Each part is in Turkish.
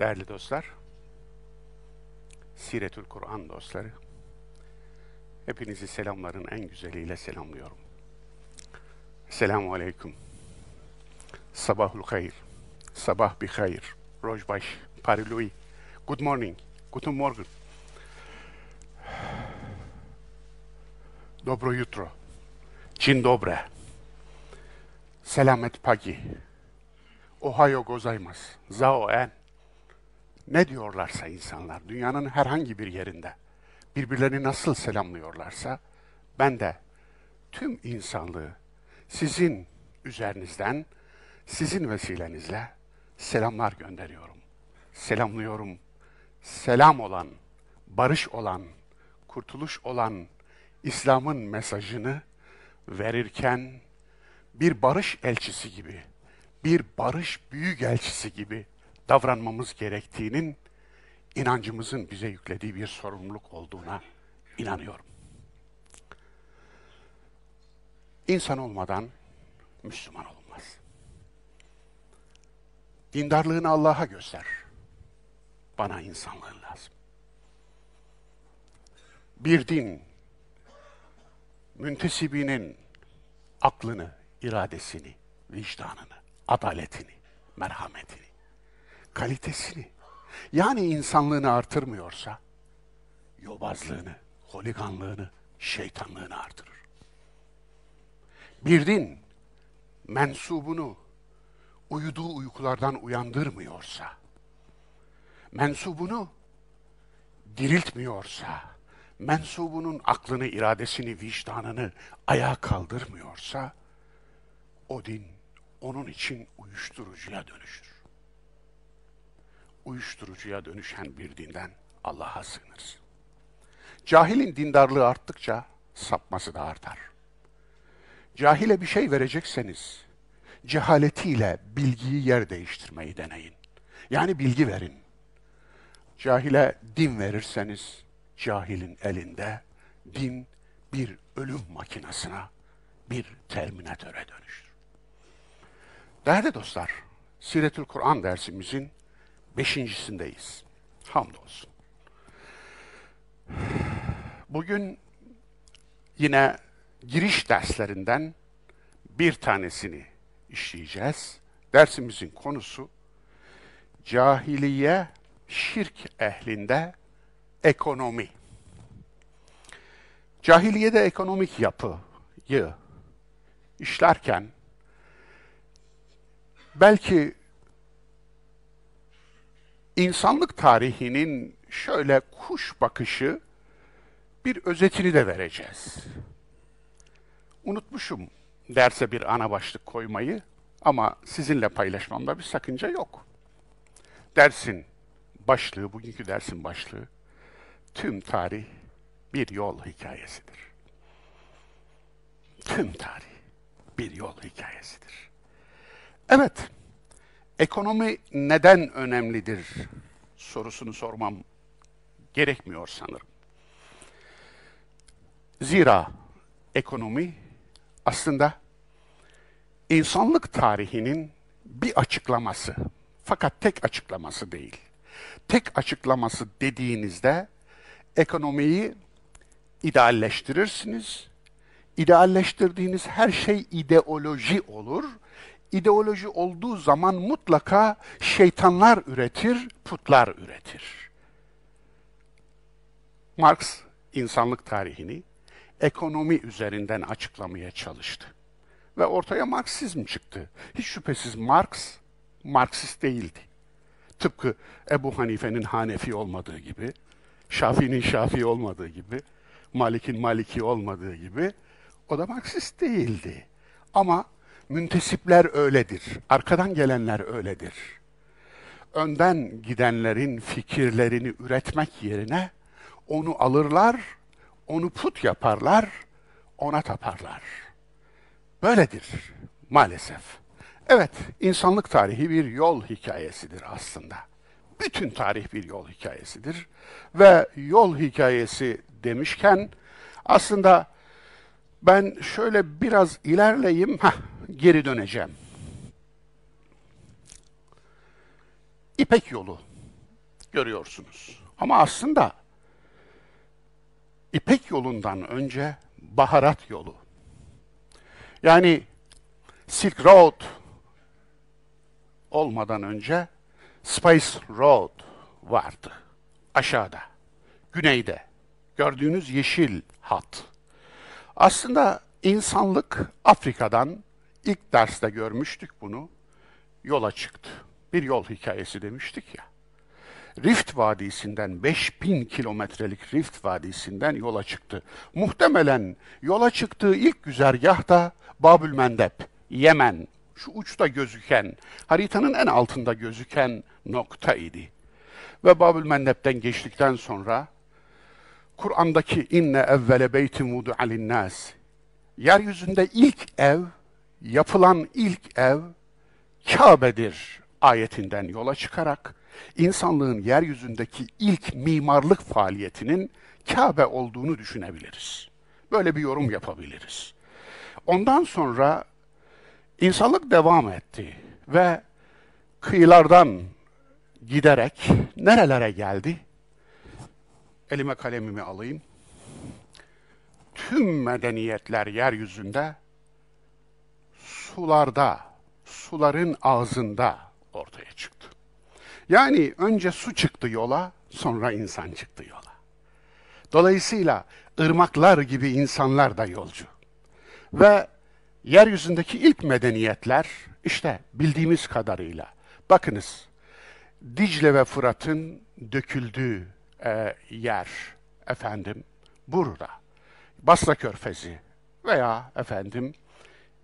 Değerli dostlar, Siretül Kur'an dostları, hepinizi selamların en güzeliyle selamlıyorum. Selamun Aleyküm. Sabahul hayır. Sabah bir hayır. Rojbaş, Parilui. Good morning. Guten Morgen. Dobro jutro. Çin dobre. Selamet pagi. Ohayo gozaimasu. Zao en ne diyorlarsa insanlar dünyanın herhangi bir yerinde birbirlerini nasıl selamlıyorlarsa ben de tüm insanlığı sizin üzerinizden sizin vesilenizle selamlar gönderiyorum. Selamlıyorum. Selam olan, barış olan, kurtuluş olan İslam'ın mesajını verirken bir barış elçisi gibi, bir barış büyük elçisi gibi davranmamız gerektiğinin inancımızın bize yüklediği bir sorumluluk olduğuna inanıyorum. İnsan olmadan Müslüman olmaz. Dindarlığını Allah'a göster. Bana insanlığın lazım. Bir din müntesibinin aklını, iradesini, vicdanını, adaletini, merhametini, kalitesini yani insanlığını artırmıyorsa yobazlığını, holiganlığını, şeytanlığını artırır. Bir din mensubunu uyuduğu uykulardan uyandırmıyorsa, mensubunu diriltmiyorsa, mensubunun aklını, iradesini, vicdanını ayağa kaldırmıyorsa, o din onun için uyuşturucuya dönüşür uyuşturucuya dönüşen bir dinden Allah'a sığınırız. Cahilin dindarlığı arttıkça sapması da artar. Cahile bir şey verecekseniz cehaletiyle bilgiyi yer değiştirmeyi deneyin. Yani bilgi verin. Cahile din verirseniz cahilin elinde din bir ölüm makinesine bir terminatöre dönüşür. Değerli dostlar, Siretül Kur'an dersimizin Beşincisindeyiz. Hamdolsun. Bugün yine giriş derslerinden bir tanesini işleyeceğiz. Dersimizin konusu cahiliye şirk ehlinde ekonomi. Cahiliyede ekonomik yapıyı işlerken belki insanlık tarihinin şöyle kuş bakışı bir özetini de vereceğiz. Unutmuşum derse bir ana başlık koymayı ama sizinle paylaşmamda bir sakınca yok. Dersin başlığı, bugünkü dersin başlığı, tüm tarih bir yol hikayesidir. Tüm tarih bir yol hikayesidir. Evet, Ekonomi neden önemlidir sorusunu sormam gerekmiyor sanırım. Zira ekonomi aslında insanlık tarihinin bir açıklaması. Fakat tek açıklaması değil. Tek açıklaması dediğinizde ekonomiyi idealleştirirsiniz. İdealleştirdiğiniz her şey ideoloji olur ideoloji olduğu zaman mutlaka şeytanlar üretir, putlar üretir. Marx insanlık tarihini ekonomi üzerinden açıklamaya çalıştı. Ve ortaya Marksizm çıktı. Hiç şüphesiz Marx, Marksist değildi. Tıpkı Ebu Hanife'nin Hanefi olmadığı gibi, Şafii'nin Şafii olmadığı gibi, Malik'in Maliki olmadığı gibi, o da Marksist değildi. Ama müntesipler öyledir. Arkadan gelenler öyledir. Önden gidenlerin fikirlerini üretmek yerine onu alırlar, onu put yaparlar, ona taparlar. Böyledir maalesef. Evet, insanlık tarihi bir yol hikayesidir aslında. Bütün tarih bir yol hikayesidir. Ve yol hikayesi demişken aslında ben şöyle biraz ilerleyeyim. Heh, geri döneceğim. İpek yolu görüyorsunuz. Ama aslında İpek yolundan önce baharat yolu. Yani Silk Road olmadan önce Spice Road vardı aşağıda, güneyde. Gördüğünüz yeşil hat. Aslında insanlık Afrika'dan İlk derste görmüştük bunu. Yola çıktı. Bir yol hikayesi demiştik ya. Rift Vadisi'nden 5000 kilometrelik Rift Vadisi'nden yola çıktı. Muhtemelen yola çıktığı ilk güzergah da Babül Mendeb, Yemen. Şu uçta gözüken, haritanın en altında gözüken nokta idi. Ve Babül Mendeb'den geçtikten sonra Kur'an'daki inne evvele beytin vudu alinnâs. Yeryüzünde ilk ev yapılan ilk ev Kabe'dir ayetinden yola çıkarak insanlığın yeryüzündeki ilk mimarlık faaliyetinin Kabe olduğunu düşünebiliriz. Böyle bir yorum yapabiliriz. Ondan sonra insanlık devam etti ve kıyılardan giderek nerelere geldi? Elime kalemimi alayım. Tüm medeniyetler yeryüzünde sularda, suların ağzında ortaya çıktı. Yani önce su çıktı yola, sonra insan çıktı yola. Dolayısıyla ırmaklar gibi insanlar da yolcu. Ve yeryüzündeki ilk medeniyetler işte bildiğimiz kadarıyla. Bakınız Dicle ve Fırat'ın döküldüğü e, yer efendim burada. Basra Körfezi veya efendim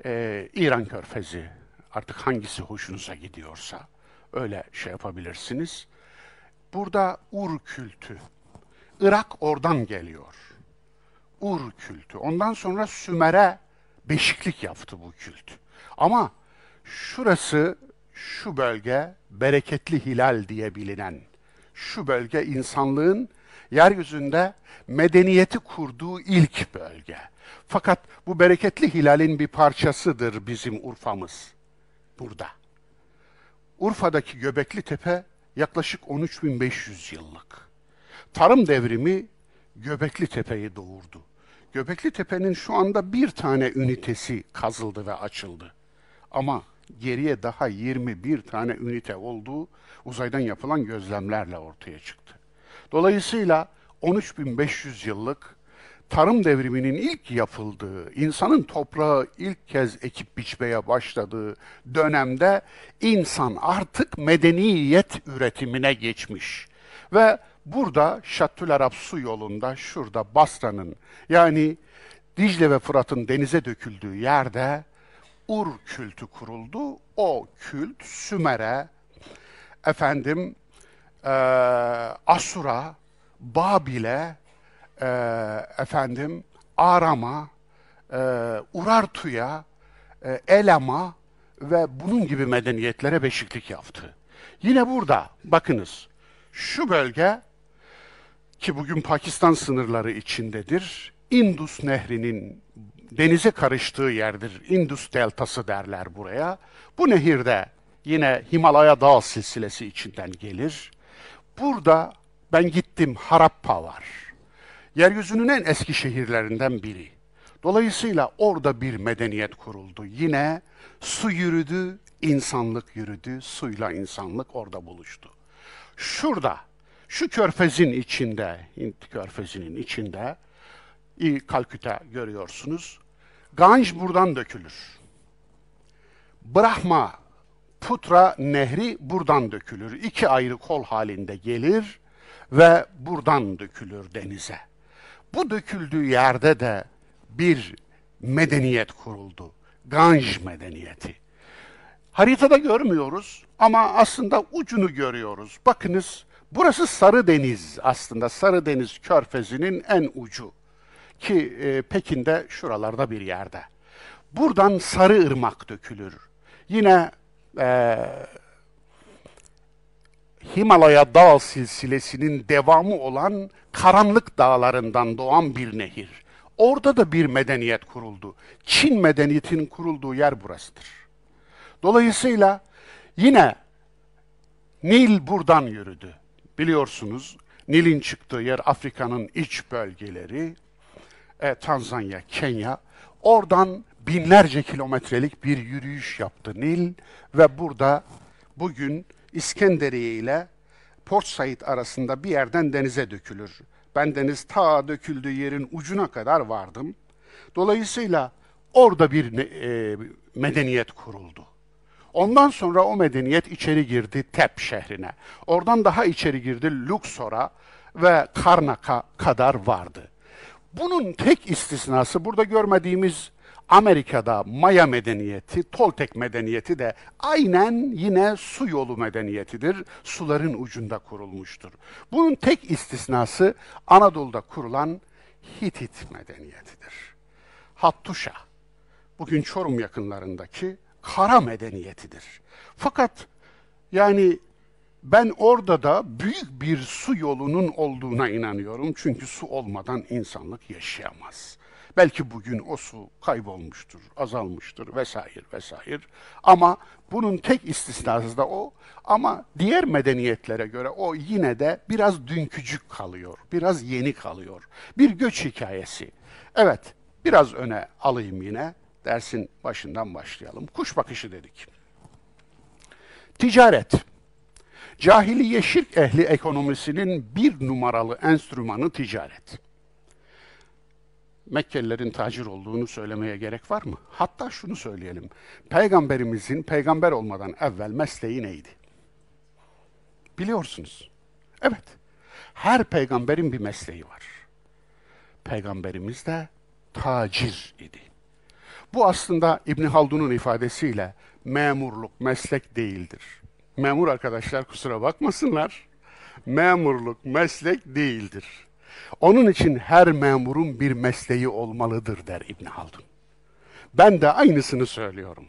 e, İran körfezi artık hangisi hoşunuza gidiyorsa öyle şey yapabilirsiniz. Burada Ur kültü, Irak oradan geliyor. Ur kültü. Ondan sonra Sümer'e beşiklik yaptı bu kült. Ama şurası, şu bölge bereketli hilal diye bilinen, şu bölge insanlığın yeryüzünde medeniyeti kurduğu ilk bölge. Fakat bu bereketli hilalin bir parçasıdır bizim Urfa'mız. Burada. Urfa'daki Göbekli Tepe yaklaşık 13.500 yıllık. Tarım devrimi Göbekli Tepe'yi doğurdu. Göbekli Tepe'nin şu anda bir tane ünitesi kazıldı ve açıldı. Ama geriye daha 21 tane ünite olduğu uzaydan yapılan gözlemlerle ortaya çıktı. Dolayısıyla 13.500 yıllık tarım devriminin ilk yapıldığı, insanın toprağı ilk kez ekip biçmeye başladığı dönemde insan artık medeniyet üretimine geçmiş. Ve burada Şattül Arap su yolunda, şurada Basra'nın yani Dicle ve Fırat'ın denize döküldüğü yerde Ur kültü kuruldu. O kült Sümer'e, efendim e, Asur'a, Babil'e e, efendim Aram'a, e, Urartu'ya, e, Elam'a ve bunun gibi medeniyetlere beşiklik yaptı. Yine burada bakınız şu bölge ki bugün Pakistan sınırları içindedir. Indus Nehri'nin denize karıştığı yerdir. Indus Deltası derler buraya. Bu nehirde yine Himalaya Dağ silsilesi içinden gelir. Burada ben gittim Harappa var. Yeryüzünün en eski şehirlerinden biri. Dolayısıyla orada bir medeniyet kuruldu. Yine su yürüdü, insanlık yürüdü, suyla insanlık orada buluştu. Şurada, şu körfezin içinde, Hint körfezinin içinde, Kalküte görüyorsunuz. Ganj buradan dökülür. Brahma, Putra nehri buradan dökülür. İki ayrı kol halinde gelir ve buradan dökülür denize. Bu döküldüğü yerde de bir medeniyet kuruldu. Ganj medeniyeti. Haritada görmüyoruz ama aslında ucunu görüyoruz. Bakınız burası Sarı Deniz aslında Sarı Deniz Körfezi'nin en ucu ki e, Pekin'de şuralarda bir yerde. Buradan Sarı Irmak dökülür. Yine e, Himalaya Dağ silsilesinin devamı olan karanlık dağlarından doğan bir nehir. Orada da bir medeniyet kuruldu. Çin medeniyetinin kurulduğu yer burasıdır. Dolayısıyla yine Nil buradan yürüdü. Biliyorsunuz Nil'in çıktığı yer Afrika'nın iç bölgeleri, e, Tanzanya, Kenya. Oradan binlerce kilometrelik bir yürüyüş yaptı Nil ve burada bugün İskenderiye ile Port Said arasında bir yerden denize dökülür. Ben deniz ta döküldüğü yerin ucuna kadar vardım. Dolayısıyla orada bir e, medeniyet kuruldu. Ondan sonra o medeniyet içeri girdi Tep şehrine. Oradan daha içeri girdi Luxor'a ve Karnak'a kadar vardı. Bunun tek istisnası burada görmediğimiz Amerika'da Maya medeniyeti, Toltek medeniyeti de aynen yine su yolu medeniyetidir. Suların ucunda kurulmuştur. Bunun tek istisnası Anadolu'da kurulan Hitit medeniyetidir. Hattuşa, bugün Çorum yakınlarındaki kara medeniyetidir. Fakat yani ben orada da büyük bir su yolunun olduğuna inanıyorum. Çünkü su olmadan insanlık yaşayamaz. Belki bugün o su kaybolmuştur, azalmıştır vesaire vesaire. Ama bunun tek istisnası da o. Ama diğer medeniyetlere göre o yine de biraz dünkücük kalıyor, biraz yeni kalıyor. Bir göç hikayesi. Evet, biraz öne alayım yine. Dersin başından başlayalım. Kuş bakışı dedik. Ticaret. Cahiliye şirk ehli ekonomisinin bir numaralı enstrümanı ticaret. Mekkelilerin tacir olduğunu söylemeye gerek var mı? Hatta şunu söyleyelim. Peygamberimizin peygamber olmadan evvel mesleği neydi? Biliyorsunuz. Evet. Her peygamberin bir mesleği var. Peygamberimiz de tacir idi. Bu aslında İbn Haldun'un ifadesiyle memurluk meslek değildir. Memur arkadaşlar kusura bakmasınlar. Memurluk meslek değildir. Onun için her memurun bir mesleği olmalıdır der İbn Haldun. Ben de aynısını söylüyorum.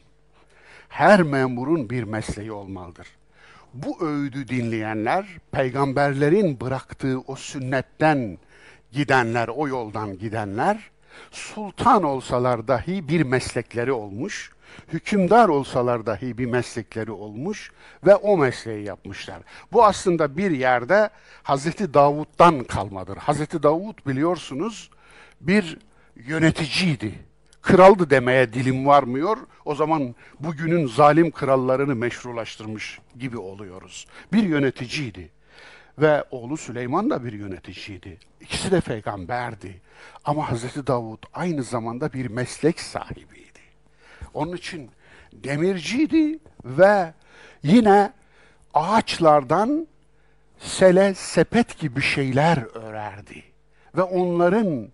Her memurun bir mesleği olmalıdır. Bu öğüdü dinleyenler peygamberlerin bıraktığı o sünnetten gidenler, o yoldan gidenler sultan olsalar dahi bir meslekleri olmuş hükümdar olsalar dahi bir meslekleri olmuş ve o mesleği yapmışlar. Bu aslında bir yerde Hazreti Davud'dan kalmadır. Hazreti Davud biliyorsunuz bir yöneticiydi. Kraldı demeye dilim varmıyor. O zaman bugünün zalim krallarını meşrulaştırmış gibi oluyoruz. Bir yöneticiydi ve oğlu Süleyman da bir yöneticiydi. İkisi de peygamberdi. Ama Hazreti Davud aynı zamanda bir meslek sahibi. Onun için demirciydi ve yine ağaçlardan sele, sepet gibi şeyler örerdi ve onların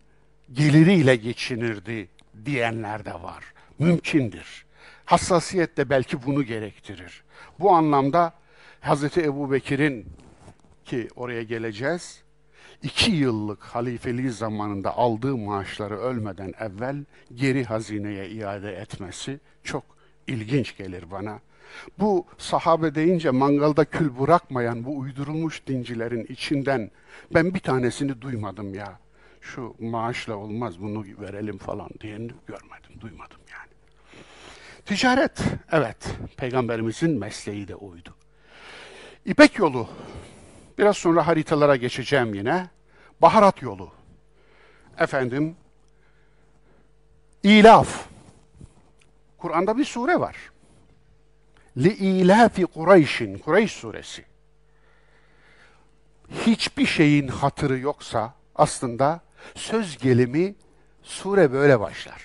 geliriyle geçinirdi diyenler de var. Mümkündür. Hassasiyet de belki bunu gerektirir. Bu anlamda Hz. Ebu Bekir'in ki oraya geleceğiz, iki yıllık halifeliği zamanında aldığı maaşları ölmeden evvel geri hazineye iade etmesi çok ilginç gelir bana. Bu sahabe deyince mangalda kül bırakmayan bu uydurulmuş dincilerin içinden ben bir tanesini duymadım ya. Şu maaşla olmaz bunu verelim falan diyeni görmedim, duymadım yani. Ticaret, evet peygamberimizin mesleği de oydu. İpek yolu Biraz sonra haritalara geçeceğim yine. Baharat yolu. Efendim, ilaf. Kur'an'da bir sure var. Li-ilafi Kureyş'in, Kureyş suresi. Hiçbir şeyin hatırı yoksa aslında söz gelimi sure böyle başlar.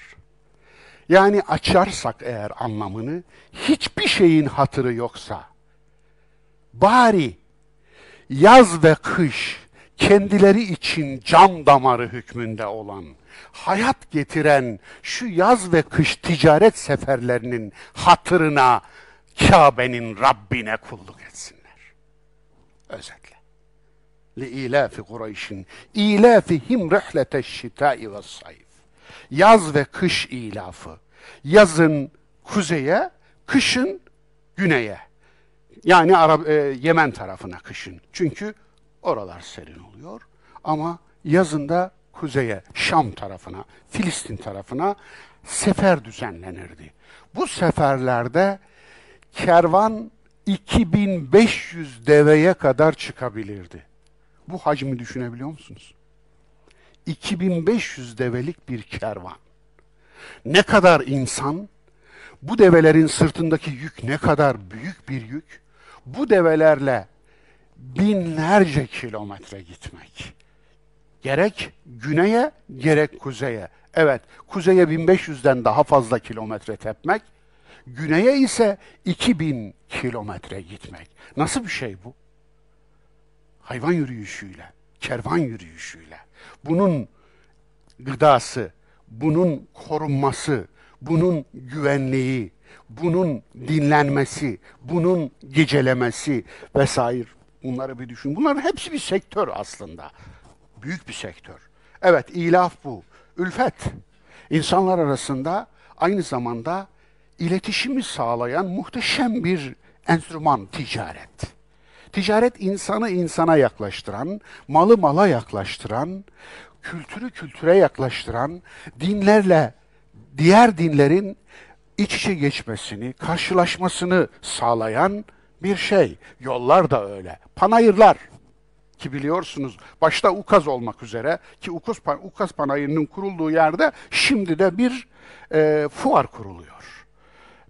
Yani açarsak eğer anlamını, hiçbir şeyin hatırı yoksa, bari yaz ve kış kendileri için can damarı hükmünde olan, hayat getiren şu yaz ve kış ticaret seferlerinin hatırına Kabe'nin Rabbine kulluk etsinler. Özetle. لِيْلَافِ him اِيْلَافِهِمْ رِحْلَةَ ve وَالصَّيْفِ Yaz ve kış ilafı. Yazın kuzeye, kışın güneye. Yani Arap, e, Yemen tarafına kışın. Çünkü oralar serin oluyor. Ama yazında kuzeye, Şam tarafına, Filistin tarafına sefer düzenlenirdi. Bu seferlerde kervan 2500 deveye kadar çıkabilirdi. Bu hacmi düşünebiliyor musunuz? 2500 develik bir kervan. Ne kadar insan, bu develerin sırtındaki yük ne kadar büyük bir yük, bu develerle binlerce kilometre gitmek. Gerek güneye, gerek kuzeye. Evet, kuzeye 1500'den daha fazla kilometre tepmek, güneye ise 2000 kilometre gitmek. Nasıl bir şey bu? Hayvan yürüyüşüyle, kervan yürüyüşüyle. Bunun gıdası, bunun korunması, bunun güvenliği, bunun dinlenmesi, bunun gecelemesi vesaire bunları bir düşün. Bunların hepsi bir sektör aslında. Büyük bir sektör. Evet ilaf bu. Ülfet. İnsanlar arasında aynı zamanda iletişimi sağlayan muhteşem bir enstrüman ticaret. Ticaret insanı insana yaklaştıran, malı mala yaklaştıran, kültürü kültüre yaklaştıran, dinlerle diğer dinlerin iç içe geçmesini, karşılaşmasını sağlayan bir şey. Yollar da öyle. Panayırlar ki biliyorsunuz başta Ukaz olmak üzere ki Ukaz, Ukaz Panayırı'nın kurulduğu yerde şimdi de bir e, fuar kuruluyor.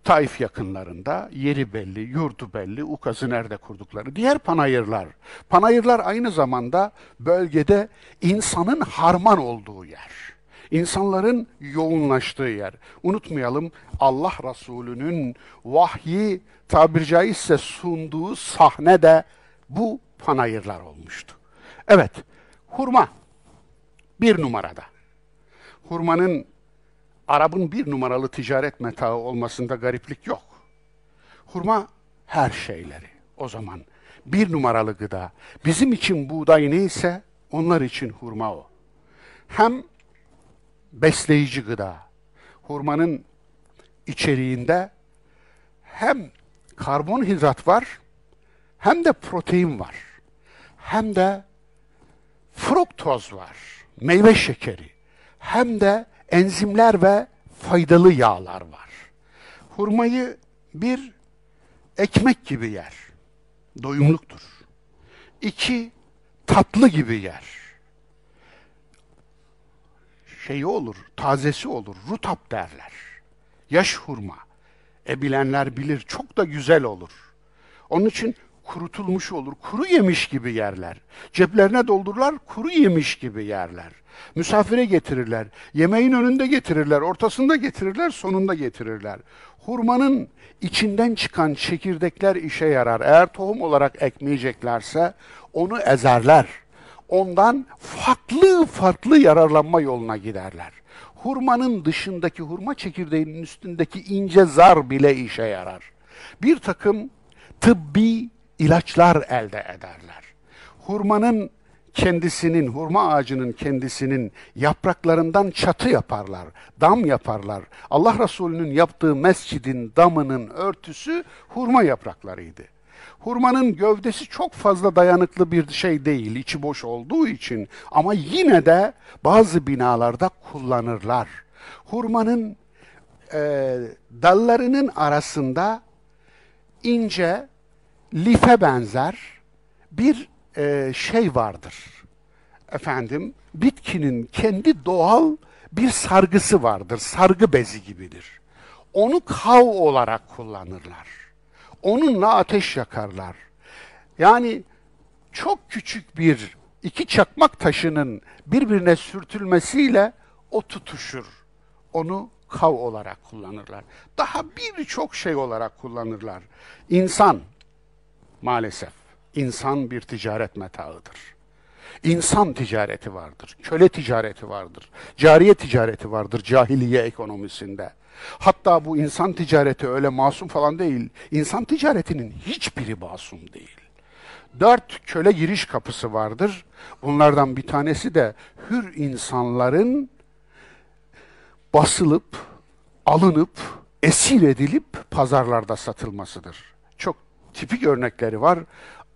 Taif yakınlarında yeri belli, yurdu belli, Ukaz'ı nerede kurdukları. Diğer panayırlar. Panayırlar aynı zamanda bölgede insanın harman olduğu yer insanların yoğunlaştığı yer. Unutmayalım Allah Resulü'nün vahyi tabir caizse sunduğu sahne de bu panayırlar olmuştu. Evet, hurma bir numarada. Hurmanın Arap'ın bir numaralı ticaret metağı olmasında gariplik yok. Hurma her şeyleri o zaman bir numaralı gıda. Bizim için buğday neyse onlar için hurma o. Hem besleyici gıda. Hurmanın içeriğinde hem karbonhidrat var, hem de protein var, hem de fruktoz var, meyve şekeri, hem de enzimler ve faydalı yağlar var. Hurmayı bir ekmek gibi yer, doyumluktur. İki tatlı gibi yer, şeyi olur, tazesi olur, rutap derler. Yaş hurma. E bilenler bilir, çok da güzel olur. Onun için kurutulmuş olur, kuru yemiş gibi yerler. Ceplerine doldururlar, kuru yemiş gibi yerler. Misafire getirirler, yemeğin önünde getirirler, ortasında getirirler, sonunda getirirler. Hurmanın içinden çıkan çekirdekler işe yarar. Eğer tohum olarak ekmeyeceklerse onu ezerler.'' ondan farklı farklı yararlanma yoluna giderler. Hurmanın dışındaki hurma çekirdeğinin üstündeki ince zar bile işe yarar. Bir takım tıbbi ilaçlar elde ederler. Hurmanın kendisinin, hurma ağacının kendisinin yapraklarından çatı yaparlar, dam yaparlar. Allah Resulü'nün yaptığı mescidin damının örtüsü hurma yapraklarıydı. Hurmanın gövdesi çok fazla dayanıklı bir şey değil, içi boş olduğu için ama yine de bazı binalarda kullanırlar. Hurmanın e, dallarının arasında ince, life benzer bir e, şey vardır. Efendim, bitkinin kendi doğal bir sargısı vardır, sargı bezi gibidir. Onu kav olarak kullanırlar onunla ateş yakarlar. Yani çok küçük bir iki çakmak taşının birbirine sürtülmesiyle o tutuşur. Onu kav olarak kullanırlar. Daha birçok şey olarak kullanırlar. İnsan maalesef insan bir ticaret metağıdır. İnsan ticareti vardır, köle ticareti vardır, cariye ticareti vardır cahiliye ekonomisinde. Hatta bu insan ticareti öyle masum falan değil. İnsan ticaretinin hiçbiri masum değil. Dört köle giriş kapısı vardır. Bunlardan bir tanesi de hür insanların basılıp, alınıp, esir edilip pazarlarda satılmasıdır. Çok tipik örnekleri var.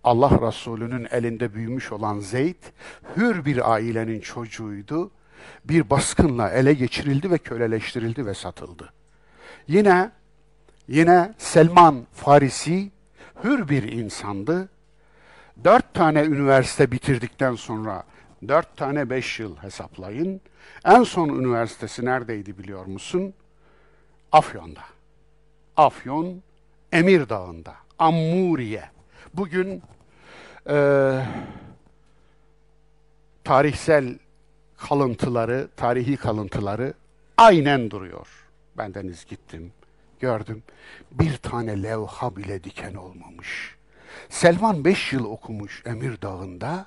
Allah Resulü'nün elinde büyümüş olan Zeyd, hür bir ailenin çocuğuydu bir baskınla ele geçirildi ve köleleştirildi ve satıldı. Yine yine Selman Farisi hür bir insandı. Dört tane üniversite bitirdikten sonra dört tane beş yıl hesaplayın. En son üniversitesi neredeydi biliyor musun? Afyon'da. Afyon, Emir Dağı'nda, Ammuriye. Bugün e, tarihsel kalıntıları, tarihi kalıntıları aynen duruyor. Bendeniz gittim, gördüm. Bir tane levha bile diken olmamış. Selman beş yıl okumuş Emir Dağı'nda.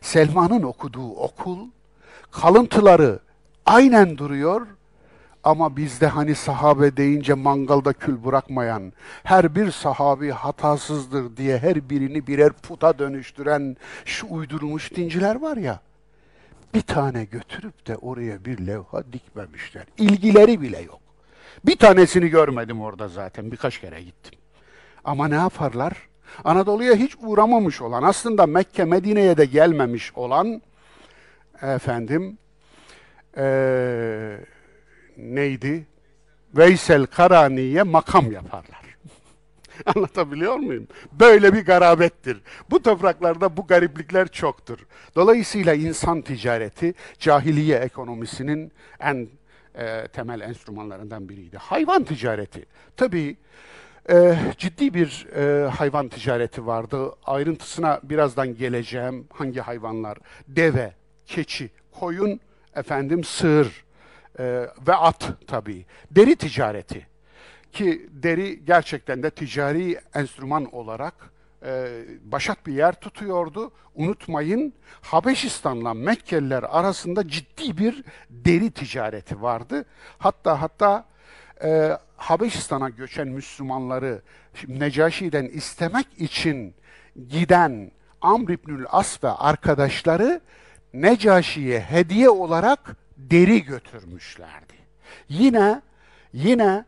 Selman'ın okuduğu okul, kalıntıları aynen duruyor ama bizde hani sahabe deyince mangalda kül bırakmayan, her bir sahabi hatasızdır diye her birini birer puta dönüştüren şu uydurulmuş dinciler var ya, bir tane götürüp de oraya bir levha dikmemişler. İlgileri bile yok. Bir tanesini görmedim orada zaten. Birkaç kere gittim. Ama ne yaparlar? Anadolu'ya hiç uğramamış olan, aslında Mekke, Medine'ye de gelmemiş olan efendim ee, neydi? Veysel Karani'ye makam yaparlar. Anlatabiliyor muyum? Böyle bir garabettir. Bu topraklarda bu gariplikler çoktur. Dolayısıyla insan ticareti cahiliye ekonomisinin en e, temel enstrümanlarından biriydi. Hayvan ticareti. Tabii e, ciddi bir e, hayvan ticareti vardı. Ayrıntısına birazdan geleceğim. Hangi hayvanlar? Deve, keçi, koyun, efendim sığır e, ve at tabii. Deri ticareti. Ki deri gerçekten de ticari enstrüman olarak e, başat bir yer tutuyordu. Unutmayın Habeşistan'la Mekkeliler arasında ciddi bir deri ticareti vardı. Hatta hatta e, Habeşistan'a göçen Müslümanları Necaşi'den istemek için giden Amr İbnül As ve arkadaşları Necaşi'ye hediye olarak deri götürmüşlerdi. Yine yine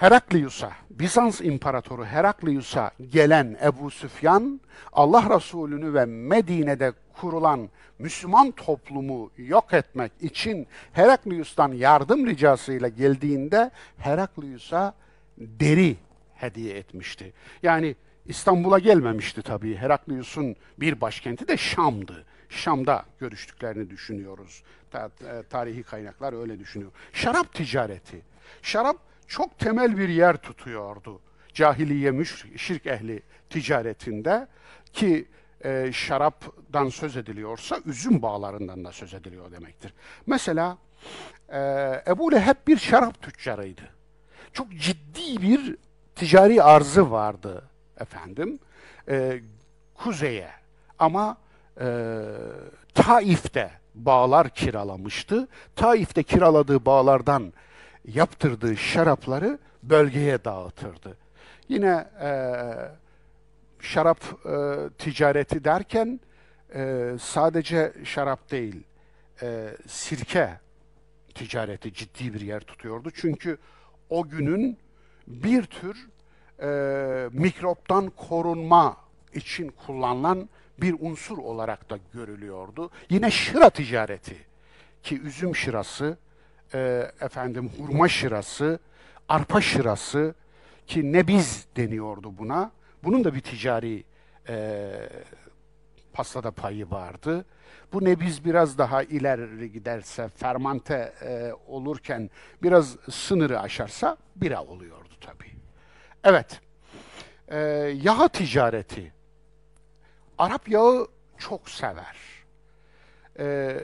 Heraklius'a, Bizans İmparatoru Heraklius'a gelen Ebu Süfyan, Allah Resulü'nü ve Medine'de kurulan Müslüman toplumu yok etmek için Heraklius'tan yardım ricasıyla geldiğinde Heraklius'a deri hediye etmişti. Yani İstanbul'a gelmemişti tabii. Heraklius'un bir başkenti de Şam'dı. Şam'da görüştüklerini düşünüyoruz. E, tarihi kaynaklar öyle düşünüyor. Şarap ticareti. Şarap çok temel bir yer tutuyordu cahiliye şirk ehli ticaretinde ki e, şaraptan söz ediliyorsa üzüm bağlarından da söz ediliyor demektir. Mesela e, Ebu Leheb bir şarap tüccarıydı. Çok ciddi bir ticari arzı vardı efendim e, kuzeye ama e, Taif'te bağlar kiralamıştı. Taif'te kiraladığı bağlardan yaptırdığı şarapları bölgeye dağıtırdı. Yine e, şarap e, ticareti derken e, sadece şarap değil, e, sirke ticareti ciddi bir yer tutuyordu. Çünkü o günün bir tür e, mikroptan korunma için kullanılan bir unsur olarak da görülüyordu. Yine şıra ticareti ki üzüm şırası, e, efendim hurma şırası, arpa şırası ki nebiz deniyordu buna. Bunun da bir ticari e, pastada payı vardı. Bu nebiz biraz daha ileri giderse, fermante e, olurken biraz sınırı aşarsa bira oluyordu tabii. Evet, e, yağı ticareti. Arap yağı çok sever. E,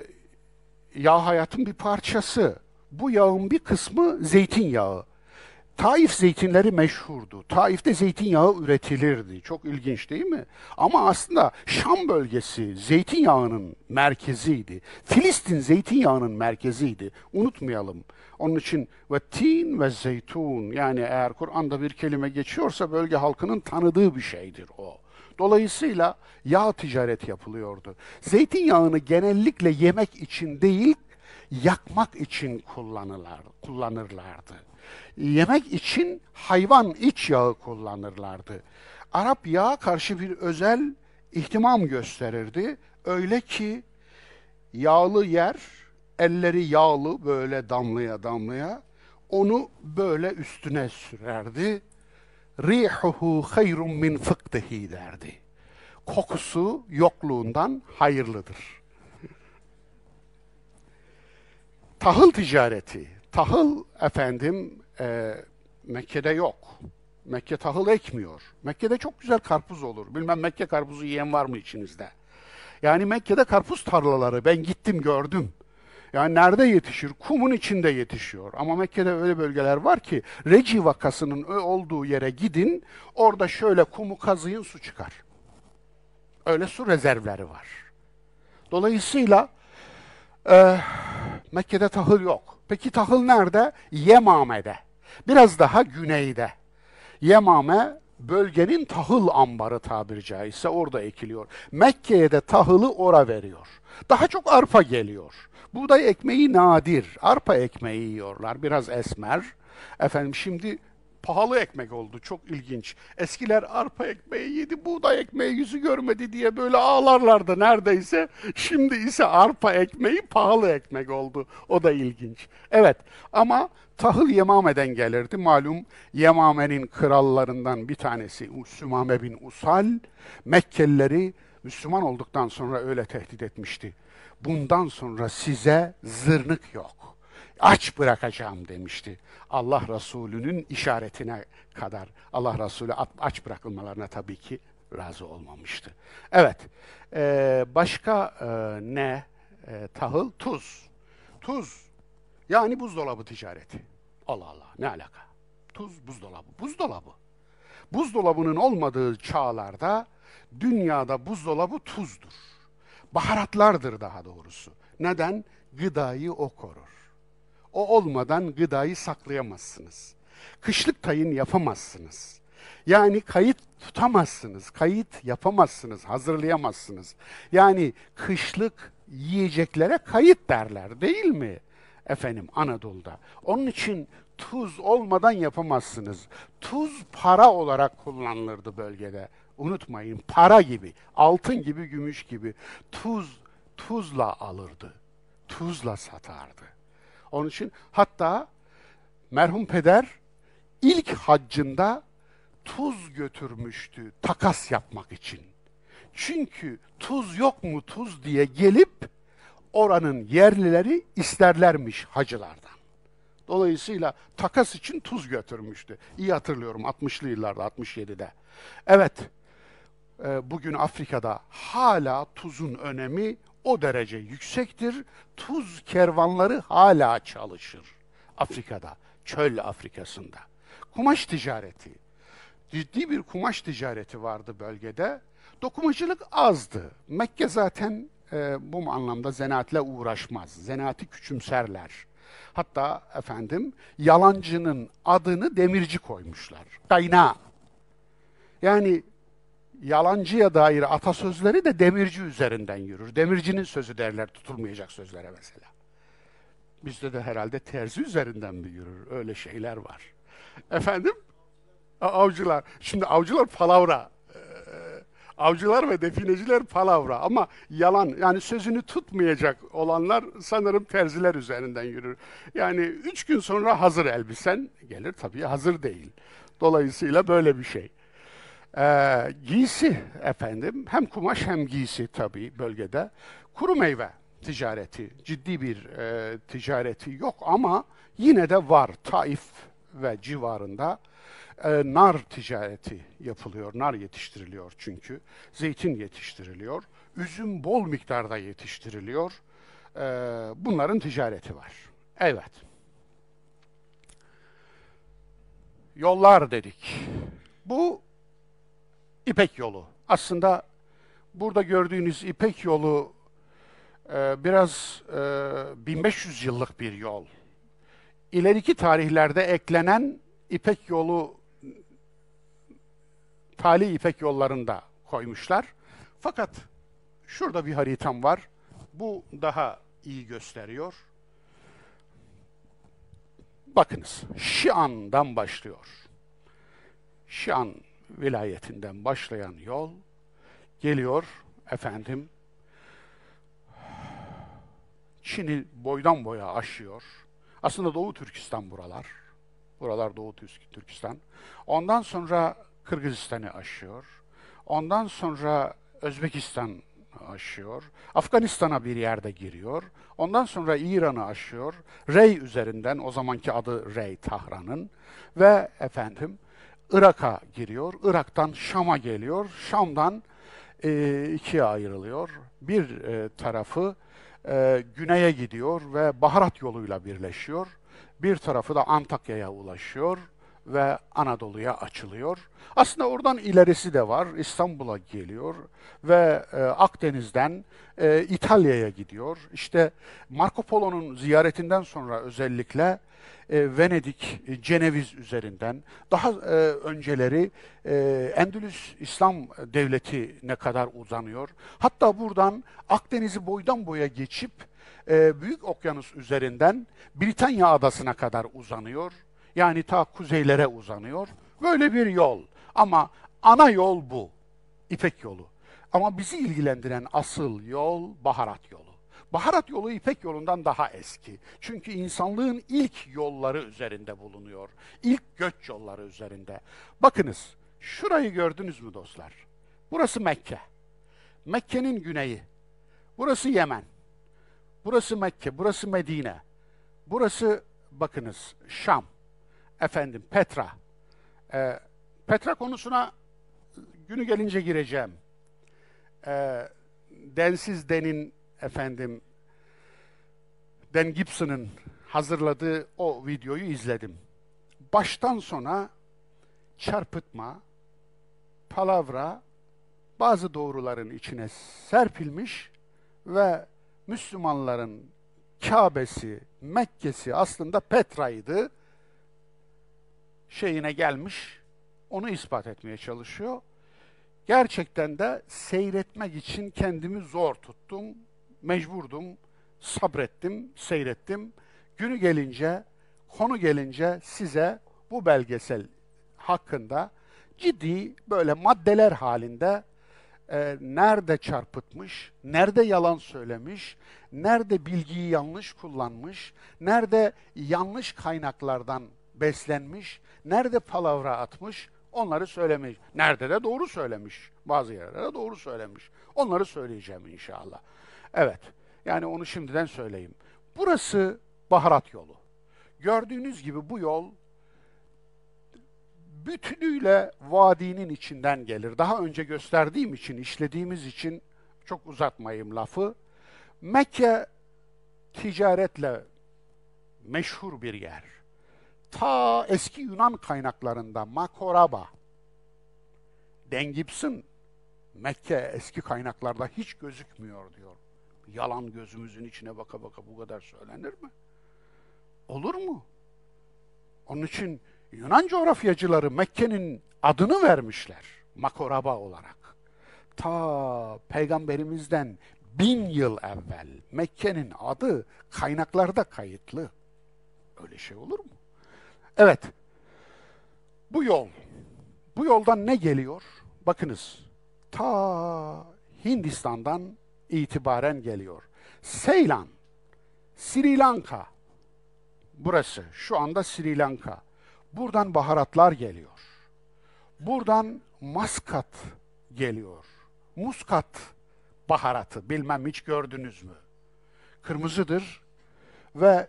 yağ hayatın bir parçası. Bu yağın bir kısmı zeytinyağı. Taif zeytinleri meşhurdu. Taif'te zeytinyağı üretilirdi. Çok ilginç değil mi? Ama aslında Şam bölgesi zeytinyağının merkeziydi. Filistin zeytinyağının merkeziydi. Unutmayalım. Onun için ve tin ve zeytun yani eğer Kur'an'da bir kelime geçiyorsa bölge halkının tanıdığı bir şeydir o. Dolayısıyla yağ ticareti yapılıyordu. Zeytinyağını genellikle yemek için değil, yakmak için kullanırlar, kullanırlardı. Yemek için hayvan iç yağı kullanırlardı. Arap yağa karşı bir özel ihtimam gösterirdi. Öyle ki yağlı yer, elleri yağlı böyle damlaya damlaya onu böyle üstüne sürerdi. Rihuhu hayrun min fıktihi derdi. Kokusu yokluğundan hayırlıdır.'' tahıl ticareti. Tahıl efendim e, Mekke'de yok. Mekke tahıl ekmiyor. Mekke'de çok güzel karpuz olur. Bilmem Mekke karpuzu yiyen var mı içinizde? Yani Mekke'de karpuz tarlaları ben gittim gördüm. Yani nerede yetişir? Kumun içinde yetişiyor. Ama Mekke'de öyle bölgeler var ki Reci vakasının olduğu yere gidin, orada şöyle kumu kazıyın su çıkar. Öyle su rezervleri var. Dolayısıyla e, Mekke'de tahıl yok. Peki tahıl nerede? Yemame'de. Biraz daha güneyde. Yemame bölgenin tahıl ambarı tabiri caizse orada ekiliyor. Mekke'ye de tahılı ora veriyor. Daha çok arpa geliyor. Buğday ekmeği nadir. Arpa ekmeği yiyorlar. Biraz esmer. Efendim şimdi pahalı ekmek oldu. Çok ilginç. Eskiler arpa ekmeği yedi, buğday ekmeği yüzü görmedi diye böyle ağlarlardı neredeyse. Şimdi ise arpa ekmeği pahalı ekmek oldu. O da ilginç. Evet ama tahıl Yemame'den gelirdi. Malum Yemame'nin krallarından bir tanesi Sümame bin Usal, Mekkelileri Müslüman olduktan sonra öyle tehdit etmişti. Bundan sonra size zırnık yok aç bırakacağım demişti. Allah Resulü'nün işaretine kadar Allah Resulü aç bırakılmalarına tabii ki razı olmamıştı. Evet, e, başka e, ne? E, tahıl, tuz. Tuz, yani buzdolabı ticareti. Allah Allah, ne alaka? Tuz, buzdolabı, buzdolabı. Buzdolabının olmadığı çağlarda dünyada buzdolabı tuzdur. Baharatlardır daha doğrusu. Neden? Gıdayı o korur. O olmadan gıdayı saklayamazsınız. Kışlık tayin yapamazsınız. Yani kayıt tutamazsınız, kayıt yapamazsınız, hazırlayamazsınız. Yani kışlık yiyeceklere kayıt derler değil mi? Efendim Anadolu'da. Onun için tuz olmadan yapamazsınız. Tuz para olarak kullanılırdı bölgede. Unutmayın para gibi, altın gibi, gümüş gibi. Tuz tuzla alırdı, tuzla satardı. Onun için hatta merhum peder ilk haccında tuz götürmüştü takas yapmak için. Çünkü tuz yok mu tuz diye gelip oranın yerlileri isterlermiş hacılardan. Dolayısıyla takas için tuz götürmüştü. İyi hatırlıyorum 60'lı yıllarda, 67'de. Evet, e, bugün Afrika'da hala tuzun önemi o derece yüksektir. Tuz kervanları hala çalışır Afrika'da, çöl Afrika'sında. Kumaş ticareti. Ciddi bir kumaş ticareti vardı bölgede. Dokumacılık azdı. Mekke zaten e, bu anlamda zanaatle uğraşmaz. Zanaati küçümserler. Hatta efendim yalancının adını demirci koymuşlar. Kayna. Yani yalancıya dair atasözleri de demirci üzerinden yürür. Demircinin sözü derler tutulmayacak sözlere mesela. Bizde de herhalde terzi üzerinden mi yürür? Öyle şeyler var. Efendim? Avcılar. Şimdi avcılar palavra. Ee, avcılar ve defineciler palavra ama yalan yani sözünü tutmayacak olanlar sanırım terziler üzerinden yürür. Yani üç gün sonra hazır elbisen gelir tabii hazır değil. Dolayısıyla böyle bir şey. Ee, giysi efendim, hem kumaş hem giysi tabii bölgede. Kuru meyve ticareti, ciddi bir e, ticareti yok ama yine de var Taif ve civarında e, nar ticareti yapılıyor. Nar yetiştiriliyor çünkü. Zeytin yetiştiriliyor. Üzüm bol miktarda yetiştiriliyor. E, bunların ticareti var. Evet. Yollar dedik. Bu İpek yolu. Aslında burada gördüğünüz İpek yolu e, biraz e, 1500 yıllık bir yol. İleriki tarihlerde eklenen İpek yolu tali İpek yollarında koymuşlar. Fakat şurada bir haritam var. Bu daha iyi gösteriyor. Bakınız, Şian'dan başlıyor. Şian vilayetinden başlayan yol geliyor efendim Çin'i boydan boya aşıyor. Aslında Doğu Türkistan buralar. Buralar Doğu Türkistan. Ondan sonra Kırgızistan'ı aşıyor. Ondan sonra Özbekistan aşıyor. Afganistan'a bir yerde giriyor. Ondan sonra İran'ı aşıyor. Rey üzerinden o zamanki adı Rey Tahran'ın ve efendim Irak'a giriyor, Irak'tan Şam'a geliyor, Şam'dan e, ikiye ayrılıyor. Bir e, tarafı e, güneye gidiyor ve Baharat yoluyla birleşiyor. Bir tarafı da Antakya'ya ulaşıyor ve Anadolu'ya açılıyor. Aslında oradan ilerisi de var. İstanbul'a geliyor ve e, Akdeniz'den e, İtalya'ya gidiyor. İşte Marco Polo'nun ziyaretinden sonra özellikle e, Venedik, e, Ceneviz üzerinden daha e, önceleri e, Endülüs İslam devleti ne kadar uzanıyor. Hatta buradan Akdeniz'i boydan boya geçip e, Büyük Okyanus üzerinden Britanya adasına kadar uzanıyor yani ta kuzeylere uzanıyor. Böyle bir yol. Ama ana yol bu. İpek yolu. Ama bizi ilgilendiren asıl yol baharat yolu. Baharat yolu İpek yolundan daha eski. Çünkü insanlığın ilk yolları üzerinde bulunuyor. İlk göç yolları üzerinde. Bakınız, şurayı gördünüz mü dostlar? Burası Mekke. Mekke'nin güneyi. Burası Yemen. Burası Mekke, burası Medine. Burası bakınız Şam efendim Petra. E, Petra konusuna günü gelince gireceğim. E, Densiz Den'in efendim Den Gibson'ın hazırladığı o videoyu izledim. Baştan sona çarpıtma, palavra bazı doğruların içine serpilmiş ve Müslümanların Kabe'si, Mekke'si aslında Petra'ydı şeyine gelmiş, onu ispat etmeye çalışıyor. Gerçekten de seyretmek için kendimi zor tuttum, mecburdum, sabrettim, seyrettim. Günü gelince, konu gelince size bu belgesel hakkında ciddi böyle maddeler halinde e, nerede çarpıtmış, nerede yalan söylemiş, nerede bilgiyi yanlış kullanmış, nerede yanlış kaynaklardan beslenmiş Nerede palavra atmış? Onları söylemiş. Nerede de doğru söylemiş. Bazı yerlere doğru söylemiş. Onları söyleyeceğim inşallah. Evet. Yani onu şimdiden söyleyeyim. Burası baharat yolu. Gördüğünüz gibi bu yol bütünüyle vadinin içinden gelir. Daha önce gösterdiğim için, işlediğimiz için çok uzatmayayım lafı. Mekke ticaretle meşhur bir yer ta eski Yunan kaynaklarında Makoraba, Dengipsin, Mekke eski kaynaklarda hiç gözükmüyor diyor. Yalan gözümüzün içine baka baka bu kadar söylenir mi? Olur mu? Onun için Yunan coğrafyacıları Mekke'nin adını vermişler Makoraba olarak. Ta peygamberimizden bin yıl evvel Mekke'nin adı kaynaklarda kayıtlı. Öyle şey olur mu? Evet. Bu yol. Bu yoldan ne geliyor? Bakınız. Ta Hindistan'dan itibaren geliyor. Seylan, Sri Lanka. Burası şu anda Sri Lanka. Buradan baharatlar geliyor. Buradan maskat geliyor. Muskat baharatı bilmem hiç gördünüz mü? Kırmızıdır ve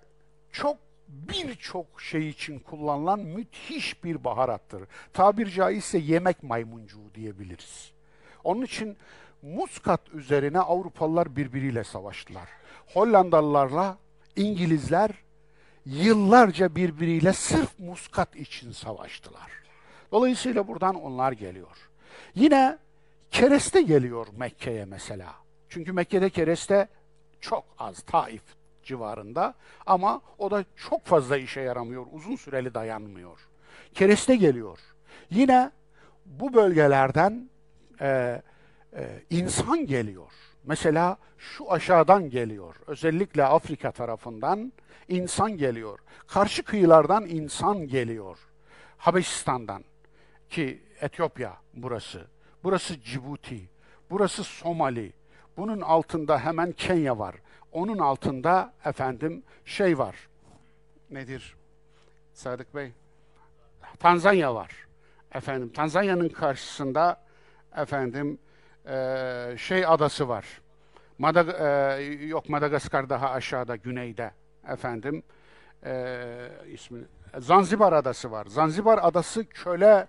çok birçok şey için kullanılan müthiş bir baharattır. Tabir caizse yemek maymuncuğu diyebiliriz. Onun için muskat üzerine Avrupalılar birbiriyle savaştılar. Hollandalılarla İngilizler yıllarca birbiriyle sırf muskat için savaştılar. Dolayısıyla buradan onlar geliyor. Yine kereste geliyor Mekke'ye mesela. Çünkü Mekke'de kereste çok az. Taif, civarında ama o da çok fazla işe yaramıyor, uzun süreli dayanmıyor. Kereste geliyor. Yine bu bölgelerden e, e, insan geliyor. Mesela şu aşağıdan geliyor. Özellikle Afrika tarafından insan geliyor. Karşı kıyılardan insan geliyor. Habeşistan'dan ki Etiyopya burası. Burası Cibuti. Burası Somali. Bunun altında hemen Kenya var. Onun altında efendim şey var. Nedir? Sadık Bey. Tanzanya var. Efendim Tanzanya'nın karşısında efendim e, şey adası var. Madag e, yok Madagaskar daha aşağıda güneyde efendim e, ismi Zanzibar adası var. Zanzibar adası köle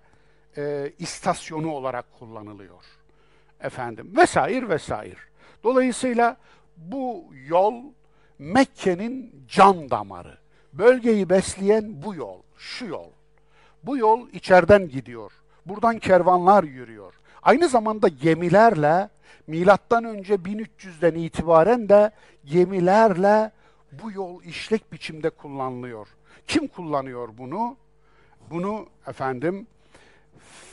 e, istasyonu olarak kullanılıyor efendim vesair vesair. Dolayısıyla bu yol Mekke'nin can damarı. Bölgeyi besleyen bu yol, şu yol. Bu yol içeriden gidiyor. Buradan kervanlar yürüyor. Aynı zamanda gemilerle milattan önce 1300'den itibaren de gemilerle bu yol işlek biçimde kullanılıyor. Kim kullanıyor bunu? Bunu efendim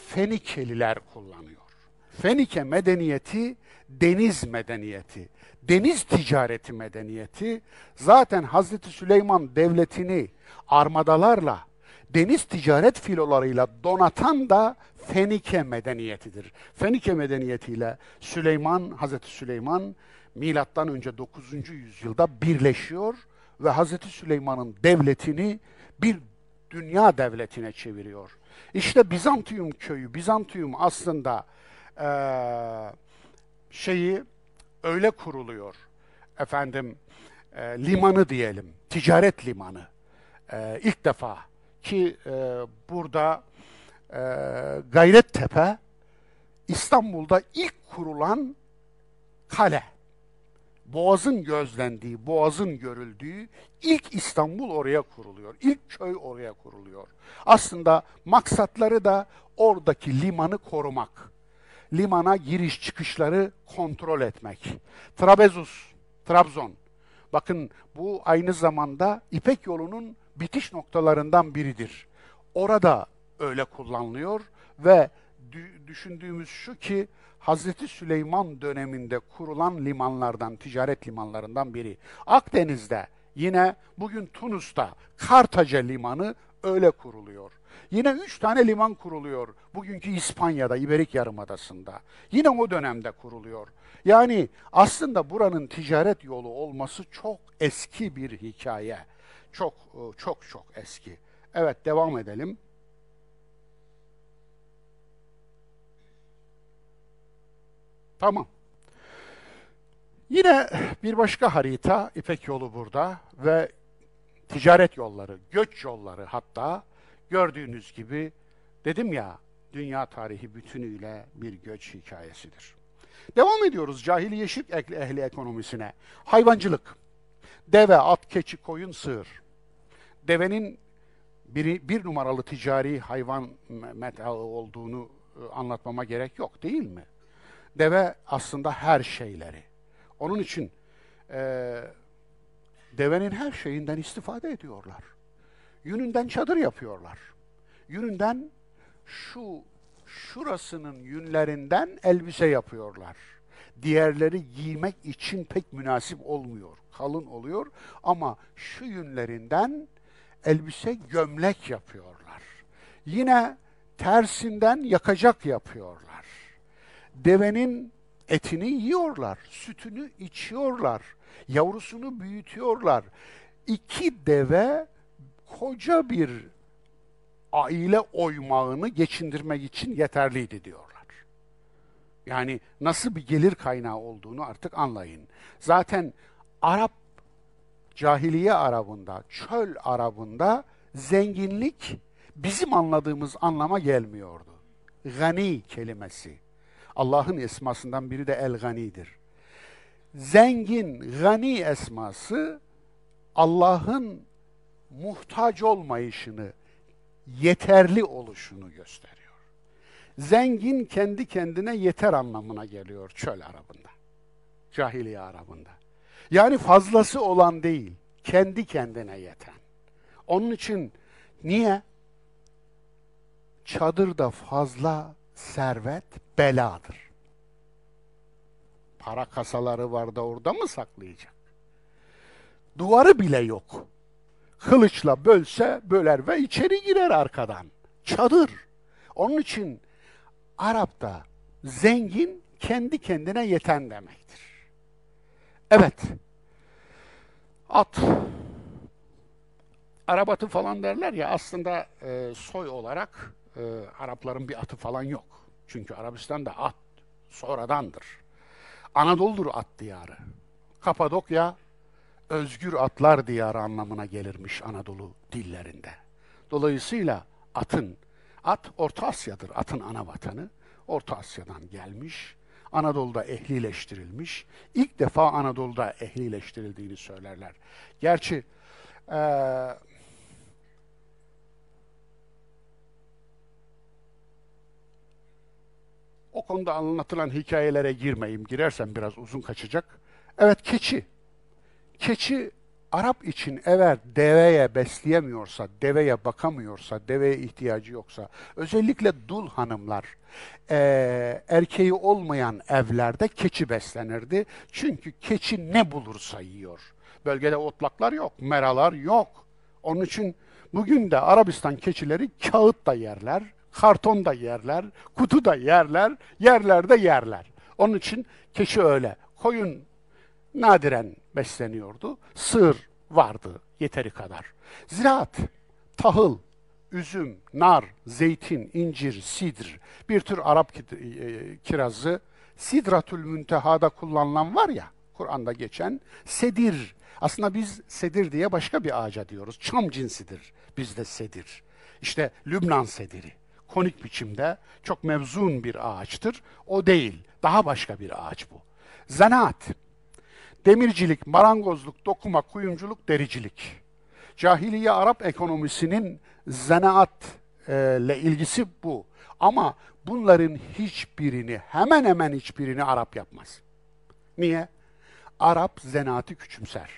Fenikeliler kullanıyor. Fenike medeniyeti deniz medeniyeti deniz ticareti medeniyeti zaten Hazreti Süleyman devletini armadalarla, deniz ticaret filolarıyla donatan da Fenike medeniyetidir. Fenike medeniyetiyle Süleyman, Hazreti Süleyman milattan önce 9. yüzyılda birleşiyor ve Hazreti Süleyman'ın devletini bir dünya devletine çeviriyor. İşte Bizantium köyü, Bizantium aslında ee, şeyi öyle kuruluyor. Efendim e, limanı diyelim, ticaret limanı. E, ilk defa ki e, burada e, Gayrettepe İstanbul'da ilk kurulan kale. Boğazın gözlendiği, boğazın görüldüğü ilk İstanbul oraya kuruluyor. İlk köy oraya kuruluyor. Aslında maksatları da oradaki limanı korumak limana giriş çıkışları kontrol etmek. Trabezus, Trabzon. Bakın bu aynı zamanda İpek yolunun bitiş noktalarından biridir. Orada öyle kullanılıyor ve düşündüğümüz şu ki Hazreti Süleyman döneminde kurulan limanlardan, ticaret limanlarından biri. Akdeniz'de yine bugün Tunus'ta Kartaca limanı öyle kuruluyor. Yine üç tane liman kuruluyor. Bugünkü İspanya'da, İberik Yarımadası'nda. Yine o dönemde kuruluyor. Yani aslında buranın ticaret yolu olması çok eski bir hikaye. Çok e, çok çok eski. Evet devam edelim. Tamam. Yine bir başka harita İpek yolu burada ve ticaret yolları, göç yolları hatta Gördüğünüz gibi dedim ya dünya tarihi bütünüyle bir göç hikayesidir. Devam ediyoruz cahiliye şirk ehli, ehli ekonomisine. Hayvancılık. Deve, at, keçi, koyun, sığır. Devenin bir, bir numaralı ticari hayvan metalı olduğunu e, anlatmama gerek yok değil mi? Deve aslında her şeyleri. Onun için e, devenin her şeyinden istifade ediyorlar. Yününden çadır yapıyorlar. Yününden şu şurasının yünlerinden elbise yapıyorlar. Diğerleri giymek için pek münasip olmuyor. Kalın oluyor ama şu yünlerinden elbise gömlek yapıyorlar. Yine tersinden yakacak yapıyorlar. Devenin etini yiyorlar, sütünü içiyorlar, yavrusunu büyütüyorlar. İki deve koca bir aile oymağını geçindirmek için yeterliydi diyorlar. Yani nasıl bir gelir kaynağı olduğunu artık anlayın. Zaten Arap cahiliye Arabında, çöl Arabında zenginlik bizim anladığımız anlama gelmiyordu. Gani kelimesi. Allah'ın esmasından biri de el-ganidir. Zengin, gani esması Allah'ın muhtaç olmayışını, yeterli oluşunu gösteriyor. Zengin kendi kendine yeter anlamına geliyor çöl Arabında. Cahiliye Arabında. Yani fazlası olan değil, kendi kendine yeten. Onun için niye? Çadırda fazla servet beladır. Para kasaları var da orada mı saklayacak? Duvarı bile yok. Kılıçla bölse böler ve içeri girer arkadan. Çadır. Onun için Arap'ta zengin kendi kendine yeten demektir. Evet. At. Arabatı falan derler ya aslında e, soy olarak e, Arapların bir atı falan yok. Çünkü Arabistan'da at sonradandır. Anadolu'dur at diyarı. Kapadokya özgür atlar diyarı anlamına gelirmiş Anadolu dillerinde. Dolayısıyla atın, at Orta Asya'dır, atın ana vatanı. Orta Asya'dan gelmiş, Anadolu'da ehlileştirilmiş. İlk defa Anadolu'da ehlileştirildiğini söylerler. Gerçi ee, o konuda anlatılan hikayelere girmeyeyim. Girersem biraz uzun kaçacak. Evet keçi keçi Arap için eğer deveye besleyemiyorsa, deveye bakamıyorsa, deveye ihtiyacı yoksa, özellikle dul hanımlar e, erkeği olmayan evlerde keçi beslenirdi. Çünkü keçi ne bulursa yiyor. Bölgede otlaklar yok, meralar yok. Onun için bugün de Arabistan keçileri kağıt da yerler, karton da yerler, kutu da yerler, yerlerde yerler. Onun için keçi öyle. Koyun nadiren besleniyordu. Sığır vardı yeteri kadar. Ziraat, tahıl, üzüm, nar, zeytin, incir, sidr, bir tür Arap e, e, kirazı, Sidratül Münteha'da kullanılan var ya, Kur'an'da geçen sedir. Aslında biz sedir diye başka bir ağaca diyoruz. Çam cinsidir bizde sedir. İşte Lübnan sediri. Konik biçimde çok mevzun bir ağaçtır. O değil. Daha başka bir ağaç bu. Zanaat. Demircilik, marangozluk, dokuma, kuyumculuk, dericilik. Cahiliye Arap ekonomisinin zanaatle ilgisi bu. Ama bunların hiçbirini, hemen hemen hiçbirini Arap yapmaz. Niye? Arap zanaatı küçümser.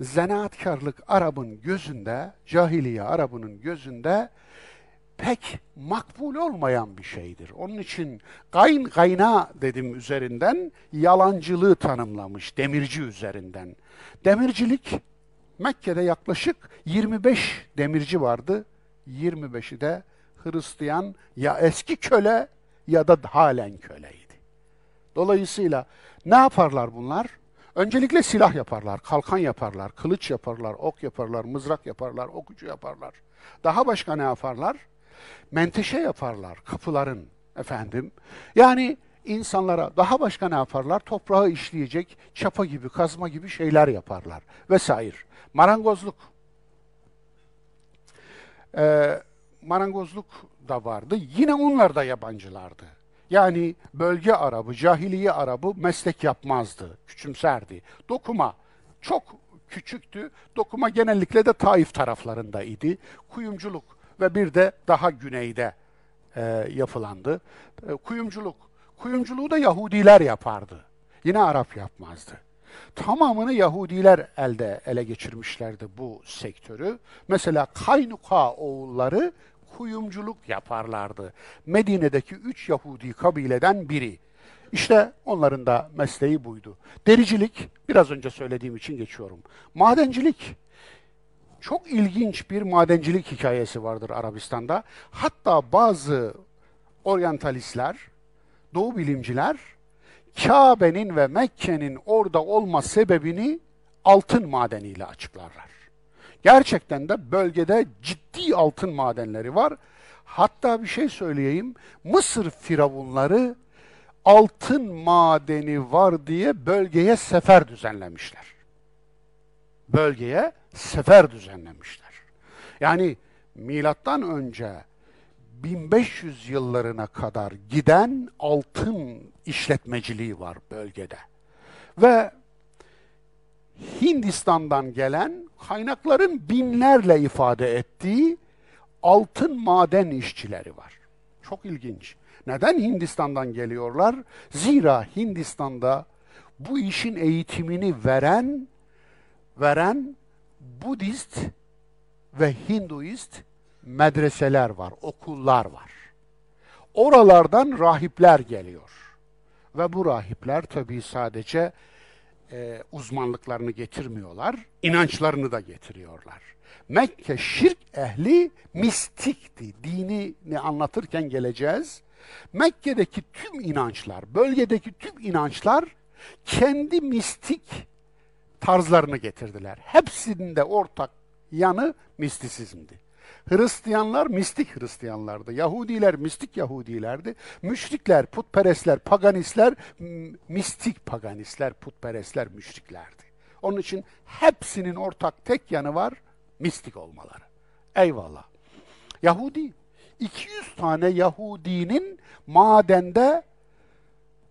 Zanaatkarlık Arap'ın gözünde, cahiliye Arap'ının gözünde pek makbul olmayan bir şeydir. Onun için kayn kayna dedim üzerinden yalancılığı tanımlamış demirci üzerinden. Demircilik Mekke'de yaklaşık 25 demirci vardı. 25'i de Hristiyan ya eski köle ya da halen köleydi. Dolayısıyla ne yaparlar bunlar? Öncelikle silah yaparlar, kalkan yaparlar, kılıç yaparlar, ok yaparlar, mızrak yaparlar, okucu yaparlar. Daha başka ne yaparlar? Menteşe yaparlar kapıların efendim. Yani insanlara daha başka ne yaparlar? Toprağı işleyecek çapa gibi, kazma gibi şeyler yaparlar vesaire. Marangozluk. Ee, marangozluk da vardı. Yine onlar da yabancılardı. Yani bölge Arabı, cahiliye Arabı meslek yapmazdı, küçümserdi. Dokuma çok küçüktü. Dokuma genellikle de Taif taraflarında idi. Kuyumculuk ve bir de daha güneyde e, yapılandı. E, kuyumculuk. Kuyumculuğu da Yahudiler yapardı. Yine Arap yapmazdı. Tamamını Yahudiler elde ele geçirmişlerdi bu sektörü. Mesela Kaynuka oğulları kuyumculuk yaparlardı. Medine'deki üç Yahudi kabileden biri. İşte onların da mesleği buydu. Dericilik, biraz önce söylediğim için geçiyorum. Madencilik, çok ilginç bir madencilik hikayesi vardır Arabistan'da. Hatta bazı oryantalistler, doğu bilimciler Kabe'nin ve Mekke'nin orada olma sebebini altın madeniyle açıklarlar. Gerçekten de bölgede ciddi altın madenleri var. Hatta bir şey söyleyeyim. Mısır firavunları altın madeni var diye bölgeye sefer düzenlemişler bölgeye sefer düzenlemişler. Yani milattan önce 1500 yıllarına kadar giden altın işletmeciliği var bölgede. Ve Hindistan'dan gelen kaynakların binlerle ifade ettiği altın maden işçileri var. Çok ilginç. Neden Hindistan'dan geliyorlar? Zira Hindistan'da bu işin eğitimini veren veren Budist ve Hinduist medreseler var, okullar var. Oralardan rahipler geliyor. Ve bu rahipler tabii sadece e, uzmanlıklarını getirmiyorlar, inançlarını da getiriyorlar. Mekke şirk ehli mistikti. Dinini anlatırken geleceğiz. Mekke'deki tüm inançlar, bölgedeki tüm inançlar kendi mistik tarzlarını getirdiler. Hepsinde ortak yanı mistisizmdi. Hristiyanlar mistik Hristiyanlardı. Yahudiler mistik Yahudilerdi. Müşrikler, putperestler, paganistler mistik paganistler, putperestler, müşriklerdi. Onun için hepsinin ortak tek yanı var, mistik olmaları. Eyvallah. Yahudi, 200 tane Yahudinin madende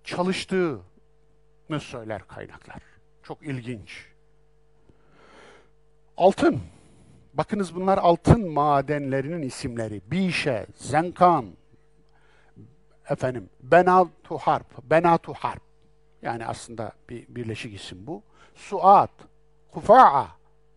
çalıştığını söyler kaynaklar. Çok ilginç. Altın. Bakınız bunlar altın madenlerinin isimleri. Bişe, Zenkan, efendim, Benatu Harp, Benatu Harp. Yani aslında bir birleşik isim bu. Suat, Kufa'a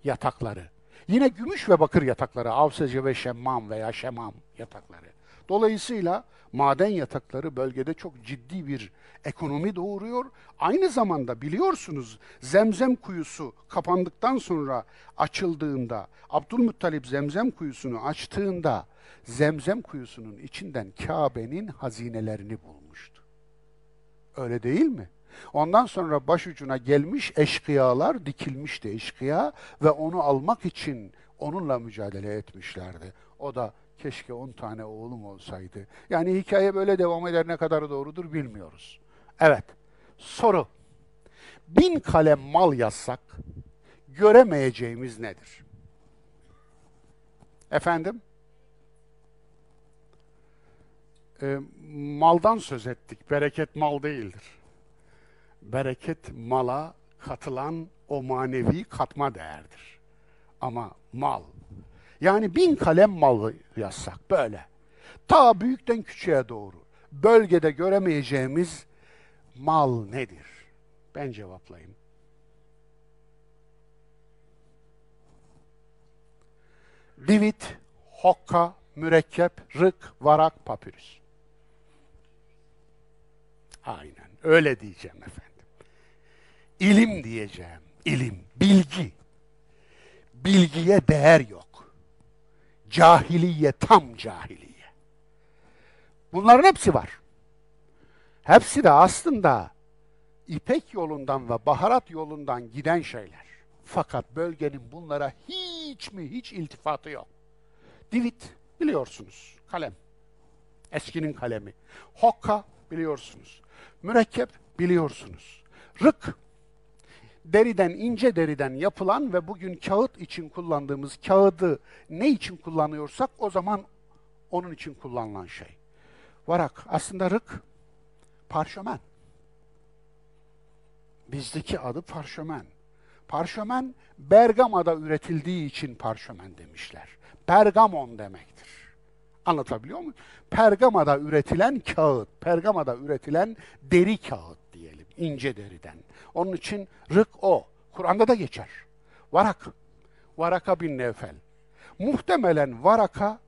yatakları. Yine gümüş ve bakır yatakları. Avsece ve Şemmam veya Şemam yatakları. Dolayısıyla maden yatakları bölgede çok ciddi bir ekonomi doğuruyor. Aynı zamanda biliyorsunuz Zemzem kuyusu kapandıktan sonra açıldığında, Abdülmuttalip Zemzem kuyusunu açtığında Zemzem kuyusunun içinden Kabe'nin hazinelerini bulmuştu. Öyle değil mi? Ondan sonra başucuna gelmiş eşkıyalar dikilmişti eşkıya ve onu almak için onunla mücadele etmişlerdi. O da keşke 10 tane oğlum olsaydı. Yani hikaye böyle devam eder ne kadar doğrudur bilmiyoruz. Evet, soru. Bin kalem mal yazsak göremeyeceğimiz nedir? Efendim? E, maldan söz ettik. Bereket mal değildir. Bereket mala katılan o manevi katma değerdir. Ama mal yani bin kalem malı yazsak böyle. Ta büyükten küçüğe doğru bölgede göremeyeceğimiz mal nedir? Ben cevaplayayım. Divit, hokka, mürekkep, rık, varak, papyrus. Aynen öyle diyeceğim efendim. İlim diyeceğim. İlim, bilgi. Bilgiye değer yok. Cahiliye, tam cahiliye. Bunların hepsi var. Hepsi de aslında ipek yolundan ve baharat yolundan giden şeyler. Fakat bölgenin bunlara hiç mi hiç iltifatı yok. Divit biliyorsunuz kalem. Eskinin kalemi. Hokka biliyorsunuz. Mürekkep biliyorsunuz. Rık deriden, ince deriden yapılan ve bugün kağıt için kullandığımız kağıdı ne için kullanıyorsak o zaman onun için kullanılan şey. Varak aslında rık parşömen. Bizdeki adı parşömen. Parşömen Bergama'da üretildiği için parşömen demişler. Pergamon demektir. Anlatabiliyor muyum? Pergama'da üretilen kağıt, Pergama'da üretilen deri kağıt ince deriden. Onun için rık o. Kur'an'da da geçer. Varak. Varaka bin Nevfel. Muhtemelen Varaka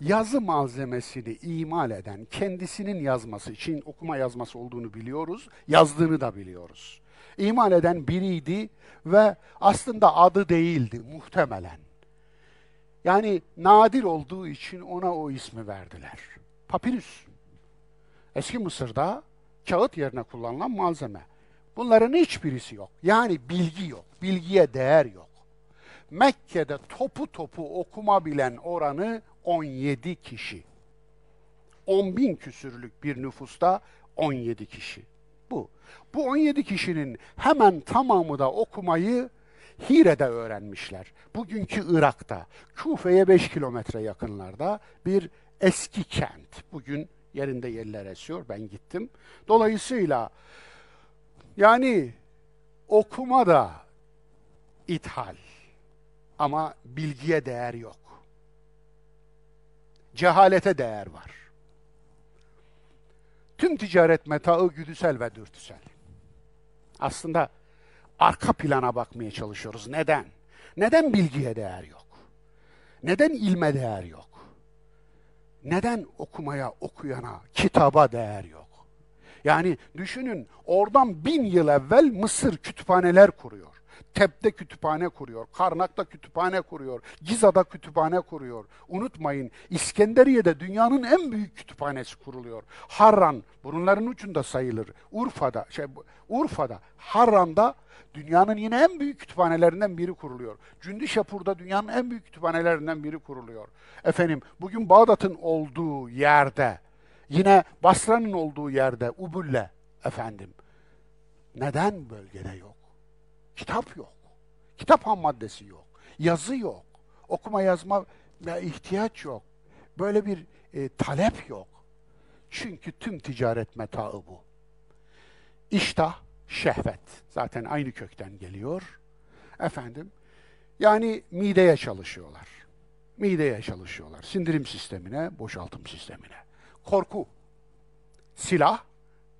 yazı malzemesini imal eden, kendisinin yazması için okuma yazması olduğunu biliyoruz, yazdığını da biliyoruz. İmal eden biriydi ve aslında adı değildi muhtemelen. Yani nadir olduğu için ona o ismi verdiler. Papirüs. Eski Mısır'da kağıt yerine kullanılan malzeme. Bunların hiçbirisi yok. Yani bilgi yok. Bilgiye değer yok. Mekke'de topu topu okuma bilen oranı 17 kişi. 10 bin küsürlük bir nüfusta 17 kişi. Bu. Bu 17 kişinin hemen tamamı da okumayı Hire'de öğrenmişler. Bugünkü Irak'ta, Kufe'ye 5 kilometre yakınlarda bir eski kent. Bugün Yerinde yerler esiyor. Ben gittim. Dolayısıyla yani okuma da ithal ama bilgiye değer yok. Cehalete değer var. Tüm ticaret metaı güdüsel ve dürtüsel. Aslında arka plana bakmaya çalışıyoruz. Neden? Neden bilgiye değer yok? Neden ilme değer yok? Neden okumaya, okuyana, kitaba değer yok? Yani düşünün oradan bin yıl evvel Mısır kütüphaneler kuruyor. Tep'te kütüphane kuruyor, Karnak'ta kütüphane kuruyor, Giza'da kütüphane kuruyor. Unutmayın İskenderiye'de dünyanın en büyük kütüphanesi kuruluyor. Harran bunların ucunda sayılır. Urfa'da, şey, Urfa'da, Harran'da dünyanın yine en büyük kütüphanelerinden biri kuruluyor. Cündüşapur'da dünyanın en büyük kütüphanelerinden biri kuruluyor. Efendim bugün Bağdat'ın olduğu yerde, yine Basra'nın olduğu yerde, Ubulle efendim. Neden bölgede yok? Kitap yok. Kitap ham maddesi yok. Yazı yok. Okuma yazma ihtiyaç yok. Böyle bir e, talep yok. Çünkü tüm ticaret metaı bu. İştah, şehvet. Zaten aynı kökten geliyor. Efendim, yani mideye çalışıyorlar. Mideye çalışıyorlar. Sindirim sistemine, boşaltım sistemine. Korku, silah,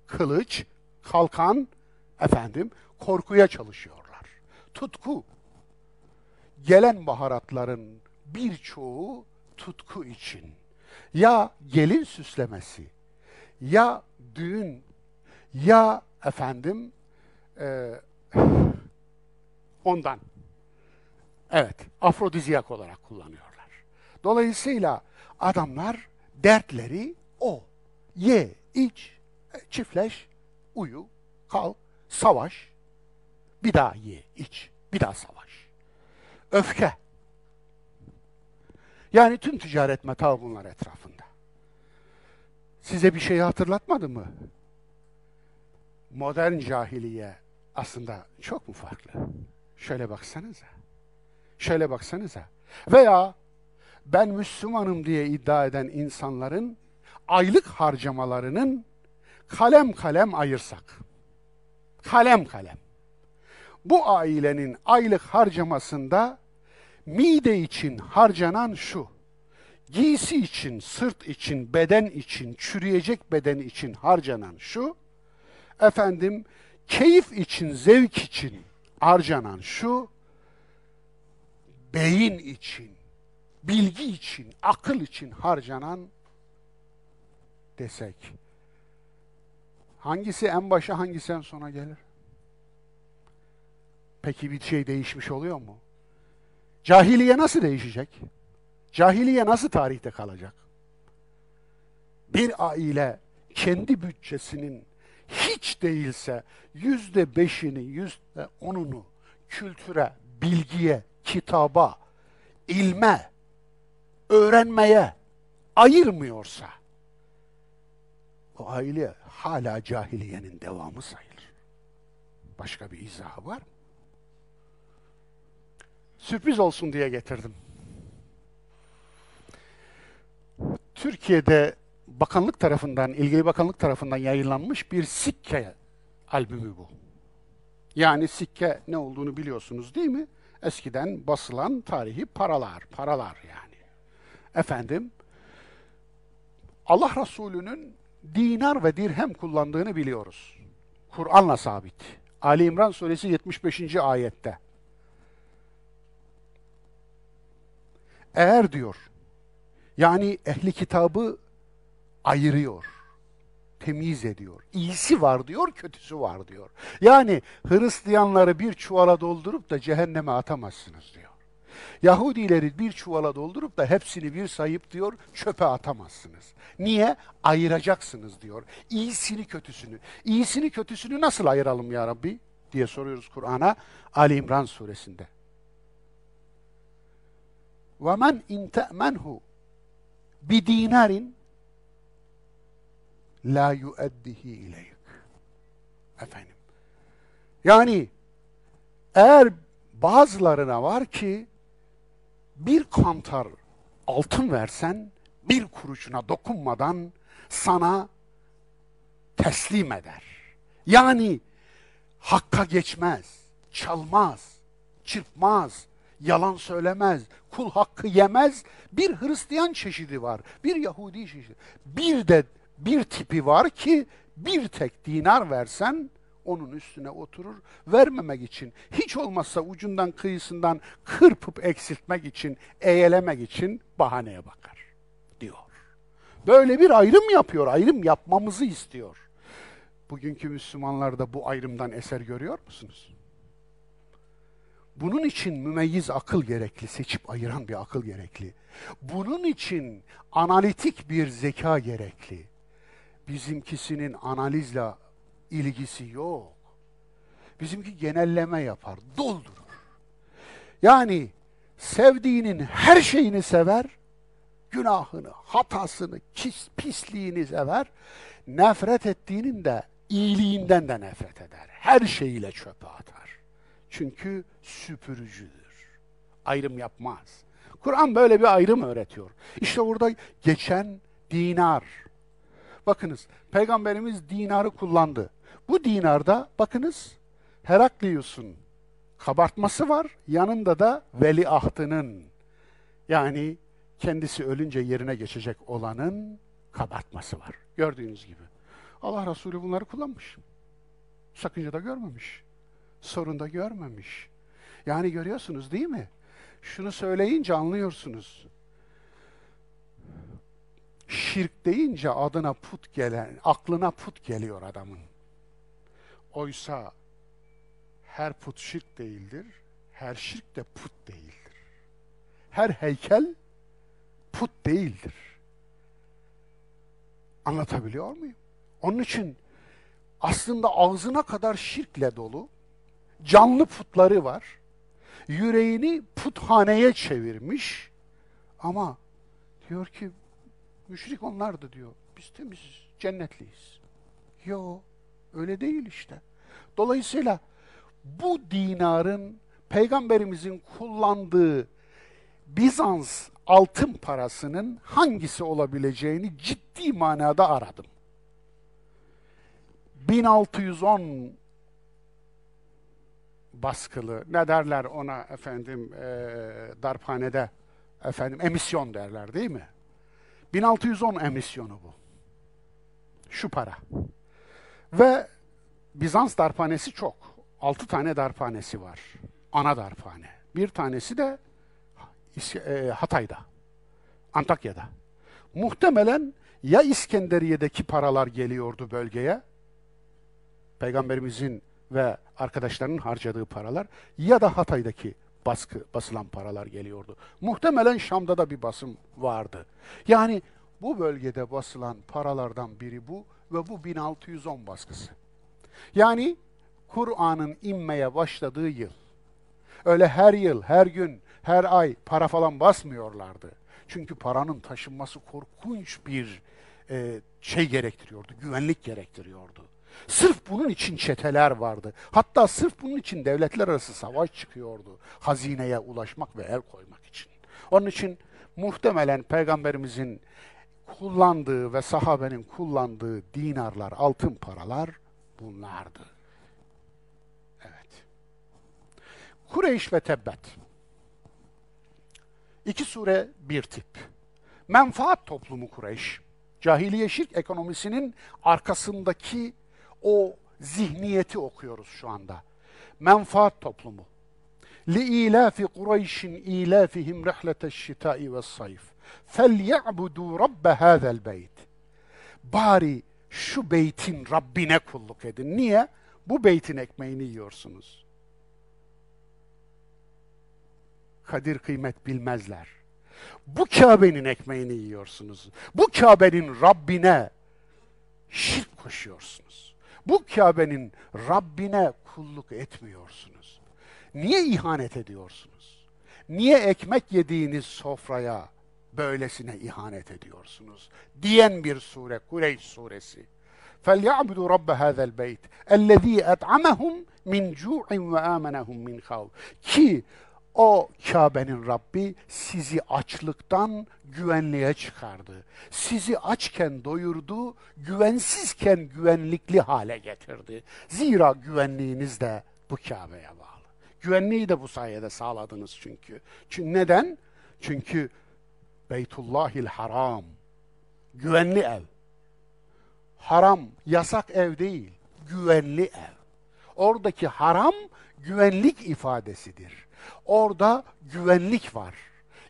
kılıç, kalkan, efendim, korkuya çalışıyor tutku. Gelen baharatların birçoğu tutku için. Ya gelin süslemesi, ya düğün, ya efendim e, ondan. Evet, afrodizyak olarak kullanıyorlar. Dolayısıyla adamlar dertleri o. Ye, iç, e, çiftleş, uyu, kal, savaş, bir daha ye, iç, bir daha savaş. Öfke. Yani tüm ticaret meta bunlar etrafında. Size bir şeyi hatırlatmadı mı? Modern cahiliye aslında çok mu farklı? Şöyle baksanıza. Şöyle baksanıza. Veya ben Müslümanım diye iddia eden insanların aylık harcamalarının kalem kalem ayırsak. Kalem kalem. Bu ailenin aylık harcamasında mide için harcanan şu. Giysi için, sırt için, beden için, çürüyecek beden için harcanan şu. Efendim, keyif için, zevk için harcanan şu. Beyin için, bilgi için, akıl için harcanan desek. Hangisi en başa, hangisi en sona gelir? Peki bir şey değişmiş oluyor mu? Cahiliye nasıl değişecek? Cahiliye nasıl tarihte kalacak? Bir aile kendi bütçesinin hiç değilse yüzde beşini, yüzde onunu kültüre, bilgiye, kitaba, ilme, öğrenmeye ayırmıyorsa o aile hala cahiliyenin devamı sayılır. Başka bir izahı var mı? sürpriz olsun diye getirdim. Türkiye'de bakanlık tarafından, ilgili bakanlık tarafından yayınlanmış bir sikke albümü bu. Yani sikke ne olduğunu biliyorsunuz değil mi? Eskiden basılan tarihi paralar, paralar yani. Efendim, Allah Resulü'nün dinar ve dirhem kullandığını biliyoruz. Kur'an'la sabit. Ali İmran suresi 75. ayette. eğer diyor. Yani ehli kitabı ayırıyor. Temiz ediyor. İyisi var diyor, kötüsü var diyor. Yani Hristiyanları bir çuvala doldurup da cehenneme atamazsınız diyor. Yahudileri bir çuvala doldurup da hepsini bir sayıp diyor çöpe atamazsınız. Niye? Ayıracaksınız diyor. İyisini kötüsünü. İyisini kötüsünü nasıl ayıralım ya Rabbi? diye soruyoruz Kur'an'a Ali İmran suresinde. وَمَنْ اِنْ تَأْمَنْهُ بِد۪ينَرٍ la yueddihi ileyk. Efendim. Yani eğer bazılarına var ki bir kantar altın versen bir kuruşuna dokunmadan sana teslim eder. Yani hakka geçmez, çalmaz, çırpmaz, yalan söylemez, kul hakkı yemez. Bir Hristiyan çeşidi var, bir Yahudi çeşidi. Bir de bir tipi var ki bir tek dinar versen onun üstüne oturur. Vermemek için, hiç olmazsa ucundan kıyısından kırpıp eksiltmek için, eğelemek için bahaneye bakar diyor. Böyle bir ayrım yapıyor, ayrım yapmamızı istiyor. Bugünkü Müslümanlarda bu ayrımdan eser görüyor musunuz? Bunun için mümeyyiz akıl gerekli, seçip ayıran bir akıl gerekli. Bunun için analitik bir zeka gerekli. Bizimkisinin analizle ilgisi yok. Bizimki genelleme yapar, doldurur. Yani sevdiğinin her şeyini sever, günahını, hatasını, kis, pisliğini sever, nefret ettiğinin de iyiliğinden de nefret eder. Her şeyiyle çöpe atar. Çünkü süpürücüdür. Ayrım yapmaz. Kur'an böyle bir ayrım öğretiyor. İşte burada geçen dinar. Bakınız peygamberimiz dinarı kullandı. Bu dinarda bakınız Heraklius'un kabartması var. Yanında da veliahtının yani kendisi ölünce yerine geçecek olanın kabartması var. Gördüğünüz gibi. Allah Resulü bunları kullanmış. Sakınca da görmemiş sorunda görmemiş. Yani görüyorsunuz değil mi? Şunu söyleyince anlıyorsunuz. Şirk deyince adına put gelen, aklına put geliyor adamın. Oysa her put şirk değildir, her şirk de put değildir. Her heykel put değildir. Anlatabiliyor muyum? Onun için aslında ağzına kadar şirkle dolu, canlı putları var. Yüreğini puthaneye çevirmiş ama diyor ki müşrik onlardı diyor. Biz temiziz, cennetliyiz. Yo, öyle değil işte. Dolayısıyla bu dinarın peygamberimizin kullandığı Bizans altın parasının hangisi olabileceğini ciddi manada aradım. 1610 baskılı, ne derler ona efendim e, darphanede efendim emisyon derler değil mi? 1610 emisyonu bu. Şu para. Ve Bizans darphanesi çok. 6 tane darphanesi var. Ana darphane. Bir tanesi de e, Hatay'da. Antakya'da. Muhtemelen ya İskenderiye'deki paralar geliyordu bölgeye, Peygamberimizin ve arkadaşlarının harcadığı paralar ya da Hatay'daki baskı, basılan paralar geliyordu. Muhtemelen Şam'da da bir basım vardı. Yani bu bölgede basılan paralardan biri bu ve bu 1610 baskısı. Yani Kur'an'ın inmeye başladığı yıl. Öyle her yıl, her gün, her ay para falan basmıyorlardı. Çünkü paranın taşınması korkunç bir e, şey gerektiriyordu, güvenlik gerektiriyordu. Sırf bunun için çeteler vardı. Hatta sırf bunun için devletler arası savaş çıkıyordu. Hazineye ulaşmak ve el koymak için. Onun için muhtemelen peygamberimizin kullandığı ve sahabenin kullandığı dinarlar, altın paralar bunlardı. Evet. Kureyş ve Tebbet. İki sure bir tip. Menfaat toplumu Kureyş. Cahiliye şirk ekonomisinin arkasındaki o zihniyeti okuyoruz şu anda. Menfaat toplumu. Li لِإِيلَافِ قُرَيْشٍ اِيلَافِهِمْ ve الشِّتَاءِ وَالصَّيْفِ فَلْيَعْبُدُوا رَبَّ هَذَا الْبَيْتِ Bari şu beytin Rabbine kulluk edin. Niye? Bu beytin ekmeğini yiyorsunuz. Kadir kıymet bilmezler. Bu Kabe'nin ekmeğini yiyorsunuz. Bu Kabe'nin Rabbine şirk koşuyorsunuz. Bu Kabe'nin Rabbine kulluk etmiyorsunuz. Niye ihanet ediyorsunuz? Niye ekmek yediğiniz sofraya böylesine ihanet ediyorsunuz? Diyen bir sure, Kureyş suresi. فَلْيَعْبُدُوا رَبَّ هَذَا الْبَيْتِ اَلَّذ۪ي اَطْعَمَهُمْ مِنْ جُوعٍ وَآمَنَهُمْ مِنْ خَوْفٍ Ki o Kabe'nin Rabbi sizi açlıktan güvenliğe çıkardı. Sizi açken doyurdu, güvensizken güvenlikli hale getirdi. Zira güvenliğiniz de bu Kabe'ye bağlı. Güvenliği de bu sayede sağladınız çünkü. Çünkü neden? Çünkü Beytullahil Haram güvenli ev. Haram yasak ev değil, güvenli ev. Oradaki haram güvenlik ifadesidir. Orada güvenlik var.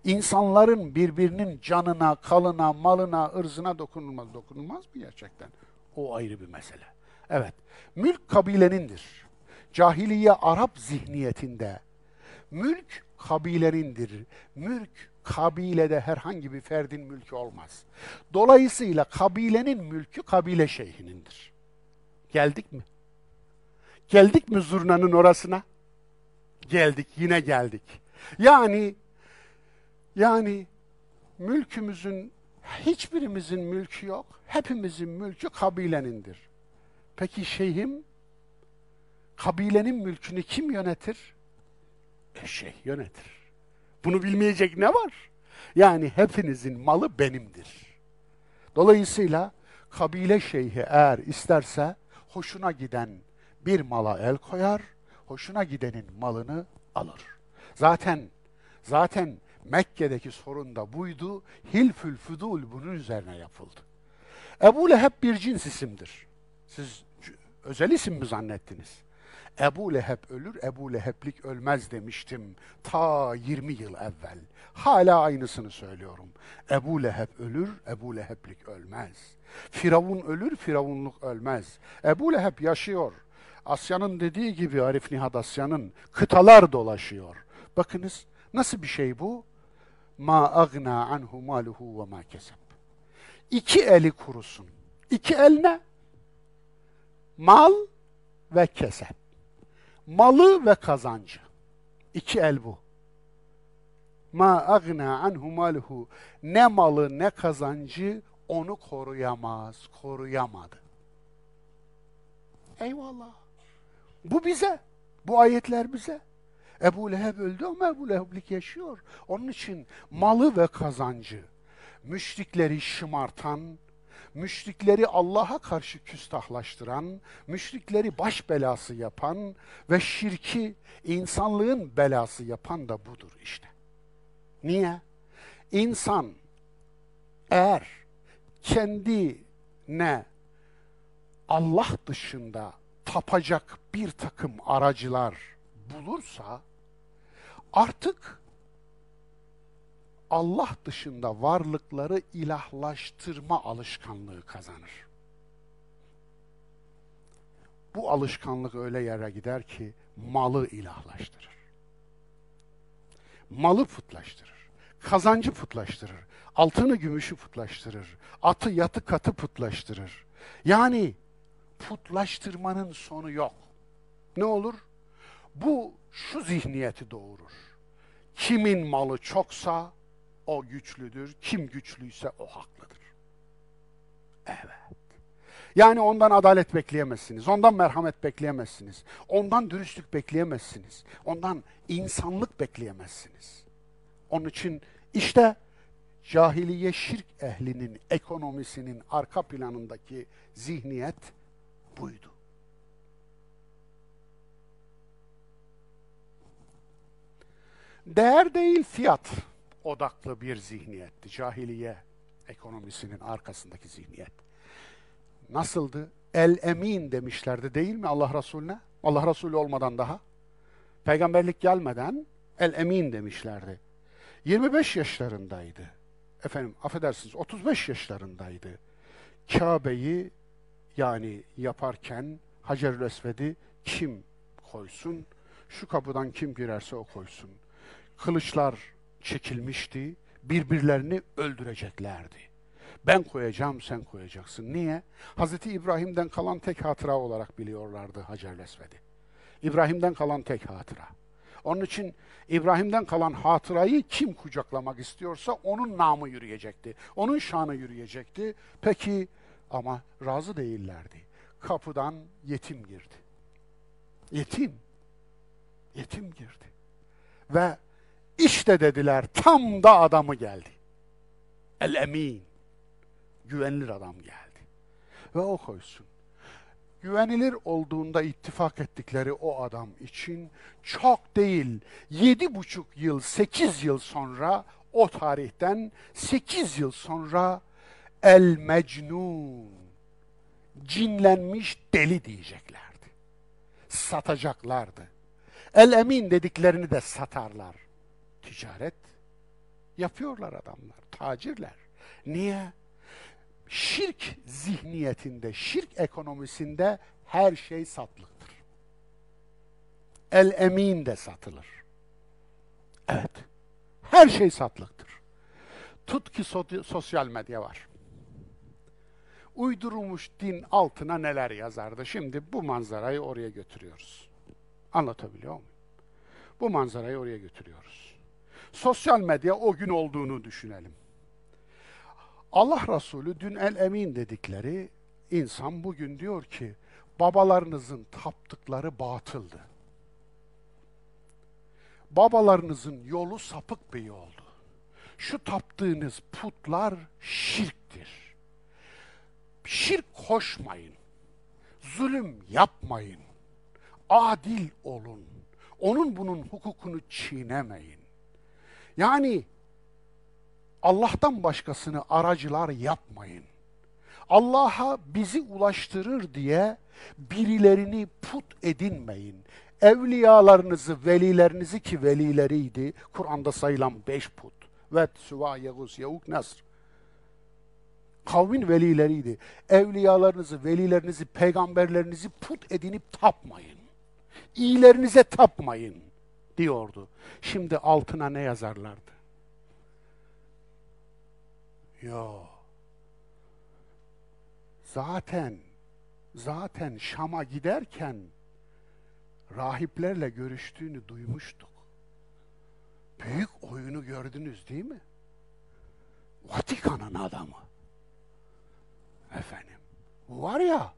İnsanların birbirinin canına, kalına, malına, ırzına dokunulmaz. Dokunulmaz mı gerçekten? O ayrı bir mesele. Evet, mülk kabilenindir. Cahiliye Arap zihniyetinde mülk kabilenindir. Mülk kabilede herhangi bir ferdin mülkü olmaz. Dolayısıyla kabilenin mülkü kabile şeyhinindir. Geldik mi? Geldik mi zurnanın orasına? geldik, yine geldik. Yani yani mülkümüzün hiçbirimizin mülkü yok. Hepimizin mülkü kabilenindir. Peki şeyhim kabilenin mülkünü kim yönetir? E şeyh yönetir. Bunu bilmeyecek ne var? Yani hepinizin malı benimdir. Dolayısıyla kabile şeyhi eğer isterse hoşuna giden bir mala el koyar, hoşuna gidenin malını alır. Zaten zaten Mekke'deki sorun da buydu. Hilfül fudul bunun üzerine yapıldı. Ebu Leheb bir cins isimdir. Siz özel isim mi zannettiniz? Ebu Leheb ölür, Ebu Leheblik ölmez demiştim ta 20 yıl evvel. Hala aynısını söylüyorum. Ebu Leheb ölür, Ebu Leheblik ölmez. Firavun ölür, Firavunluk ölmez. Ebu Leheb yaşıyor. Asya'nın dediği gibi Arif Nihat Asya'nın kıtalar dolaşıyor. Bakınız nasıl bir şey bu? Ma agna anhu maluhu ve ma kesep. İki eli kurusun. İki el ne? Mal ve kesep. Malı ve kazancı. İki el bu. Ma agna anhu maluhu. Ne malı ne kazancı onu koruyamaz, koruyamadı. Eyvallah. Bu bize. Bu ayetler bize. Ebu Leheb öldü ama Ebu Leheb'lik yaşıyor. Onun için malı ve kazancı, müşrikleri şımartan, müşrikleri Allah'a karşı küstahlaştıran, müşrikleri baş belası yapan ve şirki insanlığın belası yapan da budur işte. Niye? İnsan eğer kendine Allah dışında tapacak bir takım aracılar bulursa artık Allah dışında varlıkları ilahlaştırma alışkanlığı kazanır. Bu alışkanlık öyle yere gider ki malı ilahlaştırır. Malı putlaştırır. Kazancı putlaştırır. Altını gümüşü putlaştırır. Atı yatı katı putlaştırır. Yani putlaştırmanın sonu yok. Ne olur? Bu şu zihniyeti doğurur. Kimin malı çoksa o güçlüdür, kim güçlüyse o haklıdır. Evet. Yani ondan adalet bekleyemezsiniz, ondan merhamet bekleyemezsiniz, ondan dürüstlük bekleyemezsiniz, ondan insanlık bekleyemezsiniz. Onun için işte cahiliye şirk ehlinin ekonomisinin arka planındaki zihniyet buydu. Değer değil fiyat odaklı bir zihniyetti. Cahiliye ekonomisinin arkasındaki zihniyet. Nasıldı? El emin demişlerdi değil mi Allah Resulüne? Allah Resulü olmadan daha. Peygamberlik gelmeden el emin demişlerdi. 25 yaşlarındaydı. Efendim affedersiniz 35 yaşlarındaydı. Kabe'yi yani yaparken Hacerül Esved'i kim koysun? Şu kapıdan kim girerse o koysun. Kılıçlar çekilmişti, birbirlerini öldüreceklerdi. Ben koyacağım, sen koyacaksın. Niye? Hz. İbrahim'den kalan tek hatıra olarak biliyorlardı Hacerül Esved'i. İbrahim'den kalan tek hatıra. Onun için İbrahim'den kalan hatırayı kim kucaklamak istiyorsa onun namı yürüyecekti. Onun şanı yürüyecekti. Peki ama razı değillerdi. Kapıdan yetim girdi. Yetim. Yetim girdi. Ve işte dediler tam da adamı geldi. El emin. Güvenilir adam geldi. Ve o koysun. Güvenilir olduğunda ittifak ettikleri o adam için çok değil, yedi buçuk yıl, sekiz yıl sonra o tarihten sekiz yıl sonra El mecnun. Cinlenmiş deli diyeceklerdi. Satacaklardı. El emin dediklerini de satarlar. Ticaret yapıyorlar adamlar, tacirler. Niye? Şirk zihniyetinde, şirk ekonomisinde her şey satlıktır. El emin de satılır. Evet. Her şey satlıktır. Tut ki sosyal medya var uydurulmuş din altına neler yazardı? Şimdi bu manzarayı oraya götürüyoruz. Anlatabiliyor muyum? Bu manzarayı oraya götürüyoruz. Sosyal medya o gün olduğunu düşünelim. Allah Resulü dün el emin dedikleri insan bugün diyor ki babalarınızın taptıkları batıldı. Babalarınızın yolu sapık bir yoldu. Şu taptığınız putlar şirktir şirk koşmayın, zulüm yapmayın, adil olun, onun bunun hukukunu çiğnemeyin. Yani Allah'tan başkasını aracılar yapmayın. Allah'a bizi ulaştırır diye birilerini put edinmeyin. Evliyalarınızı, velilerinizi ki velileriydi, Kur'an'da sayılan beş put. Ve suva Yavuz, Yavuk, Nasr kavmin velileriydi. Evliyalarınızı, velilerinizi, peygamberlerinizi put edinip tapmayın. İyilerinize tapmayın diyordu. Şimdi altına ne yazarlardı? Yo. Zaten zaten Şam'a giderken rahiplerle görüştüğünü duymuştuk. Büyük oyunu gördünüz değil mi? Vatikan'ın adamı. Efendim. Var ya,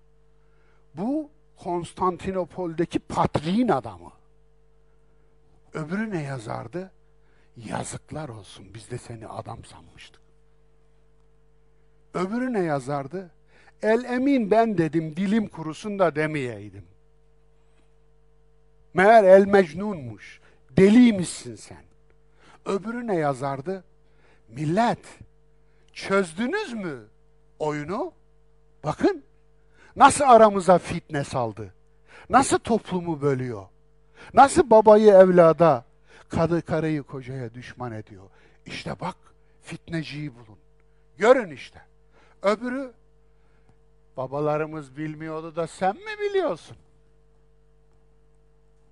bu Konstantinopol'deki patriğin adamı. Öbürü ne yazardı? Yazıklar olsun biz de seni adam sanmıştık. Öbürü ne yazardı? El emin ben dedim dilim kurusun da demeyeydim. Meğer el mecnunmuş. Deliymişsin sen. Öbürü ne yazardı? Millet çözdünüz mü oyunu? Bakın nasıl aramıza fitne saldı. Nasıl toplumu bölüyor. Nasıl babayı evlada, kadı karıyı kocaya düşman ediyor. İşte bak fitneciyi bulun. Görün işte. Öbürü babalarımız bilmiyordu da sen mi biliyorsun?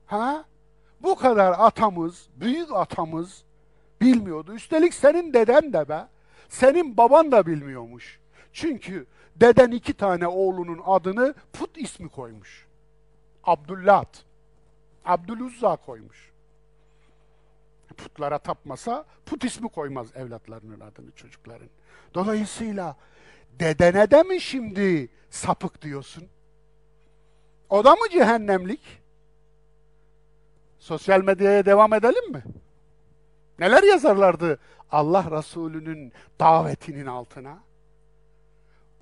Ha? Bu kadar atamız, büyük atamız bilmiyordu. Üstelik senin deden de be, senin baban da bilmiyormuş. Çünkü Deden iki tane oğlunun adını put ismi koymuş. Abdüllat. Abdülüzza koymuş. Putlara tapmasa put ismi koymaz evlatlarının adını çocukların. Dolayısıyla dedene de mi şimdi sapık diyorsun? O da mı cehennemlik? Sosyal medyaya devam edelim mi? Neler yazarlardı Allah Resulü'nün davetinin altına?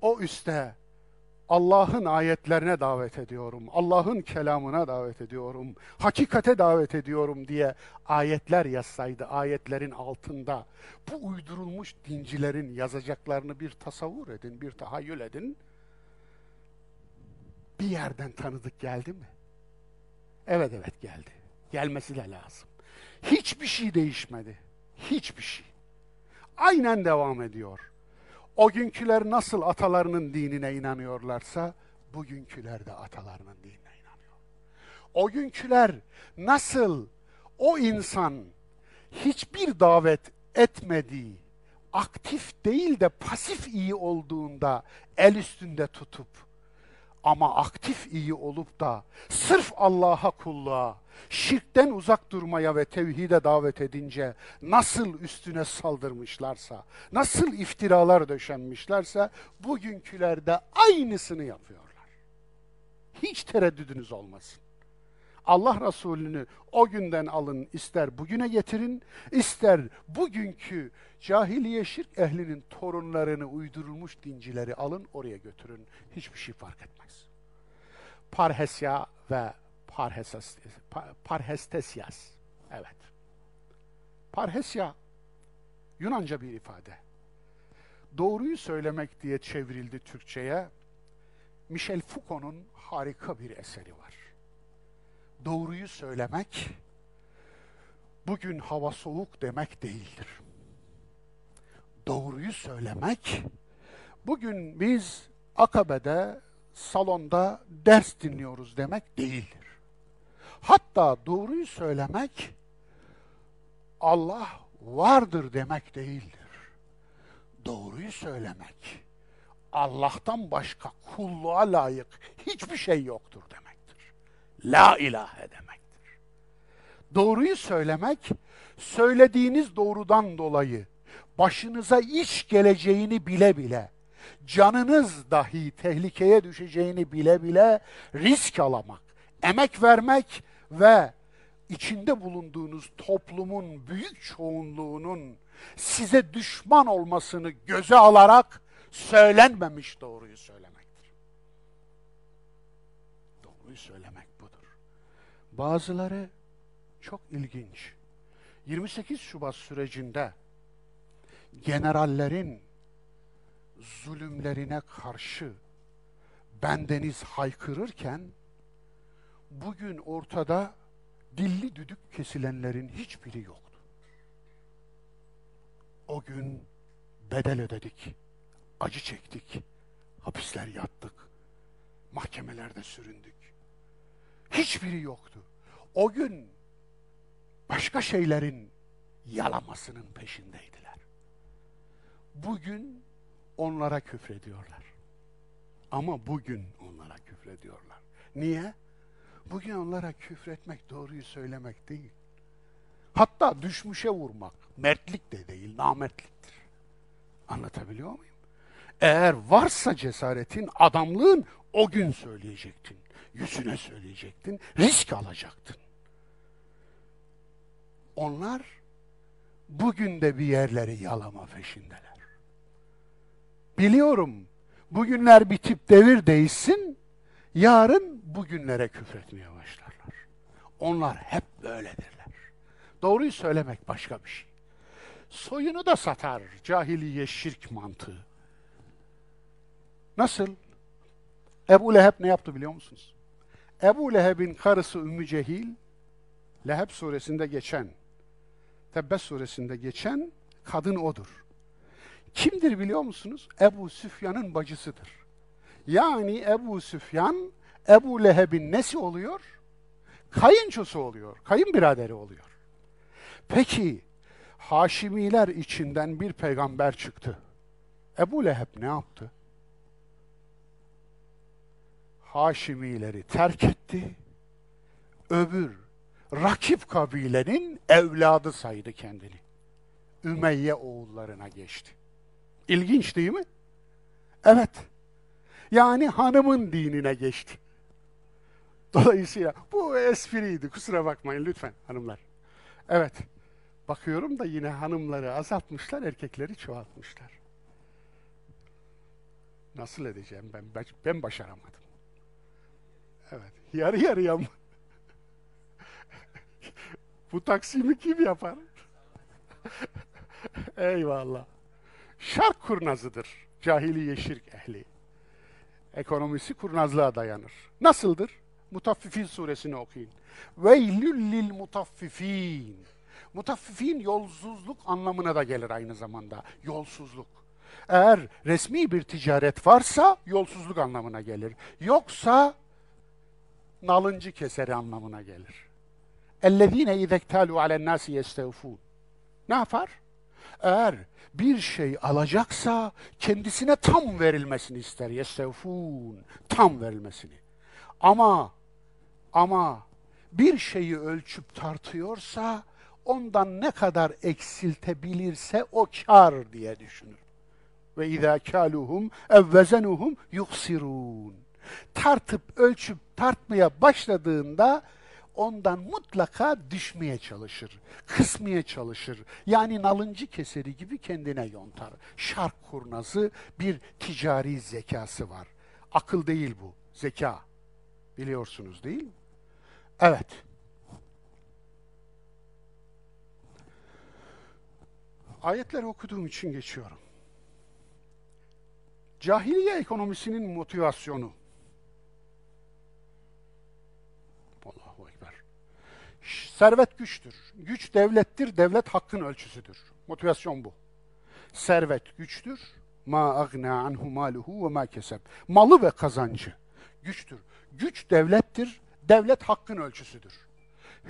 o üste Allah'ın ayetlerine davet ediyorum. Allah'ın kelamına davet ediyorum. Hakikate davet ediyorum diye ayetler yazsaydı ayetlerin altında bu uydurulmuş dincilerin yazacaklarını bir tasavvur edin, bir tahayyül edin. Bir yerden tanıdık geldi mi? Evet evet geldi. Gelmesi de lazım. Hiçbir şey değişmedi. Hiçbir şey. Aynen devam ediyor. O günküler nasıl atalarının dinine inanıyorlarsa, bugünküler de atalarının dinine inanıyor. O günküler nasıl o insan hiçbir davet etmediği, aktif değil de pasif iyi olduğunda el üstünde tutup ama aktif iyi olup da sırf Allah'a kulluğa, şirkten uzak durmaya ve tevhide davet edince nasıl üstüne saldırmışlarsa, nasıl iftiralar döşenmişlerse bugünkülerde aynısını yapıyorlar. Hiç tereddüdünüz olmasın. Allah Resulü'nü o günden alın ister bugüne getirin, ister bugünkü cahiliye şirk ehlinin torunlarını uydurulmuş dincileri alın oraya götürün. Hiçbir şey fark etmez. Parhesya ve Parhesas, Evet. Parhesya Yunanca bir ifade. Doğruyu söylemek diye çevrildi Türkçe'ye. Michel Foucault'un harika bir eseri var. Doğruyu söylemek, bugün hava soğuk demek değildir. Doğruyu söylemek, bugün biz akabede, salonda ders dinliyoruz demek değil. Hatta doğruyu söylemek Allah vardır demek değildir. Doğruyu söylemek Allah'tan başka kulluğa layık hiçbir şey yoktur demektir. La ilahe demektir. Doğruyu söylemek söylediğiniz doğrudan dolayı başınıza iş geleceğini bile bile canınız dahi tehlikeye düşeceğini bile bile risk alamak, emek vermek ve içinde bulunduğunuz toplumun büyük çoğunluğunun size düşman olmasını göze alarak söylenmemiş doğruyu söylemektir. Doğruyu söylemek budur. Bazıları çok ilginç. 28 Şubat sürecinde generallerin zulümlerine karşı bendeniz haykırırken bugün ortada dilli düdük kesilenlerin hiçbiri yoktu. O gün bedel ödedik, acı çektik, hapisler yattık, mahkemelerde süründük. Hiçbiri yoktu. O gün başka şeylerin yalamasının peşindeydiler. Bugün onlara küfrediyorlar. Ama bugün onlara küfrediyorlar. Niye? Niye? Bugün onlara küfretmek doğruyu söylemek değil. Hatta düşmüşe vurmak mertlik de değil, namertliktir. Anlatabiliyor muyum? Eğer varsa cesaretin, adamlığın o gün söyleyecektin. Yüzüne söyleyecektin, risk alacaktın. Onlar bugün de bir yerleri yalama peşindeler. Biliyorum bugünler bitip devir değişsin, yarın bugünlere küfretmeye başlarlar. Onlar hep böyledirler. Doğruyu söylemek başka bir şey. Soyunu da satar cahiliye şirk mantığı. Nasıl? Ebu Leheb ne yaptı biliyor musunuz? Ebu Leheb'in karısı Ümmü Cehil, Leheb suresinde geçen, Tebbes suresinde geçen kadın odur. Kimdir biliyor musunuz? Ebu Süfyan'ın bacısıdır. Yani Ebu Süfyan, Ebu Leheb'in nesi oluyor? Kayınçosu oluyor, kayınbiraderi oluyor. Peki, Haşimiler içinden bir peygamber çıktı. Ebu Leheb ne yaptı? Haşimileri terk etti. Öbür rakip kabilenin evladı saydı kendini. Ümeyye oğullarına geçti. İlginç değil mi? Evet. Yani hanımın dinine geçti. Dolayısıyla bu espriydi. Kusura bakmayın lütfen hanımlar. Evet. Bakıyorum da yine hanımları azaltmışlar, erkekleri çoğaltmışlar. Nasıl edeceğim ben? Ben, başaramadım. Evet. Yarı yarıya mı? bu taksimi kim yapar? Eyvallah. Şark kurnazıdır cahiliye şirk ehli ekonomisi kurnazlığa dayanır. Nasıldır? Mutaffifin suresini okuyun. Veylül lil mutaffifin. Mutaffifin yolsuzluk anlamına da gelir aynı zamanda. Yolsuzluk. Eğer resmi bir ticaret varsa yolsuzluk anlamına gelir. Yoksa nalıncı keseri anlamına gelir. اَلَّذ۪ينَ اِذَكْتَالُوا عَلَى النَّاسِ يَسْتَوْفُونَ Ne yapar? Eğer bir şey alacaksa kendisine tam verilmesini ister. Yesevfun. Tam verilmesini. Ama ama bir şeyi ölçüp tartıyorsa ondan ne kadar eksiltebilirse o kar diye düşünür. Ve izâ kâluhum evvezenuhum yuksirûn. Tartıp ölçüp tartmaya başladığında ondan mutlaka düşmeye çalışır, kısmaya çalışır. Yani nalıncı keseri gibi kendine yontar. Şark kurnazı bir ticari zekası var. Akıl değil bu, zeka. Biliyorsunuz değil mi? Evet. Ayetleri okuduğum için geçiyorum. Cahiliye ekonomisinin motivasyonu Servet güçtür. Güç devlettir, devlet hakkın ölçüsüdür. Motivasyon bu. Servet güçtür. Ma agna anhu maluhu ve ma keseb. Malı ve kazancı güçtür. Güç devlettir, devlet hakkın ölçüsüdür.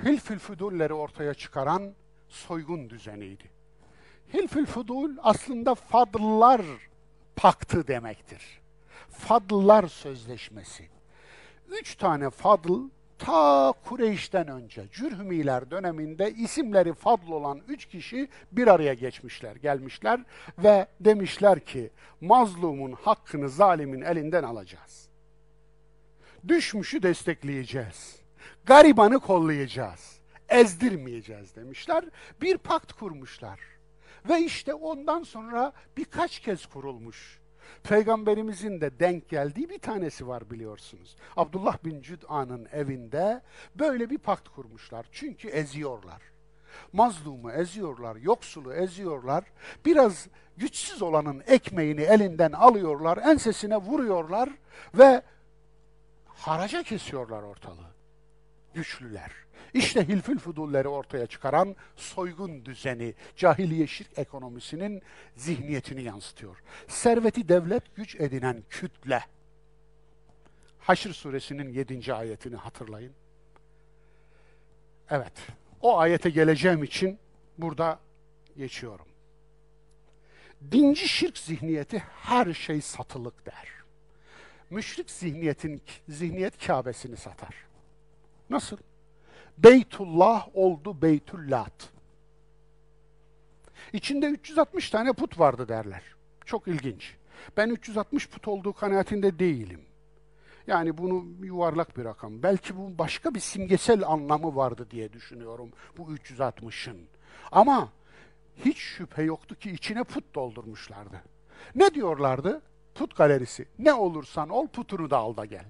Hilfül fudulleri ortaya çıkaran soygun düzeniydi. Hilfül fudul aslında fadıllar paktı demektir. Fadıllar sözleşmesi. Üç tane fadıl ta Kureyş'ten önce Cürhümiler döneminde isimleri fadl olan üç kişi bir araya geçmişler, gelmişler ve demişler ki mazlumun hakkını zalimin elinden alacağız. Düşmüşü destekleyeceğiz. Garibanı kollayacağız. Ezdirmeyeceğiz demişler. Bir pakt kurmuşlar. Ve işte ondan sonra birkaç kez kurulmuş Peygamberimizin de denk geldiği bir tanesi var biliyorsunuz. Abdullah bin Cüd'an'ın evinde böyle bir pakt kurmuşlar. Çünkü eziyorlar. Mazlumu eziyorlar, yoksulu eziyorlar. Biraz güçsüz olanın ekmeğini elinden alıyorlar, ensesine vuruyorlar ve haraca kesiyorlar ortalığı. Güçlüler. İşte hilfül fudulleri ortaya çıkaran soygun düzeni, cahiliye şirk ekonomisinin zihniyetini yansıtıyor. Serveti devlet güç edinen kütle, Haşr suresinin 7. ayetini hatırlayın. Evet, o ayete geleceğim için burada geçiyorum. Dinci şirk zihniyeti her şey satılık der. Müşrik zihniyetin zihniyet Kabe'sini satar. Nasıl? Beytullah oldu Beytüllat. İçinde 360 tane put vardı derler. Çok ilginç. Ben 360 put olduğu kanaatinde değilim. Yani bunu yuvarlak bir rakam. Belki bu başka bir simgesel anlamı vardı diye düşünüyorum bu 360'ın. Ama hiç şüphe yoktu ki içine put doldurmuşlardı. Ne diyorlardı? Put galerisi. Ne olursan ol putunu da al da gel.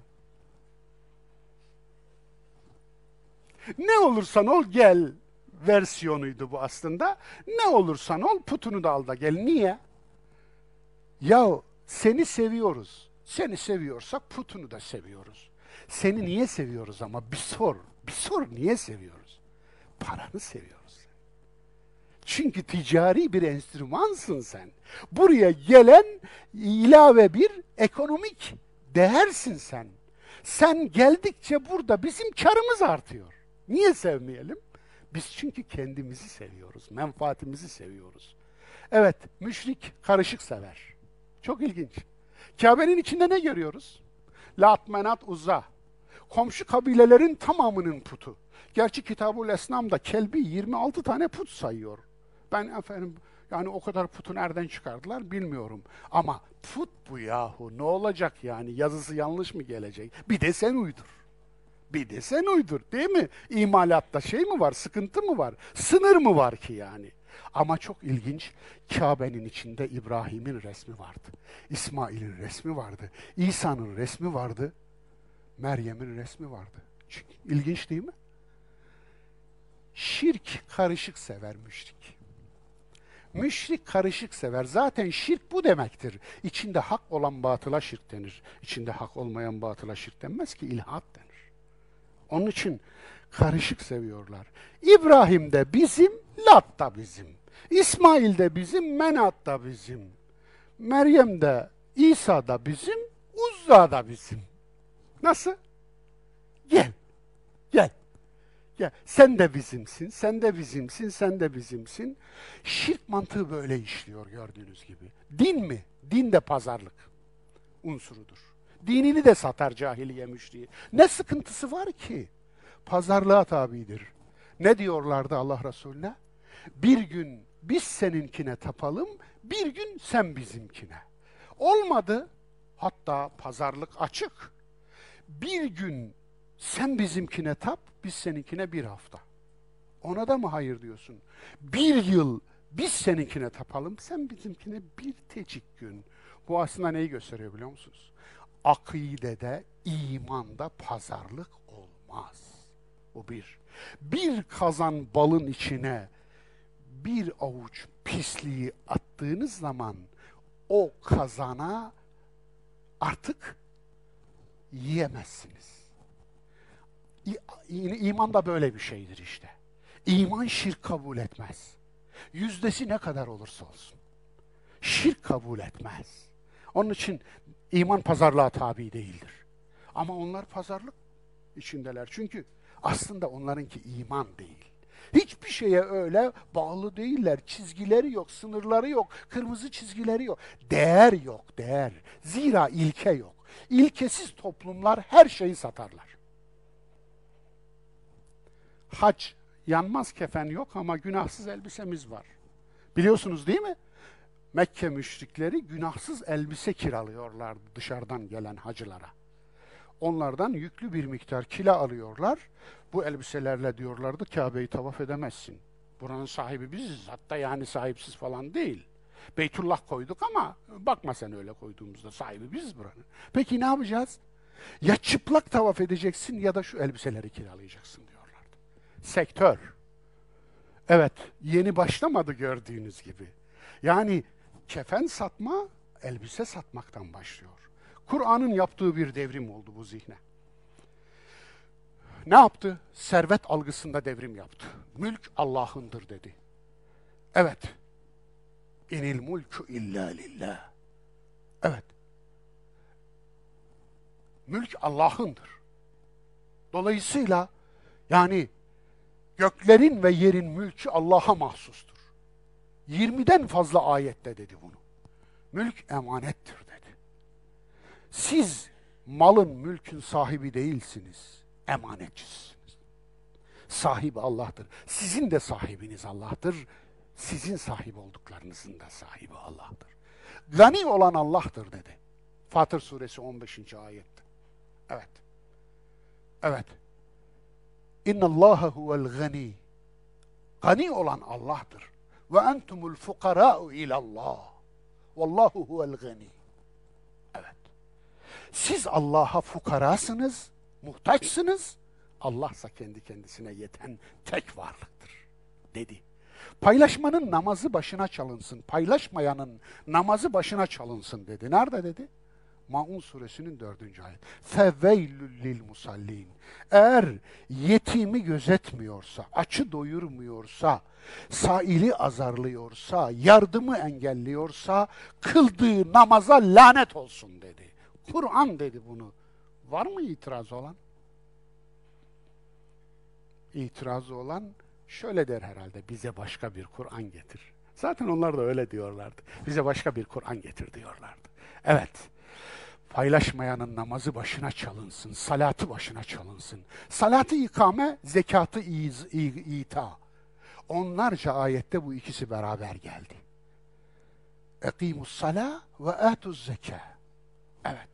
Ne olursan ol gel versiyonuydu bu aslında. Ne olursan ol putunu da al da gel. Niye? Yahu seni seviyoruz. Seni seviyorsak putunu da seviyoruz. Seni niye seviyoruz ama bir sor. Bir sor niye seviyoruz? Paranı seviyoruz. Çünkü ticari bir enstrümansın sen. Buraya gelen ilave bir ekonomik değersin sen. Sen geldikçe burada bizim karımız artıyor. Niye sevmeyelim? Biz çünkü kendimizi seviyoruz, menfaatimizi seviyoruz. Evet, müşrik karışık sever. Çok ilginç. Kabe'nin içinde ne görüyoruz? Lat, Menat, Uzza. Komşu kabilelerin tamamının putu. Gerçi Kitabul Esnam'da Kelbi 26 tane put sayıyor. Ben efendim yani o kadar putu nereden çıkardılar bilmiyorum. Ama put bu yahu ne olacak yani yazısı yanlış mı gelecek? Bir de sen uydur bir de sen uydur değil mi? İmalatta şey mi var, sıkıntı mı var, sınır mı var ki yani? Ama çok ilginç, Kabe'nin içinde İbrahim'in resmi vardı. İsmail'in resmi vardı. İsa'nın resmi vardı. Meryem'in resmi vardı. Çünkü ilginç değil mi? Şirk karışık sever müşrik. Müşrik karışık sever. Zaten şirk bu demektir. İçinde hak olan batıla şirk denir. İçinde hak olmayan batıla şirk denmez ki ilhat denir. Onun için karışık seviyorlar. İbrahim de bizim, Lat da bizim. İsmail de bizim, Menat da bizim. Meryem de, İsa da bizim, Uzza da bizim. Nasıl? Gel, gel. Ya sen de bizimsin, sen de bizimsin, sen de bizimsin. Şirk mantığı böyle işliyor gördüğünüz gibi. Din mi? Din de pazarlık unsurudur. Dinini de satar cahiliye müşriği. Ne sıkıntısı var ki? Pazarlığa tabidir. Ne diyorlardı Allah Resulüne? Bir gün biz seninkine tapalım, bir gün sen bizimkine. Olmadı, hatta pazarlık açık. Bir gün sen bizimkine tap, biz seninkine bir hafta. Ona da mı hayır diyorsun? Bir yıl biz seninkine tapalım, sen bizimkine bir tecik gün. Bu aslında neyi gösteriyor biliyor musunuz? akidede, imanda pazarlık olmaz. Bu bir. Bir kazan balın içine bir avuç pisliği attığınız zaman o kazana artık yiyemezsiniz. İman da böyle bir şeydir işte. İman şirk kabul etmez. Yüzdesi ne kadar olursa olsun. Şirk kabul etmez. Onun için iman pazarlığa tabi değildir. Ama onlar pazarlık içindeler. Çünkü aslında onlarınki iman değil. Hiçbir şeye öyle bağlı değiller. Çizgileri yok, sınırları yok, kırmızı çizgileri yok. Değer yok, değer. Zira ilke yok. İlkesiz toplumlar her şeyi satarlar. Hac yanmaz kefen yok ama günahsız elbisemiz var. Biliyorsunuz değil mi? Mekke müşrikleri günahsız elbise kiralıyorlar dışarıdan gelen hacılara. Onlardan yüklü bir miktar kila alıyorlar. Bu elbiselerle diyorlardı Kabe'yi tavaf edemezsin. Buranın sahibi biziz. Hatta yani sahipsiz falan değil. Beytullah koyduk ama bakma sen öyle koyduğumuzda sahibi biz buranın. Peki ne yapacağız? Ya çıplak tavaf edeceksin ya da şu elbiseleri kiralayacaksın diyorlardı. Sektör. Evet, yeni başlamadı gördüğünüz gibi. Yani kefen satma, elbise satmaktan başlıyor. Kur'an'ın yaptığı bir devrim oldu bu zihne. Ne yaptı? Servet algısında devrim yaptı. Mülk Allah'ındır dedi. Evet. İnil mulku illa lillah. Evet. Mülk Allah'ındır. Dolayısıyla yani göklerin ve yerin mülkü Allah'a mahsustur. 20'den fazla ayette dedi bunu. Mülk emanettir dedi. Siz malın, mülkün sahibi değilsiniz. Emanetçisiniz. Sahibi Allah'tır. Sizin de sahibiniz Allah'tır. Sizin sahip olduklarınızın da sahibi Allah'tır. Gani olan Allah'tır dedi. Fatır suresi 15. ayette. Evet. Evet. İnna Allaha huvel gani. Gani olan Allah'tır ve entumul fukara'u Allah, Vallahu huvel gani. Evet. Siz Allah'a fukarasınız, muhtaçsınız. Allahsa kendi kendisine yeten tek varlıktır dedi. Paylaşmanın namazı başına çalınsın, paylaşmayanın namazı başına çalınsın dedi. Nerede dedi? Maun suresinin dördüncü ayet. Feveylül lil musallin. Eğer yetimi gözetmiyorsa, açı doyurmuyorsa, saili azarlıyorsa, yardımı engelliyorsa kıldığı namaza lanet olsun dedi. Kur'an dedi bunu. Var mı itiraz olan? İtirazı olan şöyle der herhalde, bize başka bir Kur'an getir. Zaten onlar da öyle diyorlardı. Bize başka bir Kur'an getir diyorlardı. Evet paylaşmayanın namazı başına çalınsın, salatı başına çalınsın. Salatı ikame, zekatı iz, ita onlarca ayette bu ikisi beraber geldi. Ekimus sala ve etuz zeka. Evet.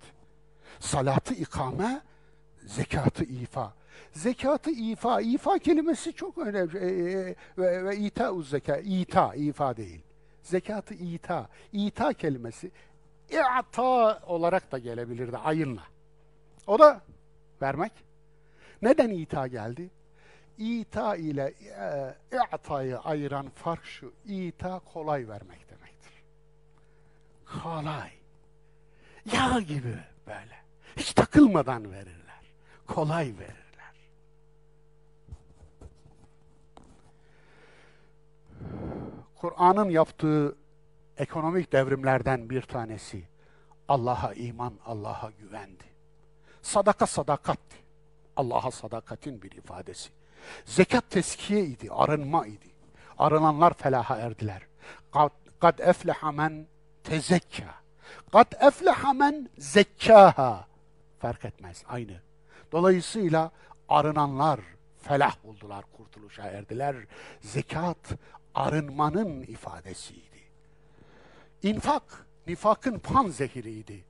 Salatı ikame, zekatı ifa. Zekatı ifa, ifa kelimesi çok önemli. E, e, e ve, ve ita zeka, ita, ifa değil. Zekatı ita, ita kelimesi i'ta olarak da gelebilirdi ayınla. O da vermek. Neden ita geldi? İta ile e, i'tayı ayıran fark şu. İta kolay vermek demektir. Kolay. Yağ gibi böyle. Hiç takılmadan verirler. Kolay verirler. Kur'an'ın yaptığı ekonomik devrimlerden bir tanesi Allah'a iman, Allah'a güvendi. Sadaka sadakatti. Allah'a sadakatin bir ifadesi. Zekat teskiye idi, arınma idi. Arınanlar felaha erdiler. Kad, kad efleha men tezekka. Kad efleha men zekkaha. Fark etmez, aynı. Dolayısıyla arınanlar felah buldular, kurtuluşa erdiler. Zekat arınmanın ifadesiydi. İnfak, nifakın pan zehiriydi.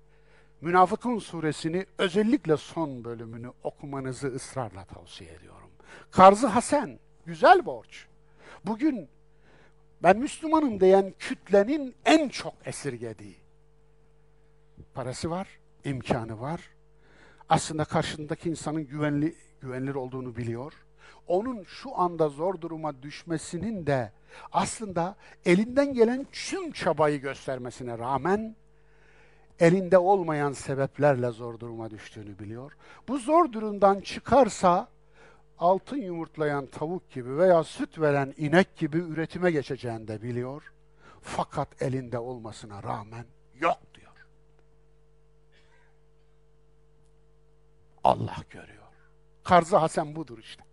Münafıkın suresini özellikle son bölümünü okumanızı ısrarla tavsiye ediyorum. Karzı hasen, güzel borç. Bugün ben Müslümanım diyen kütlenin en çok esirgediği. Parası var, imkanı var. Aslında karşındaki insanın güvenli güvenilir olduğunu biliyor. Onun şu anda zor duruma düşmesinin de aslında elinden gelen tüm çabayı göstermesine rağmen elinde olmayan sebeplerle zor duruma düştüğünü biliyor. Bu zor durumdan çıkarsa altın yumurtlayan tavuk gibi veya süt veren inek gibi üretime geçeceğini de biliyor. Fakat elinde olmasına rağmen yok diyor. Allah görüyor. Karzı Hasan budur işte.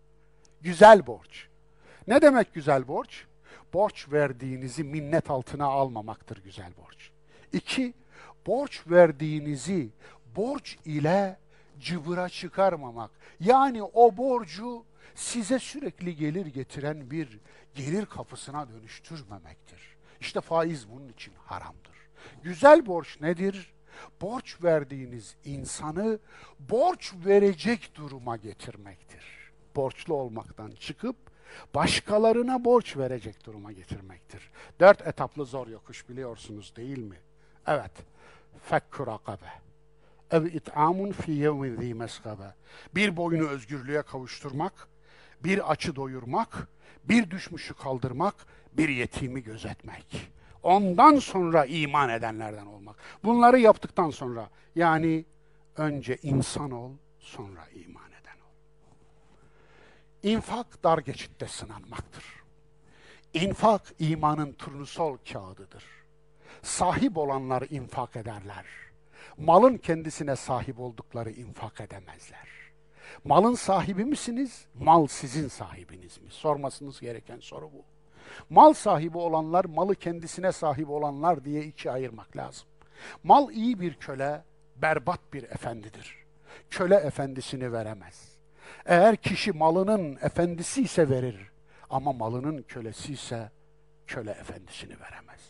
Güzel borç. Ne demek güzel borç? Borç verdiğinizi minnet altına almamaktır güzel borç. İki, borç verdiğinizi borç ile cıbıra çıkarmamak. Yani o borcu size sürekli gelir getiren bir gelir kapısına dönüştürmemektir. İşte faiz bunun için haramdır. Güzel borç nedir? Borç verdiğiniz insanı borç verecek duruma getirmektir. Borçlu olmaktan çıkıp başkalarına borç verecek duruma getirmektir. Dört etaplı zor yokuş biliyorsunuz değil mi? Evet. Fekkur akabe ev it'amun fi yevmin zi meskaba. Bir boynu özgürlüğe kavuşturmak, bir açı doyurmak, bir düşmüşü kaldırmak, bir yetimi gözetmek. Ondan sonra iman edenlerden olmak. Bunları yaptıktan sonra yani önce insan ol, sonra iman eden ol. İnfak dar geçitte sınanmaktır. İnfak imanın turnusol kağıdıdır. Sahip olanlar infak ederler malın kendisine sahip oldukları infak edemezler. Malın sahibi misiniz? Mal sizin sahibiniz mi? Sormasınız gereken soru bu. Mal sahibi olanlar, malı kendisine sahip olanlar diye ikiye ayırmak lazım. Mal iyi bir köle, berbat bir efendidir. Köle efendisini veremez. Eğer kişi malının efendisi ise verir ama malının kölesi ise köle efendisini veremez.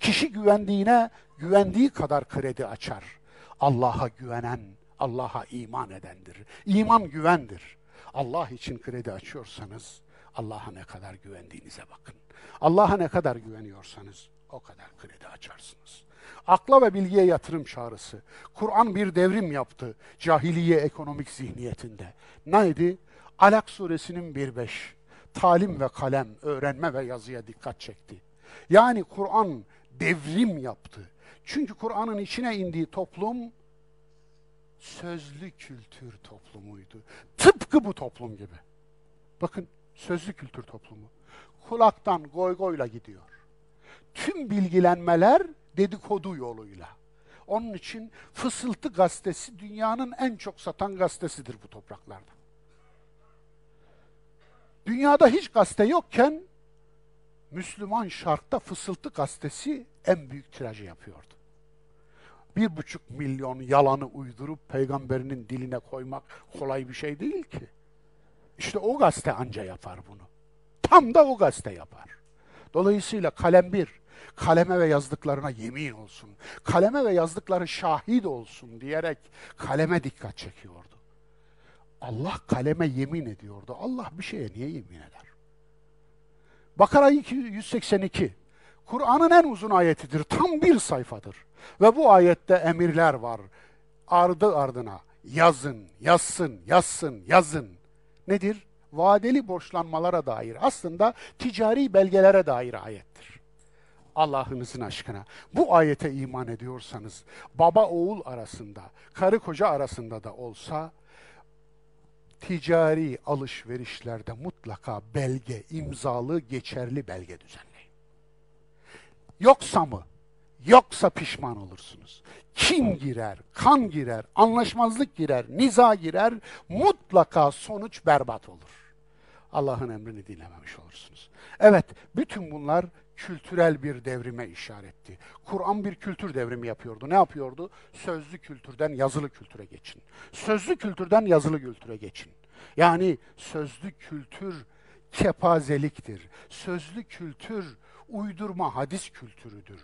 Kişi güvendiğine güvendiği kadar kredi açar. Allah'a güvenen, Allah'a iman edendir. İman güvendir. Allah için kredi açıyorsanız Allah'a ne kadar güvendiğinize bakın. Allah'a ne kadar güveniyorsanız o kadar kredi açarsınız. Akla ve bilgiye yatırım çağrısı. Kur'an bir devrim yaptı cahiliye ekonomik zihniyetinde. Neydi? Alak suresinin 1.5. Talim ve kalem, öğrenme ve yazıya dikkat çekti. Yani Kur'an devrim yaptı. Çünkü Kur'an'ın içine indiği toplum sözlü kültür toplumuydu. Tıpkı bu toplum gibi. Bakın sözlü kültür toplumu. Kulaktan goy goyla gidiyor. Tüm bilgilenmeler dedikodu yoluyla. Onun için Fısıltı gazetesi dünyanın en çok satan gazetesidir bu topraklarda. Dünyada hiç gazete yokken Müslüman şartta Fısıltı gazetesi en büyük tirajı yapıyordu bir buçuk milyon yalanı uydurup peygamberinin diline koymak kolay bir şey değil ki. İşte o gazete anca yapar bunu. Tam da o gazete yapar. Dolayısıyla kalem bir, kaleme ve yazdıklarına yemin olsun, kaleme ve yazdıkları şahit olsun diyerek kaleme dikkat çekiyordu. Allah kaleme yemin ediyordu. Allah bir şeye niye yemin eder? Bakara 282 Kur'an'ın en uzun ayetidir. Tam bir sayfadır. Ve bu ayette emirler var. Ardı ardına yazın, yazsın, yazsın, yazın. Nedir? Vadeli borçlanmalara dair, aslında ticari belgelere dair ayettir. Allah'ınızın aşkına bu ayete iman ediyorsanız baba oğul arasında, karı koca arasında da olsa ticari alışverişlerde mutlaka belge, imzalı, geçerli belge düzen. Yoksa mı? Yoksa pişman olursunuz. Kim girer, kan girer, anlaşmazlık girer, niza girer, mutlaka sonuç berbat olur. Allah'ın emrini dinlememiş olursunuz. Evet, bütün bunlar kültürel bir devrime işaretti. Kur'an bir kültür devrimi yapıyordu. Ne yapıyordu? Sözlü kültürden yazılı kültüre geçin. Sözlü kültürden yazılı kültüre geçin. Yani sözlü kültür kepazeliktir. Sözlü kültür uydurma hadis kültürüdür.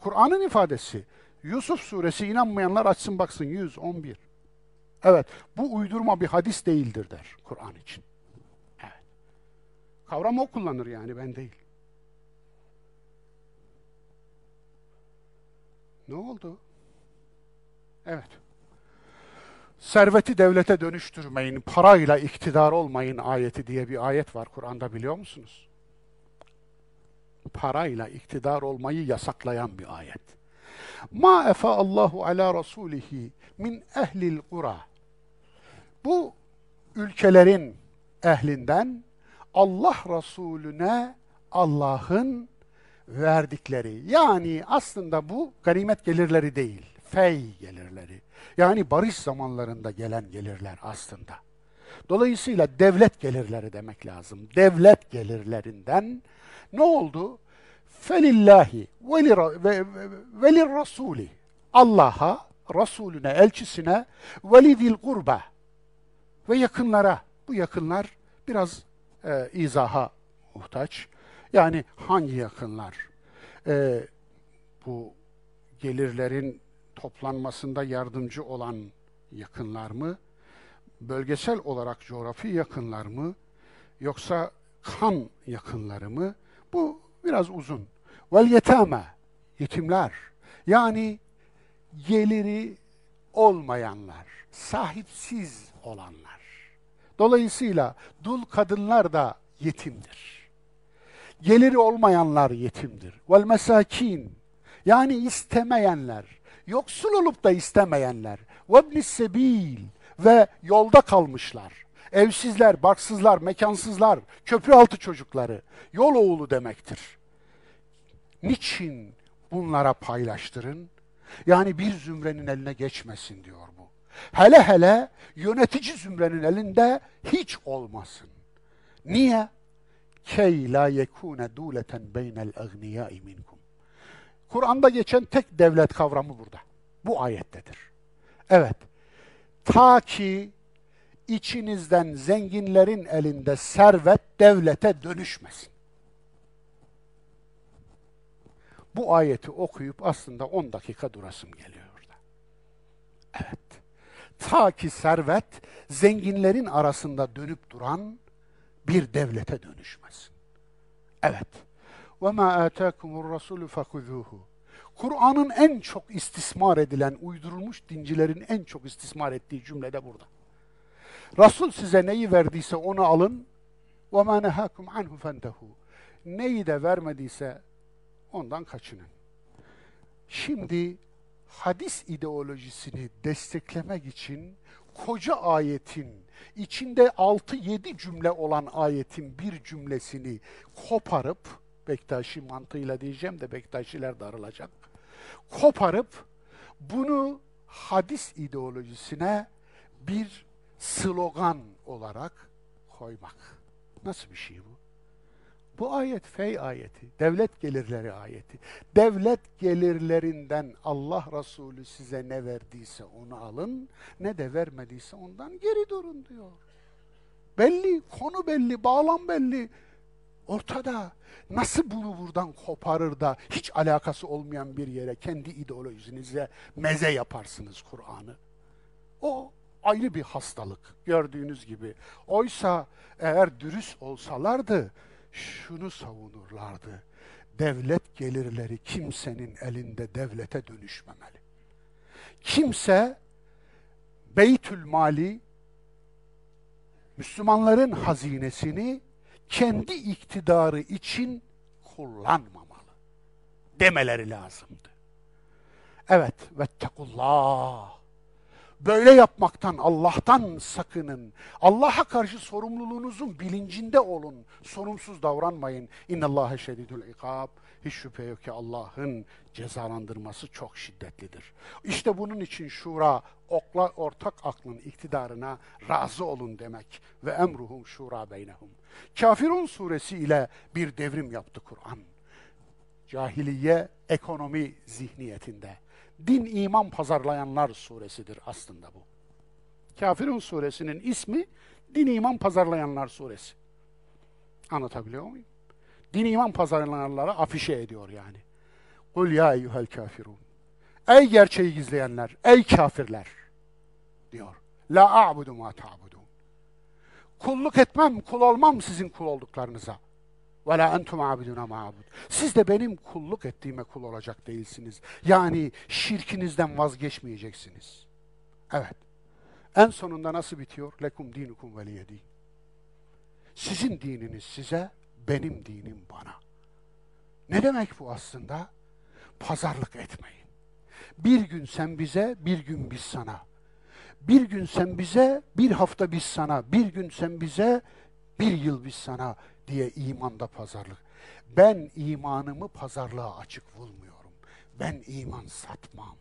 Kur'an'ın ifadesi. Yusuf suresi inanmayanlar açsın baksın 111. Evet, bu uydurma bir hadis değildir der Kur'an için. Evet. Kavram o kullanır yani ben değil. Ne oldu? Evet. Serveti devlete dönüştürmeyin, parayla iktidar olmayın ayeti diye bir ayet var Kur'an'da biliyor musunuz? parayla iktidar olmayı yasaklayan bir ayet. Ma efe Allahu ala rasulihi min ehlil kura. Bu ülkelerin ehlinden Allah Resulüne Allah'ın verdikleri. Yani aslında bu ganimet gelirleri değil, fey gelirleri. Yani barış zamanlarında gelen gelirler aslında. Dolayısıyla devlet gelirleri demek lazım. Devlet gelirlerinden ne oldu? Felillahi ve li rasuli. Allah'a, Resulüne, elçisine ve lidil kurba ve yakınlara. Bu yakınlar biraz e, izaha muhtaç. Yani hangi yakınlar? E, bu gelirlerin toplanmasında yardımcı olan yakınlar mı? Bölgesel olarak coğrafi yakınlar mı? Yoksa kan yakınları mı? Bu biraz uzun. Vel yetame, yetimler. Yani geliri olmayanlar, sahipsiz olanlar. Dolayısıyla dul kadınlar da yetimdir. Geliri olmayanlar yetimdir. Vel mesakin, yani istemeyenler, yoksul olup da istemeyenler. Ve sebil ve yolda kalmışlar evsizler, barksızlar, mekansızlar, köprü altı çocukları, yol oğlu demektir. Niçin bunlara paylaştırın? Yani bir zümrenin eline geçmesin diyor bu. Hele hele yönetici zümrenin elinde hiç olmasın. Niye? Key la yekune duleten beynel agniyai minkum. Kur'an'da geçen tek devlet kavramı burada. Bu ayettedir. Evet. Ta ki içinizden zenginlerin elinde servet devlete dönüşmesin. Bu ayeti okuyup aslında 10 dakika durasım geliyor orada. Evet. Ta ki servet zenginlerin arasında dönüp duran bir devlete dönüşmesin. Evet. وَمَا آتَاكُمُ الرَّسُولُ فَخُذُوهُ Kur'an'ın en çok istismar edilen, uydurulmuş dincilerin en çok istismar ettiği cümle de burada. Rasul size neyi verdiyse onu alın. وَمَا نَهَاكُمْ عَنْهُ فَانْتَهُ Neyi de vermediyse ondan kaçının. Şimdi hadis ideolojisini desteklemek için koca ayetin, içinde 6-7 cümle olan ayetin bir cümlesini koparıp, Bektaşi mantığıyla diyeceğim de Bektaşiler darılacak, koparıp bunu hadis ideolojisine bir slogan olarak koymak. Nasıl bir şey bu? Bu ayet fey ayeti, devlet gelirleri ayeti. Devlet gelirlerinden Allah Resulü size ne verdiyse onu alın, ne de vermediyse ondan geri durun diyor. Belli, konu belli, bağlam belli. Ortada nasıl bunu buradan koparır da hiç alakası olmayan bir yere kendi ideolojinize meze yaparsınız Kur'an'ı? O ayrı bir hastalık gördüğünüz gibi. Oysa eğer dürüst olsalardı şunu savunurlardı. Devlet gelirleri kimsenin elinde devlete dönüşmemeli. Kimse Beytül Mali Müslümanların hazinesini kendi iktidarı için kullanmamalı demeleri lazımdı. Evet, ve vettekullah. Böyle yapmaktan Allah'tan sakının. Allah'a karşı sorumluluğunuzun bilincinde olun. Sorumsuz davranmayın. İnna İnnallâhe şedidül ikab. Hiç şüphe yok ki Allah'ın cezalandırması çok şiddetlidir. İşte bunun için şura okla, ortak aklın iktidarına razı olun demek ve emruhum şura beynehum. Kafirun suresi ile bir devrim yaptı Kur'an. Cahiliye ekonomi zihniyetinde din iman pazarlayanlar suresidir aslında bu. Kafirun suresinin ismi din iman pazarlayanlar suresi. Anlatabiliyor muyum? Din iman pazarlayanlara afişe ediyor yani. Kul ya eyyuhel kafirun. Ey gerçeği gizleyenler, ey kafirler diyor. La a'budu ma ta'budun. Kulluk etmem, kul olmam sizin kul olduklarınıza.'' Ve la entum abiduna ma'abud. Siz de benim kulluk ettiğime kul olacak değilsiniz. Yani şirkinizden vazgeçmeyeceksiniz. Evet. En sonunda nasıl bitiyor? Lekum dinukum veliyedi. Sizin dininiz size, benim dinim bana. Ne demek bu aslında? Pazarlık etmeyin. Bir gün sen bize, bir gün biz sana. Bir gün sen bize, bir hafta biz sana. Bir gün sen bize, bir yıl biz sana diye imanda pazarlık. Ben imanımı pazarlığa açık bulmuyorum. Ben iman satmam.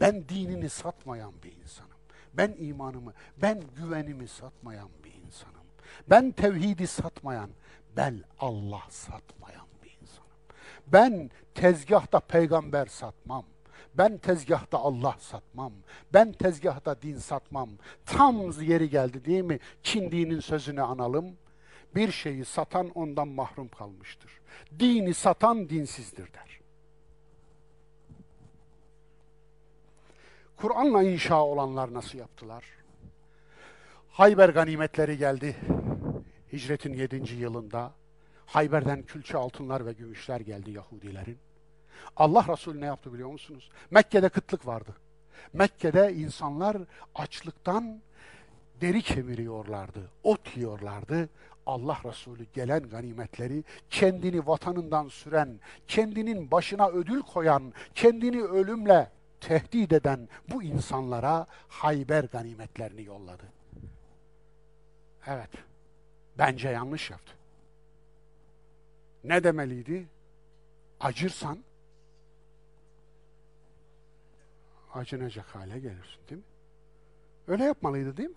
Ben dinini satmayan bir insanım. Ben imanımı, ben güvenimi satmayan bir insanım. Ben tevhidi satmayan, ben Allah satmayan bir insanım. Ben tezgahta peygamber satmam. Ben tezgahta Allah satmam. Ben tezgahta din satmam. Tam yeri geldi değil mi? Çin dinin sözünü analım. Bir şeyi satan ondan mahrum kalmıştır. Dini satan dinsizdir der. Kur'an'la inşa olanlar nasıl yaptılar? Hayber ganimetleri geldi. Hicretin 7. yılında Hayber'den külçe altınlar ve gümüşler geldi Yahudilerin. Allah Resulü ne yaptı biliyor musunuz? Mekke'de kıtlık vardı. Mekke'de insanlar açlıktan deri kemiriyorlardı, ot yiyorlardı. Allah Resulü gelen ganimetleri kendini vatanından süren, kendinin başına ödül koyan, kendini ölümle tehdit eden bu insanlara Hayber ganimetlerini yolladı. Evet. Bence yanlış yaptı. Ne demeliydi? Acırsan acınacak hale gelirsin değil mi? Öyle yapmalıydı değil mi?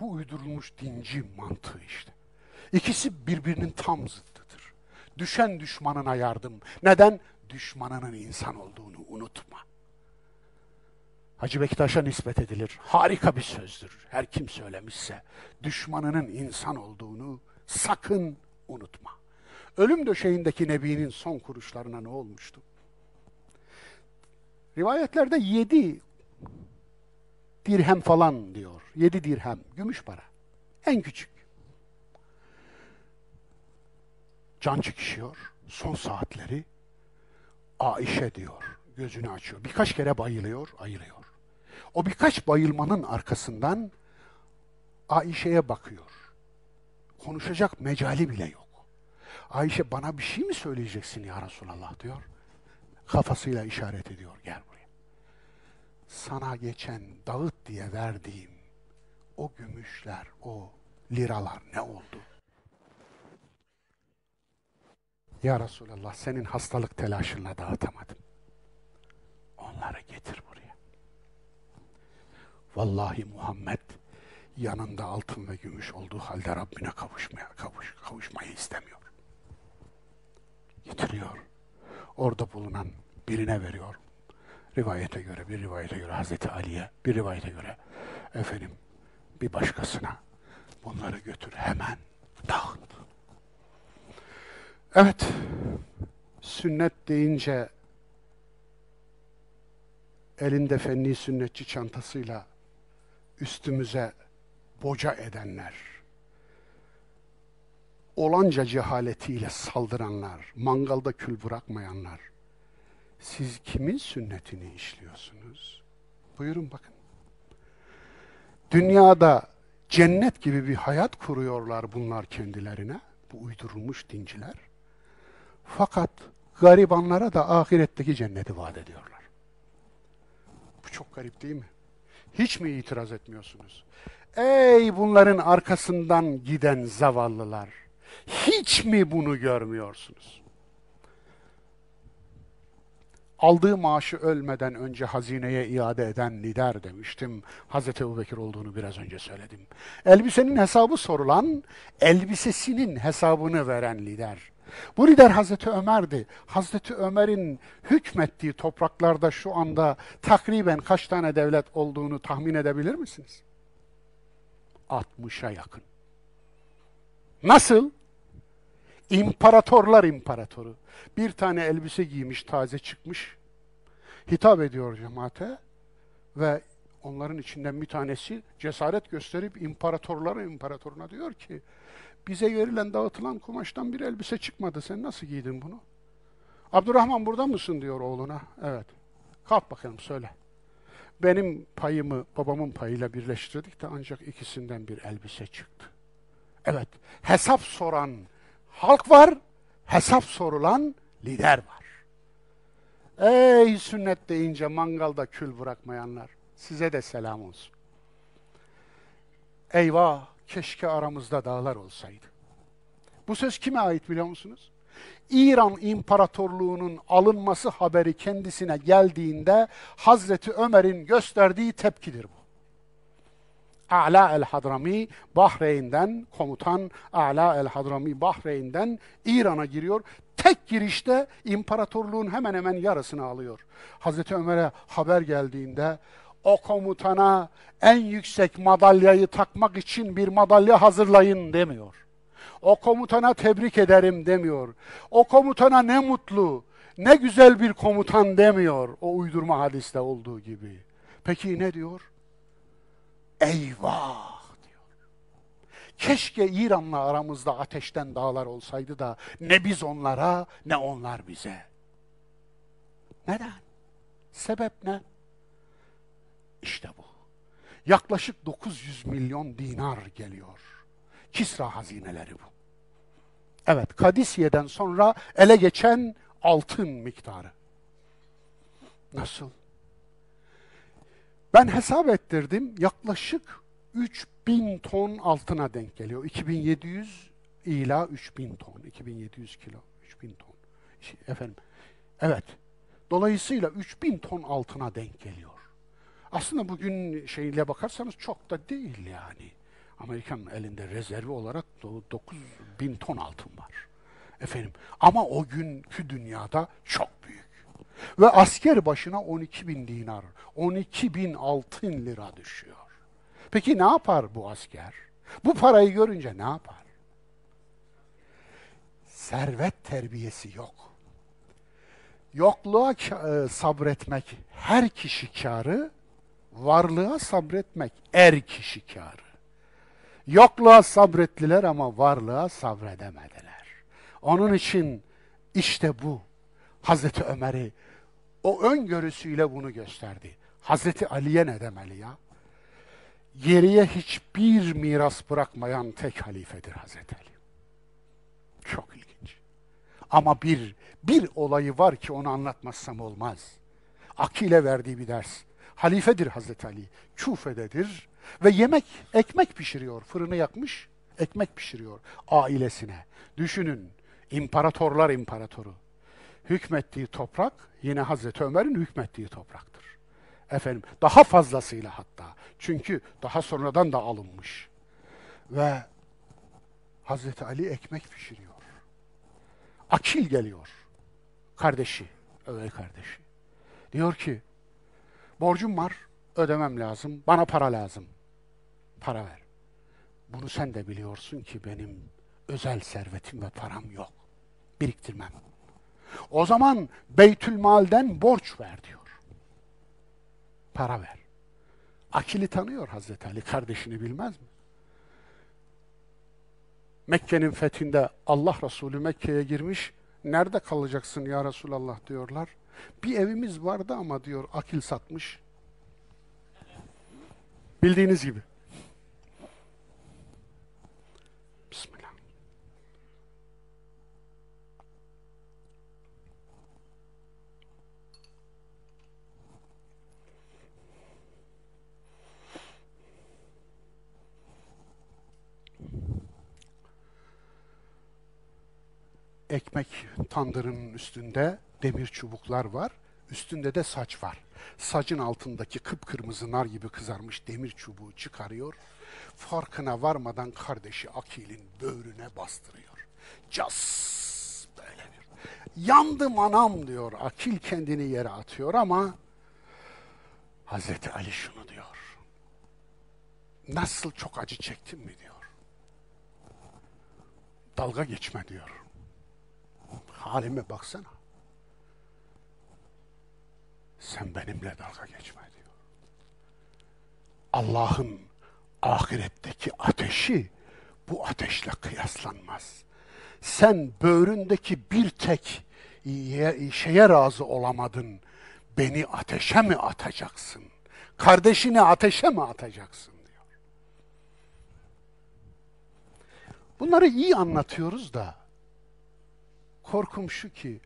Bu uydurulmuş dinci mantığı işte. İkisi birbirinin tam zıttıdır. Düşen düşmanına yardım. Neden? Düşmanının insan olduğunu unutma. Hacı Bektaş'a nispet edilir. Harika bir sözdür. Her kim söylemişse düşmanının insan olduğunu sakın unutma. Ölüm döşeğindeki Nebi'nin son kuruşlarına ne olmuştu? Rivayetlerde yedi dirhem falan diyor. Yedi dirhem, gümüş para. En küçük. Can çekişiyor, son saatleri. Aişe diyor, gözünü açıyor. Birkaç kere bayılıyor, ayılıyor. O birkaç bayılmanın arkasından Aişe'ye bakıyor. Konuşacak mecali bile yok. Ayşe bana bir şey mi söyleyeceksin ya Resulallah diyor. Kafasıyla işaret ediyor gel sana geçen dağıt diye verdiğim o gümüşler, o liralar ne oldu? Ya Resulallah senin hastalık telaşınla dağıtamadım. Onları getir buraya. Vallahi Muhammed yanında altın ve gümüş olduğu halde Rabbine kavuşmaya kavuş, kavuşmayı istemiyor. Getiriyor. Orada bulunan birine veriyor. Rivayete göre, bir rivayete göre Hazreti Ali'ye, bir rivayete göre efendim bir başkasına bunları götür hemen dağıt. Evet, sünnet deyince elinde fenni sünnetçi çantasıyla üstümüze boca edenler, olanca cehaletiyle saldıranlar, mangalda kül bırakmayanlar, siz kimin sünnetini işliyorsunuz? Buyurun bakın. Dünyada cennet gibi bir hayat kuruyorlar bunlar kendilerine, bu uydurulmuş dinciler. Fakat garibanlara da ahiretteki cenneti vaat ediyorlar. Bu çok garip değil mi? Hiç mi itiraz etmiyorsunuz? Ey bunların arkasından giden zavallılar! Hiç mi bunu görmüyorsunuz? aldığı maaşı ölmeden önce hazineye iade eden lider demiştim. Hazreti Ebubekir olduğunu biraz önce söyledim. Elbisenin hesabı sorulan, elbisesinin hesabını veren lider. Bu lider Hazreti Ömer'di. Hazreti Ömer'in hükmettiği topraklarda şu anda takriben kaç tane devlet olduğunu tahmin edebilir misiniz? 60'a yakın. Nasıl? İmparatorlar imparatoru. Bir tane elbise giymiş, taze çıkmış. Hitap ediyor cemaate ve onların içinden bir tanesi cesaret gösterip imparatorlara imparatoruna diyor ki bize verilen dağıtılan kumaştan bir elbise çıkmadı. Sen nasıl giydin bunu? Abdurrahman burada mısın diyor oğluna. Evet. Kalk bakalım söyle. Benim payımı babamın payıyla birleştirdik de ancak ikisinden bir elbise çıktı. Evet. Hesap soran halk var, hesap sorulan lider var. Ey sünnet deyince mangalda kül bırakmayanlar, size de selam olsun. Eyvah, keşke aramızda dağlar olsaydı. Bu söz kime ait biliyor musunuz? İran İmparatorluğu'nun alınması haberi kendisine geldiğinde Hazreti Ömer'in gösterdiği tepkidir bu. A'la el Hadrami Bahreyn'den komutan A'la el Hadrami Bahreyn'den İran'a giriyor. Tek girişte imparatorluğun hemen hemen yarısını alıyor. Hazreti Ömer'e haber geldiğinde o komutana en yüksek madalyayı takmak için bir madalya hazırlayın demiyor. O komutana tebrik ederim demiyor. O komutana ne mutlu, ne güzel bir komutan demiyor o uydurma hadiste olduğu gibi. Peki ne diyor? Eyvah diyor. Keşke İran'la aramızda ateşten dağlar olsaydı da ne biz onlara ne onlar bize. Neden? Sebep ne? İşte bu. Yaklaşık 900 milyon dinar geliyor. Kisra hazineleri bu. Evet, Kadisiye'den sonra ele geçen altın miktarı. Nasıl? Ben hesap ettirdim yaklaşık 3000 ton altına denk geliyor. 2700 ila 3000 ton, 2700 kilo, 3000 ton. Şey, efendim, evet. Dolayısıyla 3000 ton altına denk geliyor. Aslında bugün şeyle bakarsanız çok da değil yani. Amerikan elinde rezervi olarak 9000 ton altın var. Efendim ama o günkü dünyada çok büyük. Ve asker başına 12 bin dinar, 12 bin altın lira düşüyor. Peki ne yapar bu asker? Bu parayı görünce ne yapar? Servet terbiyesi yok. Yokluğa e, sabretmek her kişi karı, varlığa sabretmek er kişi karı. Yokluğa sabrettiler ama varlığa sabredemediler. Onun için işte bu Hazreti Ömer'i o öngörüsüyle bunu gösterdi. Hazreti Ali'ye ne demeli ya? Geriye hiçbir miras bırakmayan tek halifedir Hazreti Ali. Çok ilginç. Ama bir bir olayı var ki onu anlatmazsam olmaz. Akile verdiği bir ders. Halifedir Hazreti Ali. Kufe'dedir ve yemek, ekmek pişiriyor. Fırını yakmış, ekmek pişiriyor ailesine. Düşünün, İmparatorlar imparatoru hükmettiği toprak yine Hazreti Ömer'in hükmettiği topraktır. Efendim daha fazlasıyla hatta. Çünkü daha sonradan da alınmış. Ve Hazreti Ali ekmek pişiriyor. Akil geliyor. Kardeşi, öyle kardeşi. Diyor ki, borcum var, ödemem lazım, bana para lazım. Para ver. Bunu sen de biliyorsun ki benim özel servetim ve param yok. Biriktirmem. O zaman Beytülmal'den borç ver diyor. Para ver. Akil'i tanıyor Hazreti Ali, kardeşini bilmez mi? Mekke'nin fethinde Allah Resulü Mekke'ye girmiş. Nerede kalacaksın ya Resulallah diyorlar. Bir evimiz vardı ama diyor akil satmış. Bildiğiniz gibi. ekmek tandırının üstünde demir çubuklar var. Üstünde de saç var. Saçın altındaki kıpkırmızı nar gibi kızarmış demir çubuğu çıkarıyor. Farkına varmadan kardeşi Akil'in böğrüne bastırıyor. Cas böyle bir. Yandım anam diyor. Akil kendini yere atıyor ama Hazreti Ali şunu diyor. Nasıl çok acı çektin mi diyor. Dalga geçme diyor halime baksana. Sen benimle dalga geçme diyor. Allah'ın ahiretteki ateşi bu ateşle kıyaslanmaz. Sen böğründeki bir tek şeye razı olamadın. Beni ateşe mi atacaksın? Kardeşini ateşe mi atacaksın? diyor. Bunları iyi anlatıyoruz da Korkum şu ki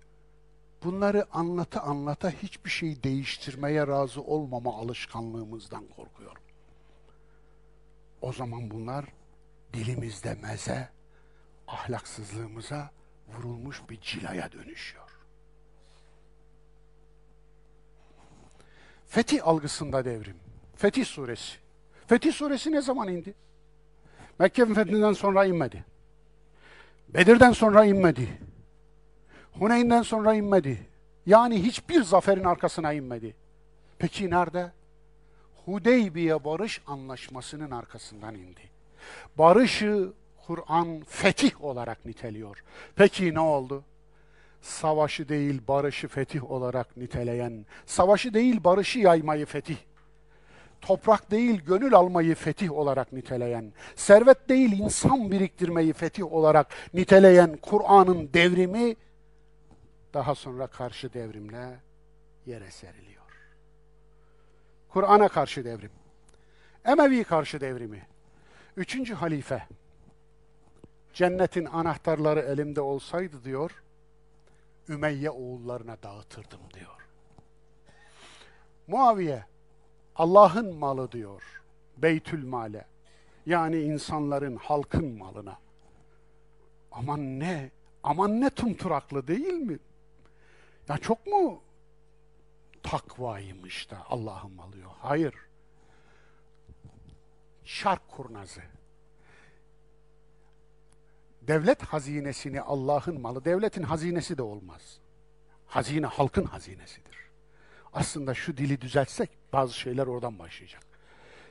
bunları anlata anlata hiçbir şey değiştirmeye razı olmama alışkanlığımızdan korkuyorum. O zaman bunlar dilimizde meze, ahlaksızlığımıza vurulmuş bir cilaya dönüşüyor. Fetih algısında devrim. Fetih suresi. Fetih suresi ne zaman indi? Mekke'nin fethinden sonra inmedi. Bedir'den sonra inmedi. Huneyn'den sonra inmedi. Yani hiçbir zaferin arkasına inmedi. Peki nerede? Hudeybiye barış anlaşmasının arkasından indi. Barışı Kur'an fetih olarak niteliyor. Peki ne oldu? Savaşı değil barışı fetih olarak niteleyen, savaşı değil barışı yaymayı fetih, toprak değil gönül almayı fetih olarak niteleyen, servet değil insan biriktirmeyi fetih olarak niteleyen Kur'an'ın devrimi daha sonra karşı devrimle yere seriliyor. Kur'an'a karşı devrim. Emevi karşı devrimi. Üçüncü halife. Cennetin anahtarları elimde olsaydı diyor, Ümeyye oğullarına dağıtırdım diyor. Muaviye, Allah'ın malı diyor, beytül male. Yani insanların, halkın malına. Aman ne, aman ne tumturaklı değil mi? Ya çok mu takvaymış da Allah'ım alıyor? Hayır. Şark kurnazı. Devlet hazinesini Allah'ın malı, devletin hazinesi de olmaz. Hazine halkın hazinesidir. Aslında şu dili düzeltsek bazı şeyler oradan başlayacak.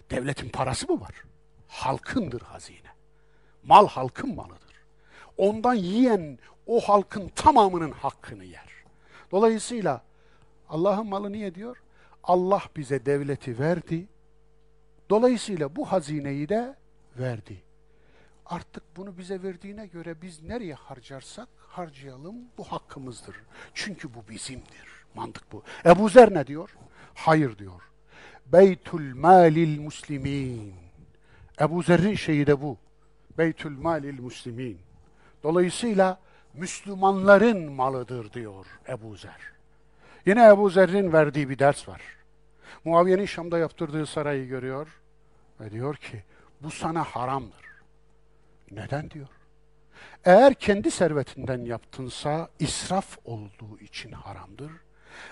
Devletin parası mı var? Halkındır hazine. Mal halkın malıdır. Ondan yiyen o halkın tamamının hakkını yer. Dolayısıyla Allah'ın malı niye diyor? Allah bize devleti verdi. Dolayısıyla bu hazineyi de verdi. Artık bunu bize verdiğine göre biz nereye harcarsak harcayalım bu hakkımızdır. Çünkü bu bizimdir. Mantık bu. Ebu Zer ne diyor? Hayır diyor. Beytül malil muslimin. Ebu Zer'in şeyi de bu. Beytül malil muslimin. Dolayısıyla Müslümanların malıdır diyor Ebu Zer. Yine Ebu Zer'in verdiği bir ders var. Muaviye'nin Şam'da yaptırdığı sarayı görüyor ve diyor ki bu sana haramdır. Neden diyor? Eğer kendi servetinden yaptınsa israf olduğu için haramdır.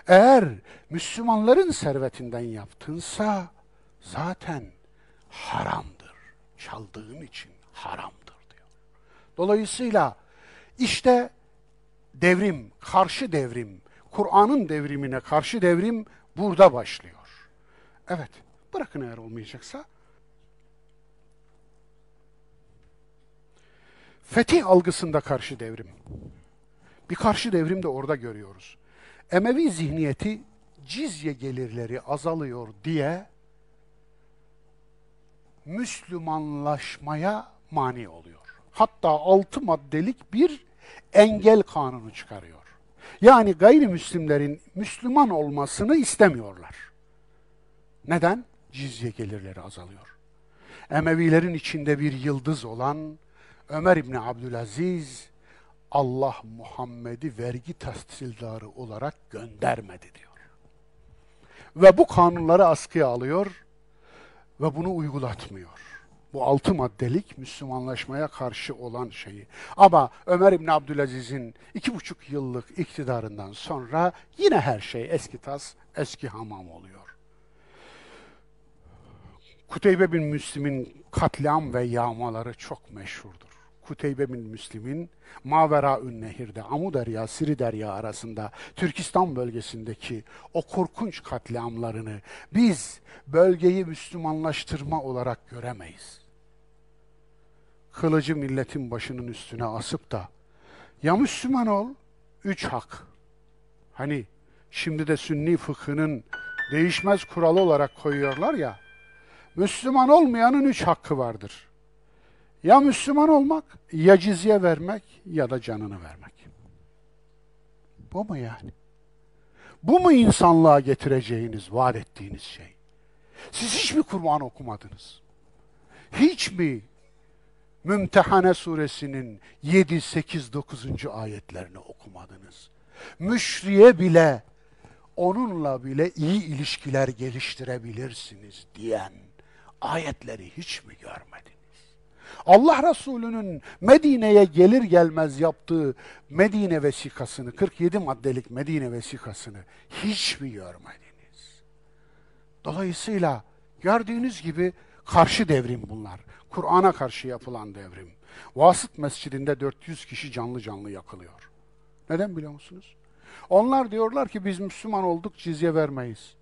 Eğer Müslümanların servetinden yaptınsa zaten haramdır. Çaldığın için haramdır diyor. Dolayısıyla işte devrim, karşı devrim, Kur'an'ın devrimine karşı devrim burada başlıyor. Evet, bırakın eğer olmayacaksa. Fetih algısında karşı devrim. Bir karşı devrim de orada görüyoruz. Emevi zihniyeti cizye gelirleri azalıyor diye Müslümanlaşmaya mani oluyor. Hatta altı maddelik bir engel kanunu çıkarıyor. Yani gayrimüslimlerin Müslüman olmasını istemiyorlar. Neden? Cizye gelirleri azalıyor. Emevilerin içinde bir yıldız olan Ömer İbni Abdülaziz, Allah Muhammed'i vergi tahsildarı olarak göndermedi diyor. Ve bu kanunları askıya alıyor ve bunu uygulatmıyor bu altı maddelik Müslümanlaşmaya karşı olan şeyi. Ama Ömer İbni Abdülaziz'in iki buçuk yıllık iktidarından sonra yine her şey eski tas, eski hamam oluyor. Kuteybe bin Müslim'in katliam ve yağmaları çok meşhurdur. Kuteybe bin Müslim'in Maveraün Nehir'de, Amu Derya, Siri Derya arasında Türkistan bölgesindeki o korkunç katliamlarını biz bölgeyi Müslümanlaştırma olarak göremeyiz kılıcı milletin başının üstüne asıp da ya Müslüman ol, üç hak. Hani şimdi de sünni fıkhının değişmez kuralı olarak koyuyorlar ya, Müslüman olmayanın üç hakkı vardır. Ya Müslüman olmak, ya cizye vermek ya da canını vermek. Bu mu yani? Bu mu insanlığa getireceğiniz, vaat ettiğiniz şey? Siz hiç mi Kur'an okumadınız? Hiç mi Mümtehane suresinin 7, 8, 9. ayetlerini okumadınız. Müşriye bile onunla bile iyi ilişkiler geliştirebilirsiniz diyen ayetleri hiç mi görmediniz? Allah Resulü'nün Medine'ye gelir gelmez yaptığı Medine vesikasını, 47 maddelik Medine vesikasını hiç mi görmediniz? Dolayısıyla gördüğünüz gibi karşı devrim bunlar. Kur'an'a karşı yapılan devrim. Vasıt Mescidinde 400 kişi canlı canlı yakılıyor. Neden biliyor musunuz? Onlar diyorlar ki biz Müslüman olduk cizye vermeyiz.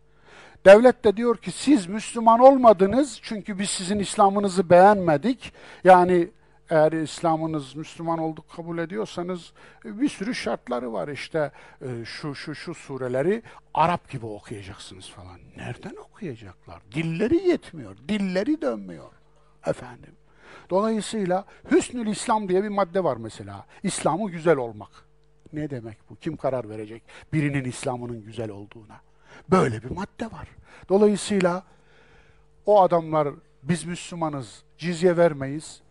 Devlet de diyor ki siz Müslüman olmadınız çünkü biz sizin İslam'ınızı beğenmedik. Yani eğer İslam'ınız Müslüman olduk kabul ediyorsanız e, bir sürü şartları var işte e, şu şu şu sureleri Arap gibi okuyacaksınız falan. Nereden okuyacaklar? Dilleri yetmiyor, dilleri dönmüyor efendim. Dolayısıyla hüsnül İslam diye bir madde var mesela. İslam'ı güzel olmak. Ne demek bu? Kim karar verecek birinin İslam'ının güzel olduğuna? Böyle bir madde var. Dolayısıyla o adamlar biz Müslümanız, cizye vermeyiz.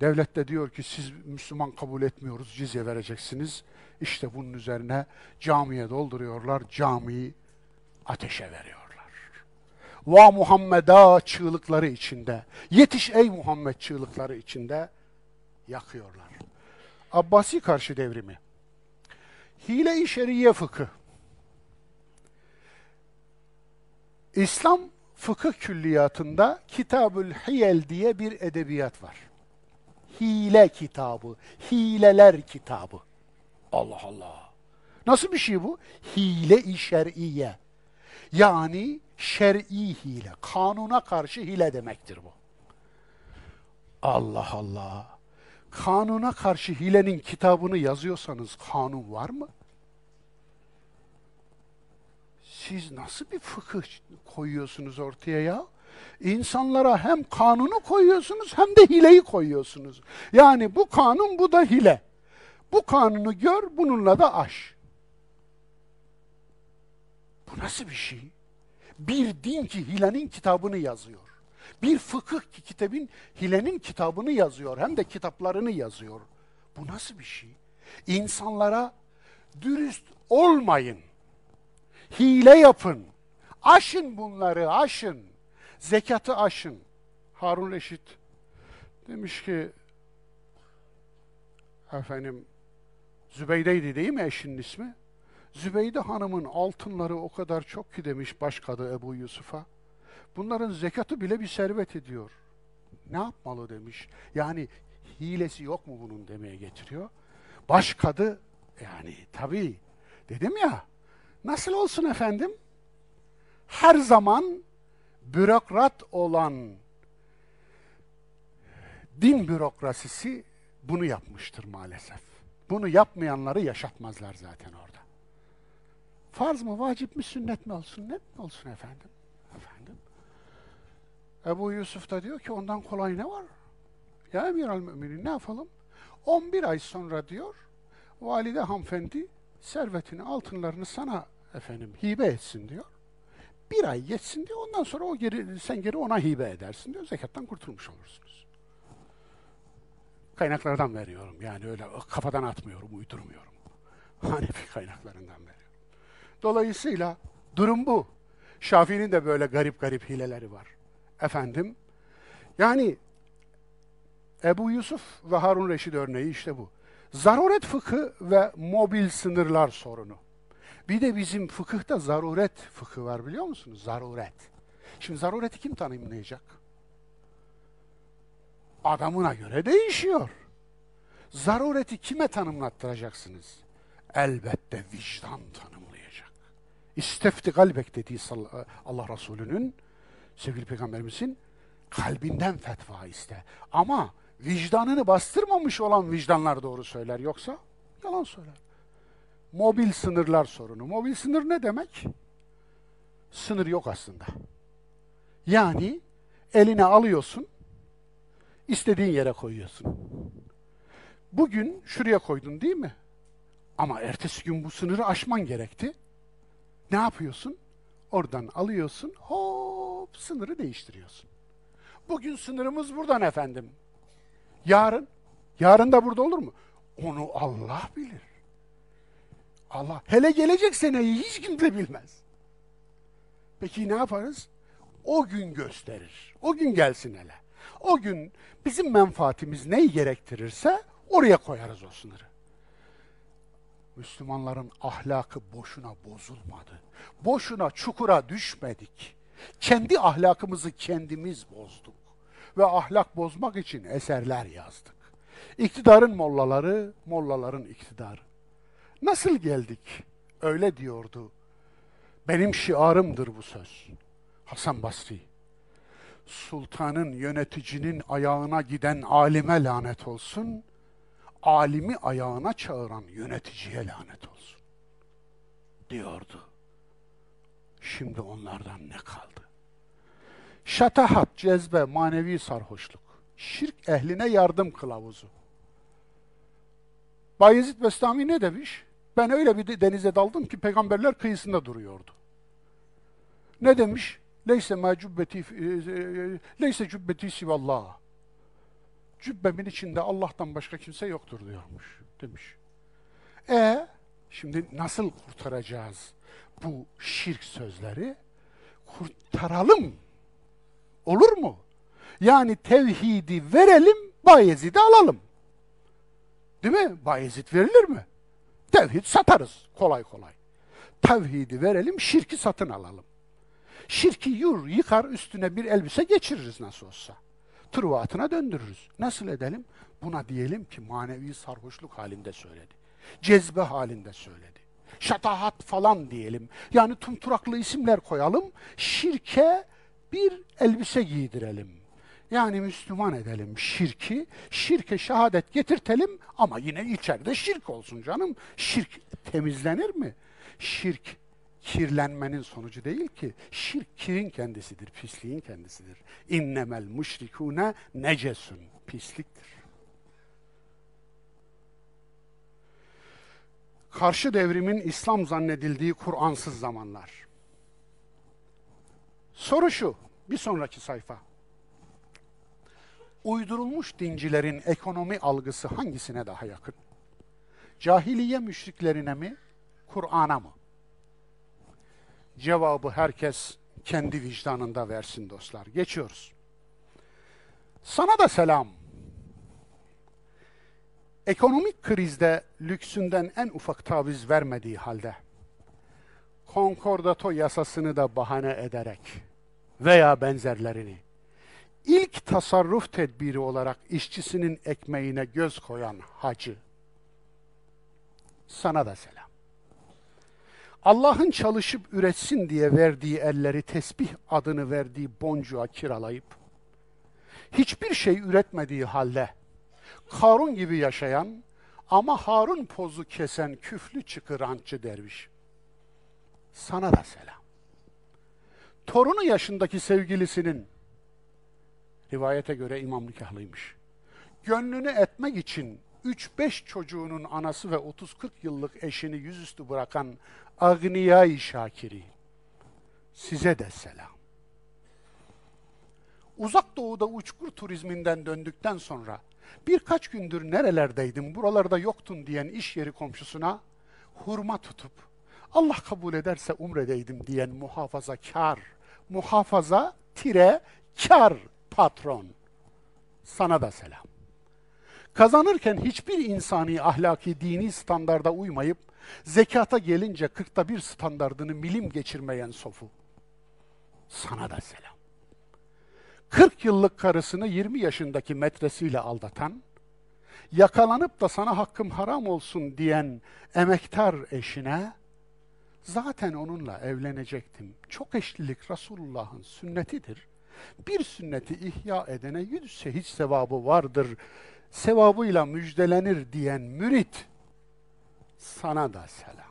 Devlet de diyor ki siz Müslüman kabul etmiyoruz, cizye vereceksiniz. İşte bunun üzerine camiye dolduruyorlar, camiyi ateşe veriyor. Va Muhammed'a çığlıkları içinde. Yetiş ey Muhammed çığlıkları içinde yakıyorlar. Abbasi karşı devrimi. Hile-i şeriye fıkı. İslam fıkıh külliyatında Kitabül Hiyel diye bir edebiyat var. Hile kitabı, hileler kitabı. Allah Allah. Nasıl bir şey bu? Hile-i şer'iye. Yani şer'i hile, kanuna karşı hile demektir bu. Allah Allah. Kanuna karşı hilenin kitabını yazıyorsanız kanun var mı? Siz nasıl bir fıkıh koyuyorsunuz ortaya ya? İnsanlara hem kanunu koyuyorsunuz hem de hileyi koyuyorsunuz. Yani bu kanun bu da hile. Bu kanunu gör bununla da aş. Bu nasıl bir şey? bir din ki hilenin kitabını yazıyor. Bir fıkıh ki kitabın hilenin kitabını yazıyor hem de kitaplarını yazıyor. Bu nasıl bir şey? İnsanlara dürüst olmayın. Hile yapın. Aşın bunları, aşın. Zekatı aşın. Harun Eşit demiş ki efendim Zübeyde'ydi değil mi eşinin ismi? Zübeyde Hanım'ın altınları o kadar çok ki demiş başkadı Ebu Yusuf'a. Bunların zekatı bile bir servet ediyor. Ne yapmalı demiş. Yani hilesi yok mu bunun demeye getiriyor. Başkadı yani tabii dedim ya nasıl olsun efendim? Her zaman bürokrat olan din bürokrasisi bunu yapmıştır maalesef. Bunu yapmayanları yaşatmazlar zaten orada. Farz mı, vacip mi, sünnet mi olsun? Sünnet mi olsun efendim? Efendim. Ebu Yusuf da diyor ki ondan kolay ne var? Ya emir al müminin ne yapalım? 11 ay sonra diyor, valide hanımefendi servetini, altınlarını sana efendim hibe etsin diyor. Bir ay geçsin diyor, ondan sonra o geri, sen geri ona hibe edersin diyor, zekattan kurtulmuş olursunuz. Kaynaklardan veriyorum yani öyle kafadan atmıyorum, uydurmuyorum. Hanefi kaynaklarından veriyorum. Dolayısıyla durum bu. Şafii'nin de böyle garip garip hileleri var. Efendim, yani Ebu Yusuf ve Harun Reşid örneği işte bu. Zaruret fıkı ve mobil sınırlar sorunu. Bir de bizim fıkıhta zaruret fıkı var biliyor musunuz? Zaruret. Şimdi zarureti kim tanımlayacak? Adamına göre değişiyor. Zarureti kime tanımlattıracaksınız? Elbette vicdan tanım. İstefti kalbek dediği Allah Resulü'nün, sevgili Peygamberimizin kalbinden fetva iste. Ama vicdanını bastırmamış olan vicdanlar doğru söyler. Yoksa yalan söyler. Mobil sınırlar sorunu. Mobil sınır ne demek? Sınır yok aslında. Yani eline alıyorsun, istediğin yere koyuyorsun. Bugün şuraya koydun değil mi? Ama ertesi gün bu sınırı aşman gerekti. Ne yapıyorsun? Oradan alıyorsun, hop sınırı değiştiriyorsun. Bugün sınırımız buradan efendim. Yarın, yarın da burada olur mu? Onu Allah bilir. Allah, hele gelecek seneyi hiç kimse bilmez. Peki ne yaparız? O gün gösterir. O gün gelsin hele. O gün bizim menfaatimiz neyi gerektirirse oraya koyarız o sınırı. Müslümanların ahlakı boşuna bozulmadı. Boşuna çukura düşmedik. Kendi ahlakımızı kendimiz bozduk. Ve ahlak bozmak için eserler yazdık. İktidarın mollaları, mollaların iktidarı. Nasıl geldik? Öyle diyordu. Benim şiarımdır bu söz. Hasan Basri. Sultanın, yöneticinin ayağına giden alime lanet olsun.'' alimi ayağına çağıran yöneticiye lanet olsun diyordu. Şimdi onlardan ne kaldı? Şatahat, cezbe, manevi sarhoşluk, şirk ehline yardım kılavuzu. Bayezid Bestami ne demiş? Ben öyle bir denize daldım ki peygamberler kıyısında duruyordu. Ne demiş? Leyse ma cubbeti e, e, e, leyse cübbeti sivallah cübbemin içinde Allah'tan başka kimse yoktur diyormuş demiş. E şimdi nasıl kurtaracağız bu şirk sözleri? Kurtaralım. Olur mu? Yani tevhidi verelim, Bayezid'i alalım. Değil mi? Bayezid verilir mi? Tevhid satarız kolay kolay. Tevhidi verelim, şirki satın alalım. Şirki yur, yıkar, üstüne bir elbise geçiririz nasıl olsa tırvatına döndürürüz. Nasıl edelim? Buna diyelim ki manevi sarhoşluk halinde söyledi. Cezbe halinde söyledi. Şatahat falan diyelim. Yani tumturaklı isimler koyalım. Şirke bir elbise giydirelim. Yani Müslüman edelim şirki, şirke şehadet getirtelim ama yine içeride şirk olsun canım. Şirk temizlenir mi? Şirk kirlenmenin sonucu değil ki. Şirk kirin kendisidir, pisliğin kendisidir. İnnemel müşrikûne necesun, pisliktir. Karşı devrimin İslam zannedildiği Kur'ansız zamanlar. Soru şu, bir sonraki sayfa. Uydurulmuş dincilerin ekonomi algısı hangisine daha yakın? Cahiliye müşriklerine mi, Kur'an'a mı? Cevabı herkes kendi vicdanında versin dostlar. Geçiyoruz. Sana da selam. Ekonomik krizde lüksünden en ufak taviz vermediği halde konkordato yasasını da bahane ederek veya benzerlerini ilk tasarruf tedbiri olarak işçisinin ekmeğine göz koyan hacı sana da selam. Allah'ın çalışıp üretsin diye verdiği elleri tesbih adını verdiği boncuğa kiralayıp hiçbir şey üretmediği halde Karun gibi yaşayan ama Harun pozu kesen küflü çıkırantçı derviş. Sana da selam. Torunu yaşındaki sevgilisinin rivayete göre imam nikahlıymış. Gönlünü etmek için 3-5 çocuğunun anası ve 30-40 yıllık eşini yüzüstü bırakan Agniyay Şakiri. Size de selam. Uzak Doğu'da uçkur turizminden döndükten sonra birkaç gündür nerelerdeydin, buralarda yoktun diyen iş yeri komşusuna hurma tutup Allah kabul ederse umredeydim diyen muhafaza kar, muhafaza tire kar patron. Sana da selam. Kazanırken hiçbir insani ahlaki dini standarda uymayıp zekata gelince kırkta bir standardını milim geçirmeyen sofu. Sana da selam. 40 yıllık karısını 20 yaşındaki metresiyle aldatan, yakalanıp da sana hakkım haram olsun diyen emektar eşine, zaten onunla evlenecektim. Çok eşlilik Resulullah'ın sünnetidir. Bir sünneti ihya edene yüzse hiç sevabı vardır sevabıyla müjdelenir diyen mürit sana da selam.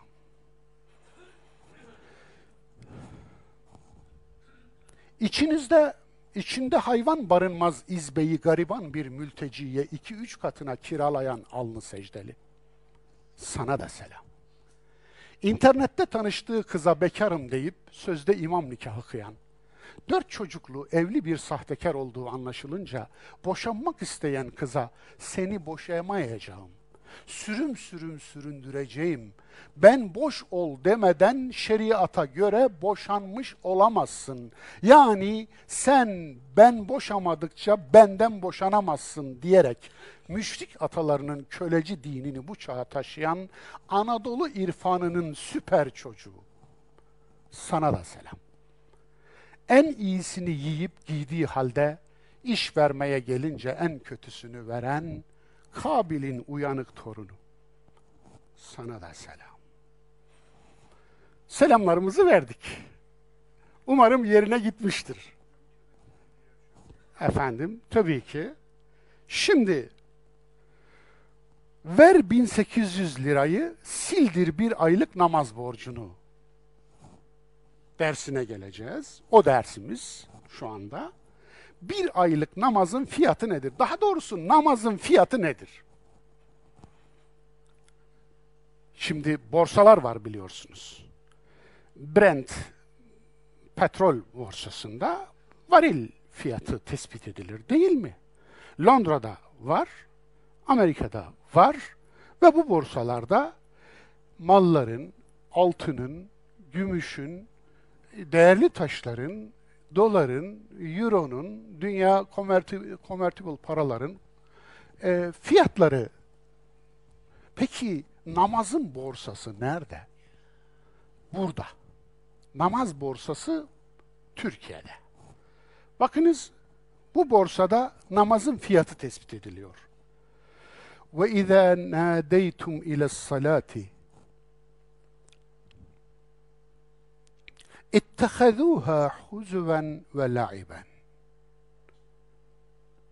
İçinizde içinde hayvan barınmaz izbeyi gariban bir mülteciye iki üç katına kiralayan alnı secdeli. Sana da selam. İnternette tanıştığı kıza bekarım deyip sözde imam nikahı kıyan, dört çocuklu evli bir sahtekar olduğu anlaşılınca boşanmak isteyen kıza seni boşayamayacağım. Sürüm sürüm süründüreceğim. Ben boş ol demeden şeriata göre boşanmış olamazsın. Yani sen ben boşamadıkça benden boşanamazsın diyerek müşrik atalarının köleci dinini bu çağa taşıyan Anadolu irfanının süper çocuğu. Sana da selam en iyisini yiyip giydiği halde iş vermeye gelince en kötüsünü veren Kabil'in uyanık torunu. Sana da selam. Selamlarımızı verdik. Umarım yerine gitmiştir. Efendim, tabii ki. Şimdi ver 1800 lirayı, sildir bir aylık namaz borcunu dersine geleceğiz. O dersimiz şu anda bir aylık namazın fiyatı nedir? Daha doğrusu namazın fiyatı nedir? Şimdi borsalar var biliyorsunuz. Brent petrol borsasında varil fiyatı tespit edilir değil mi? Londra'da var, Amerika'da var ve bu borsalarda malların, altının, gümüşün, değerli taşların, doların, euronun, dünya convertible paraların e, fiyatları. Peki namazın borsası nerede? Burada. Namaz borsası Türkiye'de. Bakınız bu borsada namazın fiyatı tespit ediliyor. Ve izâ nâdeytum ile salati اتخذوها حزوا ولعبا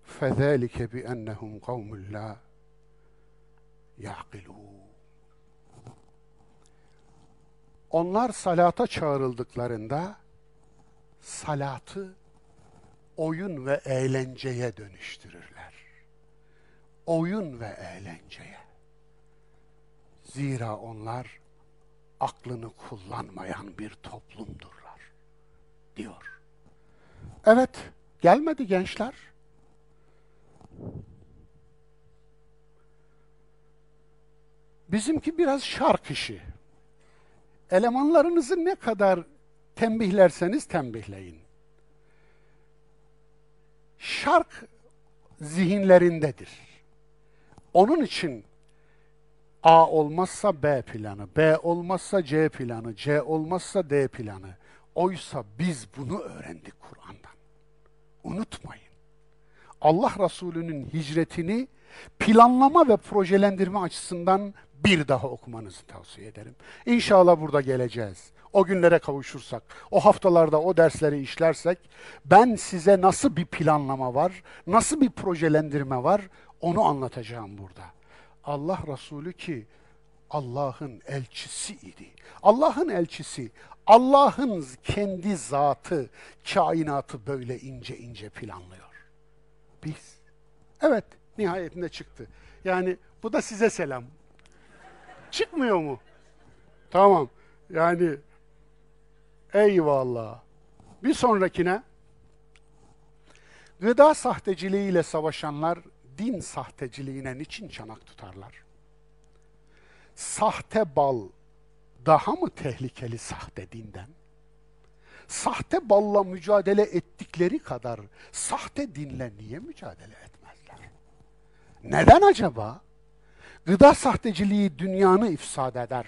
فذلك بأنهم قوم لا يعقلون Onlar salata çağrıldıklarında salatı oyun ve eğlenceye dönüştürürler. Oyun ve eğlenceye. Zira onlar aklını kullanmayan bir toplumdurlar diyor. Evet, gelmedi gençler. Bizimki biraz şark işi. Elemanlarınızı ne kadar tembihlerseniz tembihleyin. Şark zihinlerindedir. Onun için A olmazsa B planı, B olmazsa C planı, C olmazsa D planı. Oysa biz bunu öğrendik Kur'an'dan. Unutmayın. Allah Resulü'nün hicretini planlama ve projelendirme açısından bir daha okumanızı tavsiye ederim. İnşallah burada geleceğiz. O günlere kavuşursak, o haftalarda o dersleri işlersek ben size nasıl bir planlama var, nasıl bir projelendirme var onu anlatacağım burada. Allah Resulü ki Allah'ın elçisi idi. Allah'ın elçisi, Allah'ın kendi zatı kainatı böyle ince ince planlıyor. Biz. Evet, nihayetinde çıktı. Yani bu da size selam. Çıkmıyor mu? Tamam. Yani eyvallah. Bir sonrakine gıda sahteciliğiyle savaşanlar din sahteciliğine niçin çanak tutarlar? Sahte bal daha mı tehlikeli sahte dinden? Sahte balla mücadele ettikleri kadar sahte dinle niye mücadele etmezler? Neden acaba? Gıda sahteciliği dünyanı ifsad eder.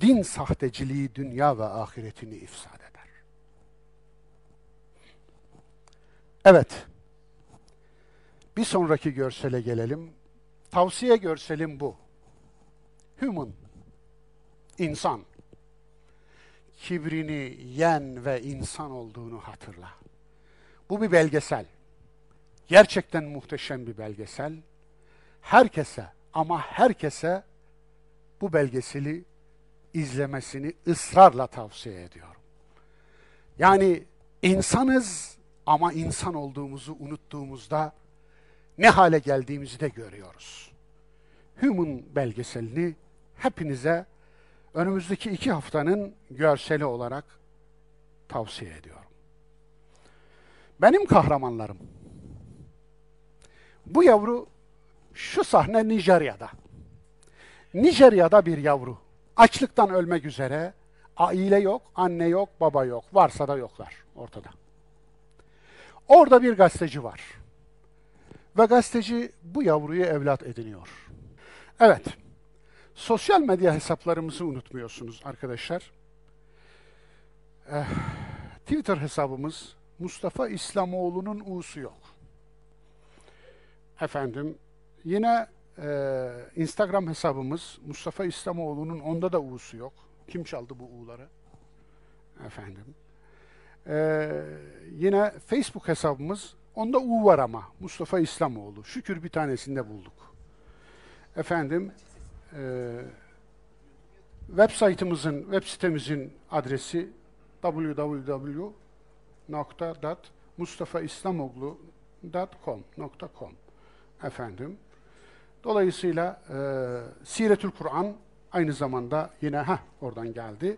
Din sahteciliği dünya ve ahiretini ifsad eder. Evet. Bir sonraki görsele gelelim. Tavsiye görselim bu. Human, insan. Kibrini yen ve insan olduğunu hatırla. Bu bir belgesel. Gerçekten muhteşem bir belgesel. Herkese ama herkese bu belgeseli izlemesini ısrarla tavsiye ediyorum. Yani insanız ama insan olduğumuzu unuttuğumuzda ne hale geldiğimizi de görüyoruz. Human belgeselini hepinize önümüzdeki iki haftanın görseli olarak tavsiye ediyorum. Benim kahramanlarım. Bu yavru şu sahne Nijerya'da. Nijerya'da bir yavru. Açlıktan ölmek üzere. Aile yok, anne yok, baba yok. Varsa da yoklar ortada. Orada bir gazeteci var. Ve gazeteci bu yavruyu evlat ediniyor. Evet, sosyal medya hesaplarımızı unutmuyorsunuz arkadaşlar. Eh, Twitter hesabımız Mustafa İslamoğlu'nun U'su yok. Efendim, yine e, Instagram hesabımız Mustafa İslamoğlu'nun onda da U'su yok. Kim çaldı bu U'ları? Efendim. Ee, yine Facebook hesabımız Onda U var ama. Mustafa İslamoğlu. Şükür bir tanesinde bulduk. Efendim e, web sitemizin, web sitemizin adresi www.mustafaislamoğlu.com Efendim. Dolayısıyla e, Siretül Kur'an aynı zamanda yine ha oradan geldi.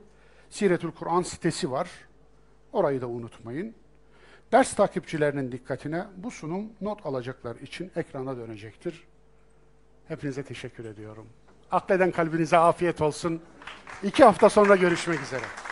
Siretül Kur'an sitesi var. Orayı da unutmayın. Ders takipçilerinin dikkatine bu sunum not alacaklar için ekrana dönecektir. Hepinize teşekkür ediyorum. Akleden kalbinize afiyet olsun. İki hafta sonra görüşmek üzere.